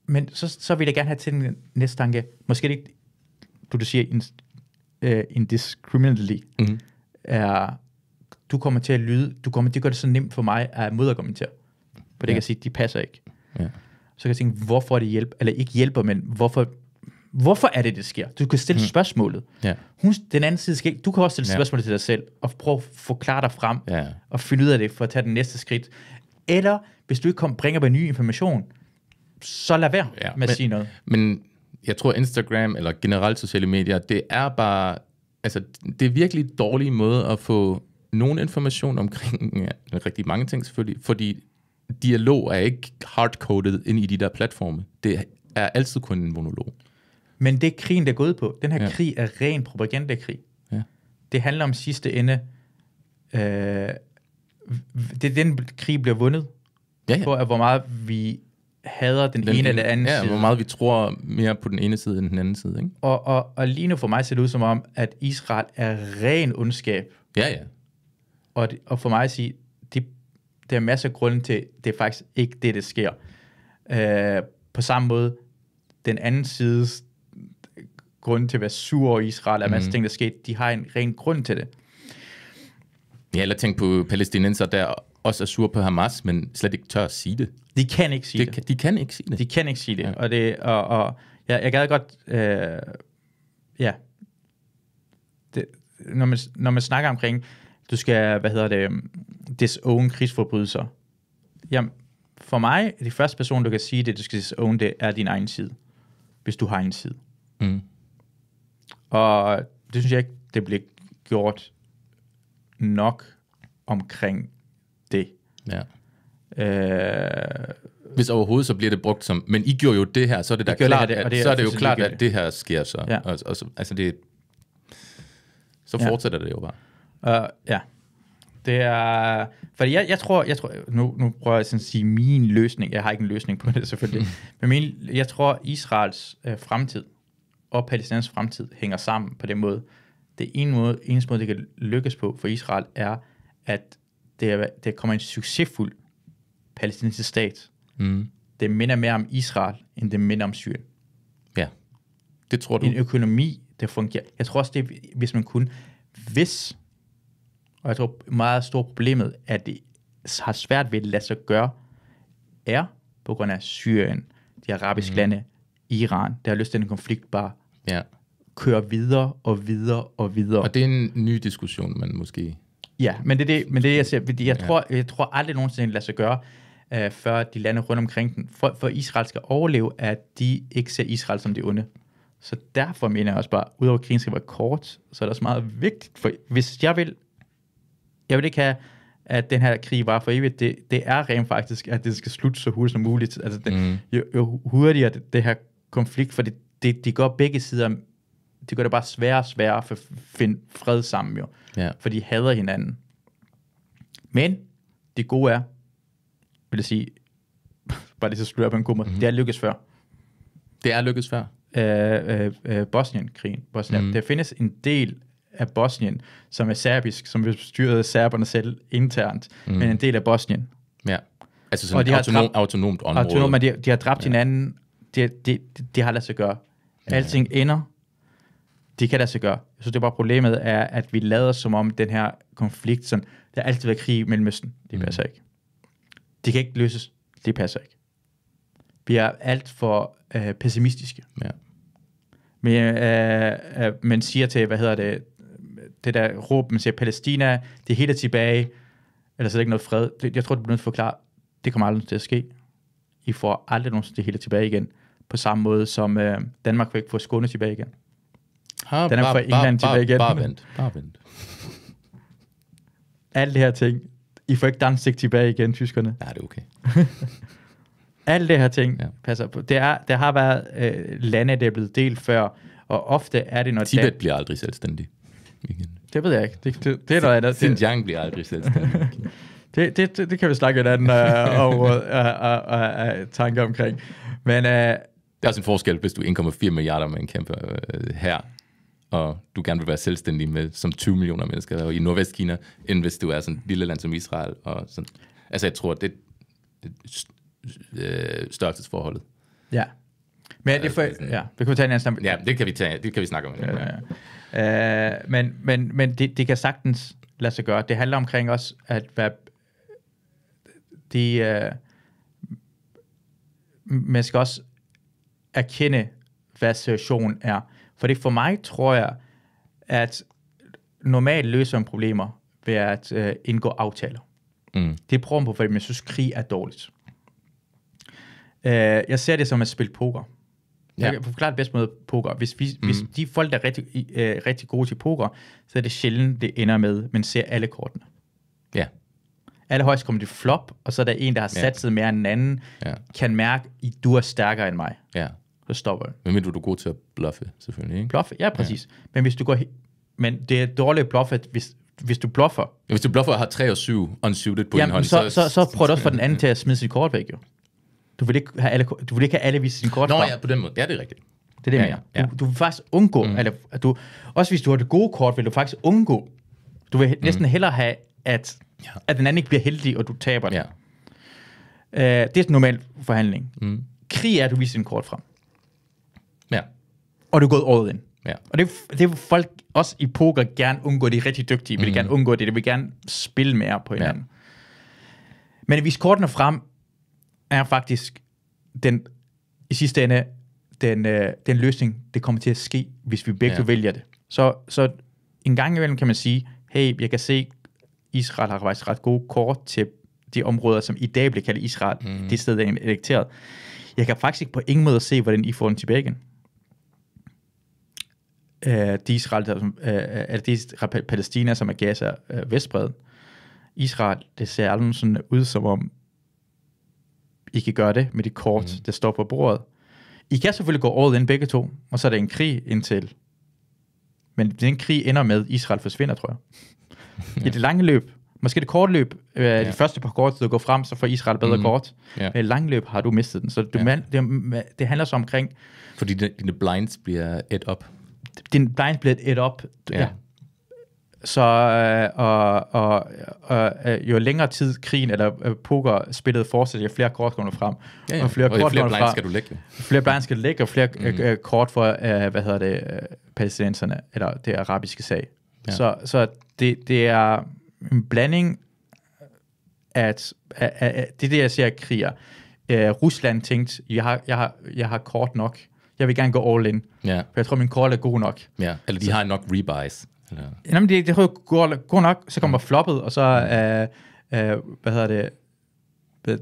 Men så, så vil jeg gerne have til den næste tanke, måske det ikke, du du siger, in, uh, indiscriminately, mm-hmm. er, du kommer til at lyde, du kommer, det gør det så nemt for mig at moderkommentere. For det ja. kan sige, de passer ikke. Ja. Så kan jeg tænke, hvorfor det hjælper, eller ikke hjælper, men hvorfor hvorfor er det, det sker? Du kan stille hmm. spørgsmålet. Ja. Hun, den anden side skal Du kan også stille ja. spørgsmålet til dig selv, og prøve at forklare dig frem, ja. og finde ud af det, for at tage den næste skridt. Eller, hvis du ikke kom, bringer med ny information, så lad være ja, med men, at sige noget. Men jeg tror, Instagram, eller generelt sociale medier, det er bare, altså, det er virkelig en dårlig måde at få nogen information omkring ja, rigtig mange ting selvfølgelig, fordi dialog er ikke hardcoded ind i de der platforme. Det er altid kun en monolog. Men det krigen, der er gået på, den her ja. krig er ren propagandakrig. Ja. Det handler om sidste ende, øh, det den krig bliver vundet, ja, ja. på, at hvor meget vi hader den, den ene eller anden ja, side. hvor meget vi tror mere på den ene side end den anden side. Ikke? Og, og, og lige nu for mig ser det ud som om, at Israel er ren ondskab. Ja, ja. Og, det, og for mig at sige, det, der er masser af grunde til, det er faktisk ikke det, der sker. Øh, på samme måde, den anden sides grund til at være sur over Israel, og mm. masser af mhm. ting, der skete. De har en ren grund til det. Ja, eller tænk på palæstinenser, der også er sure på Hamas, men slet ikke tør at sige det. De kan ikke sige de, det. Kan, de kan ikke sige det. De kan ikke sige det, ja. og, det, og, og ja, jeg gad godt, øh, ja, det, når, man, når man snakker omkring, du skal, hvad hedder det, disown krigsforbrydelser. Jamen, for mig, de første person, du kan sige det, du skal disown det, er din egen side. Hvis du har en side. Mm. Og det synes jeg ikke, det blev gjort nok omkring det. Ja. Øh, Hvis overhovedet, så bliver det brugt som, men I gjorde jo det her, så er det da klart, det det, at, så er det jo klart, at det her sker så. Ja. Og, og, altså det, så fortsætter ja. det jo bare. Uh, ja. Det er, fordi jeg, jeg tror, jeg tror nu, nu prøver jeg sådan at sige min løsning, jeg har ikke en løsning på det selvfølgelig, men min, jeg tror Israels øh, fremtid og palæstinens fremtid hænger sammen på den måde. Det ene måde, eneste måde, det kan lykkes på for Israel, er, at det, er, det kommer en succesfuld palæstinensisk stat. Mm. Det minder mere om Israel, end det minder om Syrien. Ja, det tror du. En økonomi, der fungerer. Jeg tror også, det hvis man kunne, hvis, og jeg tror meget stort problemet, at det har svært ved at lade sig gøre, er på grund af Syrien, de arabiske mm. lande, Iran, der har lyst til, at den konflikt bare ja. kører videre og videre og videre. Og det er en ny diskussion, man måske... Ja, men det er det, men det jeg ser, fordi jeg, ja. tror, jeg tror aldrig nogensinde, det lader sig gøre, uh, før de lande rundt omkring den, for, for Israel skal overleve, at de ikke ser Israel som det onde. Så derfor mener jeg også bare, udover at krigen skal være kort, så er det også meget vigtigt, for hvis jeg vil, jeg vil ikke have, at den her krig var for evigt, det, det er rent faktisk, at det skal slutte så hurtigt som muligt. Altså det, mm. jo, jo hurtigere det, det her konflikt, for det, det, de gør begge sider, det gør det bare sværere og sværere for at finde fred sammen jo, ja. for de hader hinanden. Men det gode er, vil jeg sige, bare det så slutter på en kummer, mm-hmm. det er lykkes før. Det er lykkes før? Øh, øh, øh, Bosnien-krigen. Bosnien. Mm. Der findes en del af Bosnien, som er serbisk, som af serberne selv internt, mm. men en del af Bosnien. Ja. Altså sådan et autonom, autonomt område. Autonom, de, de har dræbt ja. hinanden, det, det, det, det har lade sig gøre. Alting ender, det kan lade sig gøre. Jeg synes, det er bare problemet er, at vi lader som om den her konflikt, sådan, der har altid været krig i Mellemøsten, det mm. passer mm. ikke. Det kan ikke løses, det passer ikke. Vi er alt for øh, pessimistiske. Ja. Men, øh, øh, man siger til, hvad hedder det, det der råb, man siger, Palæstina, det hele er tilbage, eller så er der ikke noget fred. jeg tror, det bliver nødt til at forklare, det kommer aldrig til at ske. I får aldrig nogensinde det hele tilbage igen på samme måde som øh, Danmark ikke få Skåne tilbage igen. Ha, Danmark bar, får England bar, tilbage igen. Bare vent, bare vent. Alt det her ting. I får ikke dansk tilbage igen, tyskerne. Ja, det er okay. Alt det her ting ja. passer på. Det, er, der har været øh, lande, der er blevet delt før, og ofte er det, når... Tibet da... bliver aldrig selvstændig. Igen. Det ved jeg ikke. Det, det, det er noget andet. Xinjiang bliver aldrig selvstændig. det, det, det, det kan vi snakke en anden øh, over, øh, øh, øh, tanke omkring. Men øh, er også en forskel, hvis du indkommer 4 milliarder med en kæmpe øh, her, og du gerne vil være selvstændig med som 20 millioner mennesker i Nordvestkina, end hvis du er sådan et lille land som Israel. Og sådan. Altså jeg tror, det, det øh, størrelsesforholdet. Ja. Men det, altså, for, ja, det kan vi tage en anden snak. Ja, det kan vi, tage, det kan vi snakke om. Ja, ja, ja. Øh, men men, men det, det kan sagtens lade sig gøre. Det handler omkring også at være... De, øh, man skal også erkende, hvad situationen er. Fordi for mig tror jeg, at normalt løser man problemer ved at øh, indgå aftaler. Mm. Det prøver man på, fordi man synes, krig er dårligt. Øh, jeg ser det som at spille poker. Ja. Jeg kan forklare det bedst måde poker. Hvis, vi, mm. hvis de folk, der er rigtig, øh, rigtig gode til poker, så er det sjældent, det ender med, man ser alle kortene. Ja. Allerhøjst kommer det flop, og så er der en, der har sat sig ja. mere end en anden, ja. kan mærke, at du er stærkere end mig. Ja så stopper det. Men du, du er god til at bluffe, selvfølgelig, ikke? Bluffe, ja, præcis. Ja. Men hvis du går... Men det er dårligt bluff, at hvis, hvis du bluffer... Ja, hvis du bluffer og har 3 og 7 unsuited på jamen, en hånd, så... Så, så, så prøver du også for den anden ja. til at smide sit kort væk, jo. Du vil ikke have alle, du vil ikke have alle vise sin kort Nå frem. ja, på den måde. Ja, det er rigtigt. Det er det, ja, ja, ja. Du, du vil faktisk undgå, mm. eller, at du, også hvis du har det gode kort, vil du faktisk undgå. Du vil mm. næsten mm. hellere have, at, at den anden ikke bliver heldig, og du taber den. Ja. Uh, det er en normal forhandling. Mm. Krig er, at du viser din kort frem og du er gået all in. Ja. Og det, det vil folk også i poker gerne undgå. De er rigtig dygtige, vil mm. gerne undgå det. De vil gerne spille mere på hinanden. Ja. Men at vise kortene frem, er faktisk den, i sidste ende den, øh, den løsning, det kommer til at ske, hvis vi begge ja. vælger det. Så, så en gang imellem kan man sige, hey, jeg kan se, Israel har faktisk ret gode kort til de områder, som i dag bliver kaldt Israel, mm. det sted, der er elekteret. Jeg kan faktisk på ingen måde se, hvordan I får den tilbage igen de Israel, der, øh, er det Israel, Palæstina, som er Gaza øh, Vestbred. Israel, det ser aldrig sådan ud, som om I kan gøre det med de kort, mm. der står på bordet. I kan selvfølgelig gå all in begge to, og så er det en krig indtil. Men den krig ender med, at Israel forsvinder, tror jeg. ja. I det lange løb. Måske det korte løb, øh, ja. de første par kort, du går frem, så får Israel bedre mm. kort. Ja. Men i lange løb har du mistet den. Så du ja. man, det, det handler så omkring... Fordi dine blinds bliver et op din blind bliver et op. Ja. Så øh, og, og, og, øh, jo længere tid krigen eller øh, poker spillet fortsætter, jo flere kort kommer frem. Ja, ja. Og, flere og kort flere blinds frem, skal du lægge. Flere blinds skal du lægge, og flere øh, mm. øh, kort for, øh, hvad hedder det, øh, palæstinenserne, eller det arabiske sag. Ja. Så, så det, det er en blanding at, at, at, at det det, jeg ser kriger. Øh, Rusland tænkte, jeg har, jeg, har, jeg har kort nok jeg vil gerne gå all in. Ja. For jeg tror, min call er god nok. Ja, eller de så, har nok rebuys. Eller... Jamen, det, det tror jeg god, god nok. Så kommer mm. floppet, og så, mm. uh, uh, hvad hedder det,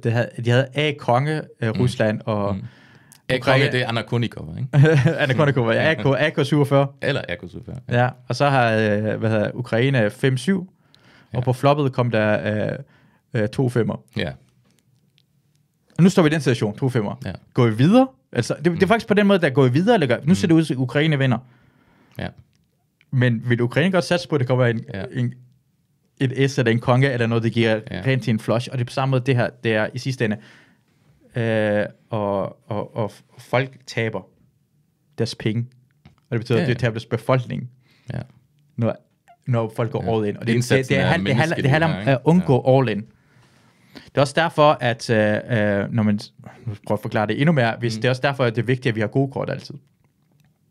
det havde, de havde A-konge, uh, Rusland mm. og... Mm. A-konge, det er Anna Kunikova, ikke? Anna Kunikova, ja. AK, mm. AK-47. Eller AK-47. Ja. ja, og så har øh, hvad hedder, Ukraine 5-7, ja. og på floppet kom der uh, øh, to femmer. Ja. Og nu står vi i den situation, to femmer. Ja. Går vi videre, Altså, det, mm. det er mm. faktisk på den måde, der er gået videre. Eller, nu ser mm. det ud til, at Ukraine vinder. Ja. Men vil Ukraine godt satse på, at det kommer en, ja. en, et S eller en konge eller noget, det giver ja. rent til en flush? Og det er på samme måde det her, det er i sidste ende. Øh, og, og, og folk taber deres penge. Og det betyder, ja, at det taber deres befolkning. Ja. Når, når folk går ja. all in. Og det, det, det, det, det, handler, det handler om at undgå ja. all in. Det er også derfor, at øh, øh når man prøver at forklare det endnu mere, hvis mm. det er også derfor, at det er vigtigt, at vi har gode kort altid.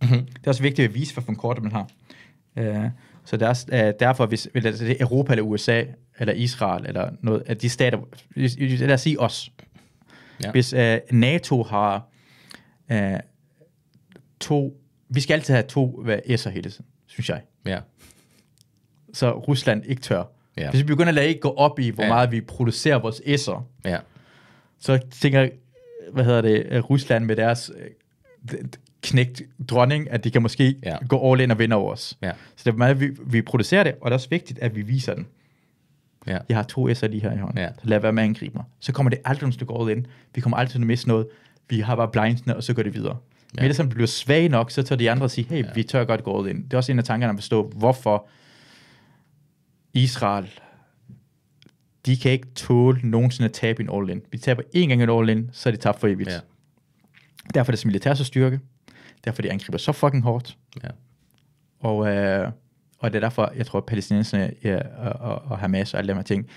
Mm-hmm. Det er også vigtigt at vise, en kort man har. Øh, så det er også, øh, derfor, hvis altså, det er Europa eller USA eller Israel eller noget, at de stater, lad os sige os. Ja. Hvis øh, NATO har øh, to, vi skal altid have to S'er hele tiden, synes jeg. Ja. Så Rusland ikke tør Ja. Hvis vi begynder at lade ikke gå op i, hvor ja. meget vi producerer vores esser, ja. så tænker hvad hedder det, øh, Rusland med deres øh, knægt dronning, at de kan måske ja. gå all in og vinde over os. Ja. Så det er meget, vi, vi producerer det, og det er også vigtigt, at vi viser den. Ja. Jeg har to S'er lige her i hånden. Ja. Så lad være med at angribe mig. Så kommer det aldrig går all ind. Vi kommer aldrig til at miste noget. Vi har bare blindsene, og så går det videre. Ja. Men det som bliver svag nok, så tør de andre at sige, hey, ja. vi tør godt gå ind. Det er også en af tankerne at forstå, hvorfor Israel, de kan ikke tåle nogensinde at tabe en all-in. Vi taber én gang en all-in, så er det tabt for evigt. Ja. Derfor er deres militær så styrke. Derfor de angriber så fucking hårdt. Ja. Og, øh, og det er derfor, jeg tror, at palæstinenserne ja, og, og, og Hamas og alle de her ting,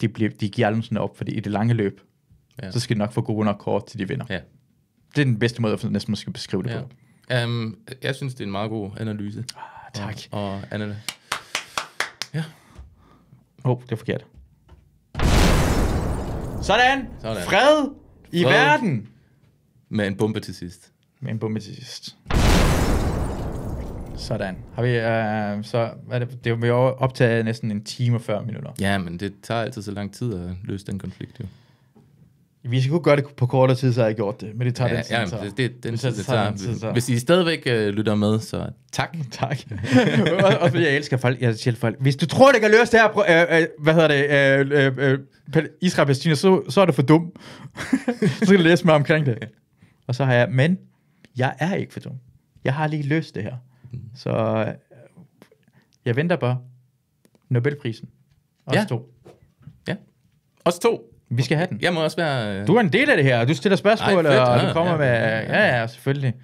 de, bliver, de giver aldrig sådan op, fordi i det lange løb, ja. så skal de nok få gode nok kort, til de vinder. Ja. Det er den bedste måde, at næsten måske beskrive det ja. på. Um, jeg synes, det er en meget god analyse. Ah, tak. Og, og Ja. Åh, oh, det er forkert. Sådan! Sådan. Fred, Fred i verden! Med en bombe til sidst. Med en bombe til sidst. Sådan. Har vi, øh, så, hvad er det, det, vi optaget næsten en time og 40 minutter. Ja, men det tager altid så lang tid at løse den konflikt, jo. Hvis skal kunne gøre det på kortere tid, så har jeg gjort det, men det tager ja, den tid, ja, det, det, det tager. Hvis I stadigvæk øh, lytter med, så tak. Tak. og, og jeg elsker folk, jeg siger folk, hvis du tror, det kan løse det her, øh, øh, hvad hedder det, øh, øh, øh Israel-Palæstina, så, så er det for dum. så skal du læse mig omkring det. Og så har jeg, men jeg er ikke for dum. Jeg har lige løst det her. Mm. Så øh, jeg venter bare Nobelprisen. Os ja. to. Ja. Os to. Vi skal have den. Jeg må også være... Øh, du er en del af det her, og du stiller spørgsmål, Ej, fedt, og du kommer ja, med... Ja, ja, selvfølgelig.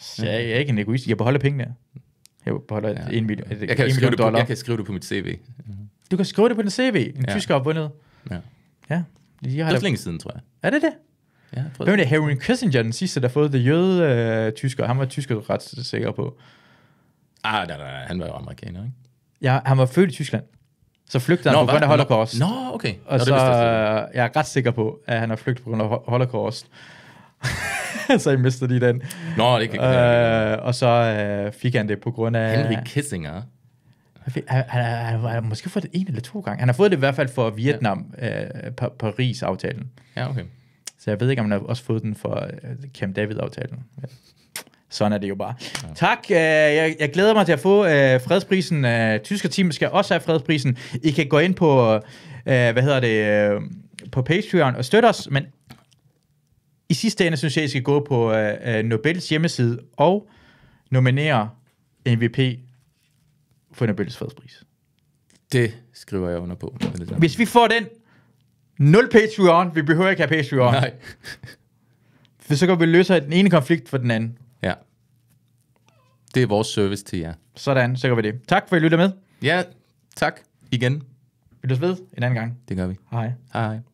Så jeg, er ikke en egoist. Jeg beholder pengene. Jeg beholder ja. en million, et, jeg kan en million dollar. På, jeg kan skrive det på mit CV. Du kan skrive det på din CV. En ja. tysker har vundet. Ja. Ja. Jeg har det er længe siden, tror jeg. Er det det? Ja, Hvem er det? Harry Kissinger, den sidste, der har fået det jøde øh, tysker. Han var tysker ret sikker på. Ah, nej, nej, han var jo amerikaner, ikke? Ja, han var født i Tyskland. Så flygter han Nå, på grund af holocaust. Nå, okay. Nå, og så, det vidste, jeg, er ret sikker på, at han har flygtet på grund af holocaust. så I mistede lige den. Nå, det kan ikke øh, Og så øh, fik han det på grund af... Henry Kissinger. Han, han, han, han har måske fået det en eller to gange. Han har fået det i hvert fald for Vietnam, ja. øh, pa- Paris-aftalen. Ja, okay. Så jeg ved ikke, om han har også fået den for øh, Camp David-aftalen. Ja. Sådan er det jo bare. Ja. Tak. Øh, jeg, jeg glæder mig til at få øh, fredsprisen. Øh, Team skal også have fredsprisen. I kan gå ind på, øh, hvad hedder det, øh, på Patreon og støtte os, men i sidste ende synes jeg, I skal gå på øh, øh Nobels hjemmeside og nominere MVP for Nobels fredspris. Det skriver jeg under på. Hvis vi får den, nul Patreon, vi behøver ikke have Patreon. Nej. For så går vi løse den ene konflikt for den anden. Det er vores service til jer. Sådan, så gør vi det. Tak for, at I lytter med. Ja, tak igen. Vi lytter ved en anden gang. Det gør vi. Hej. Hej.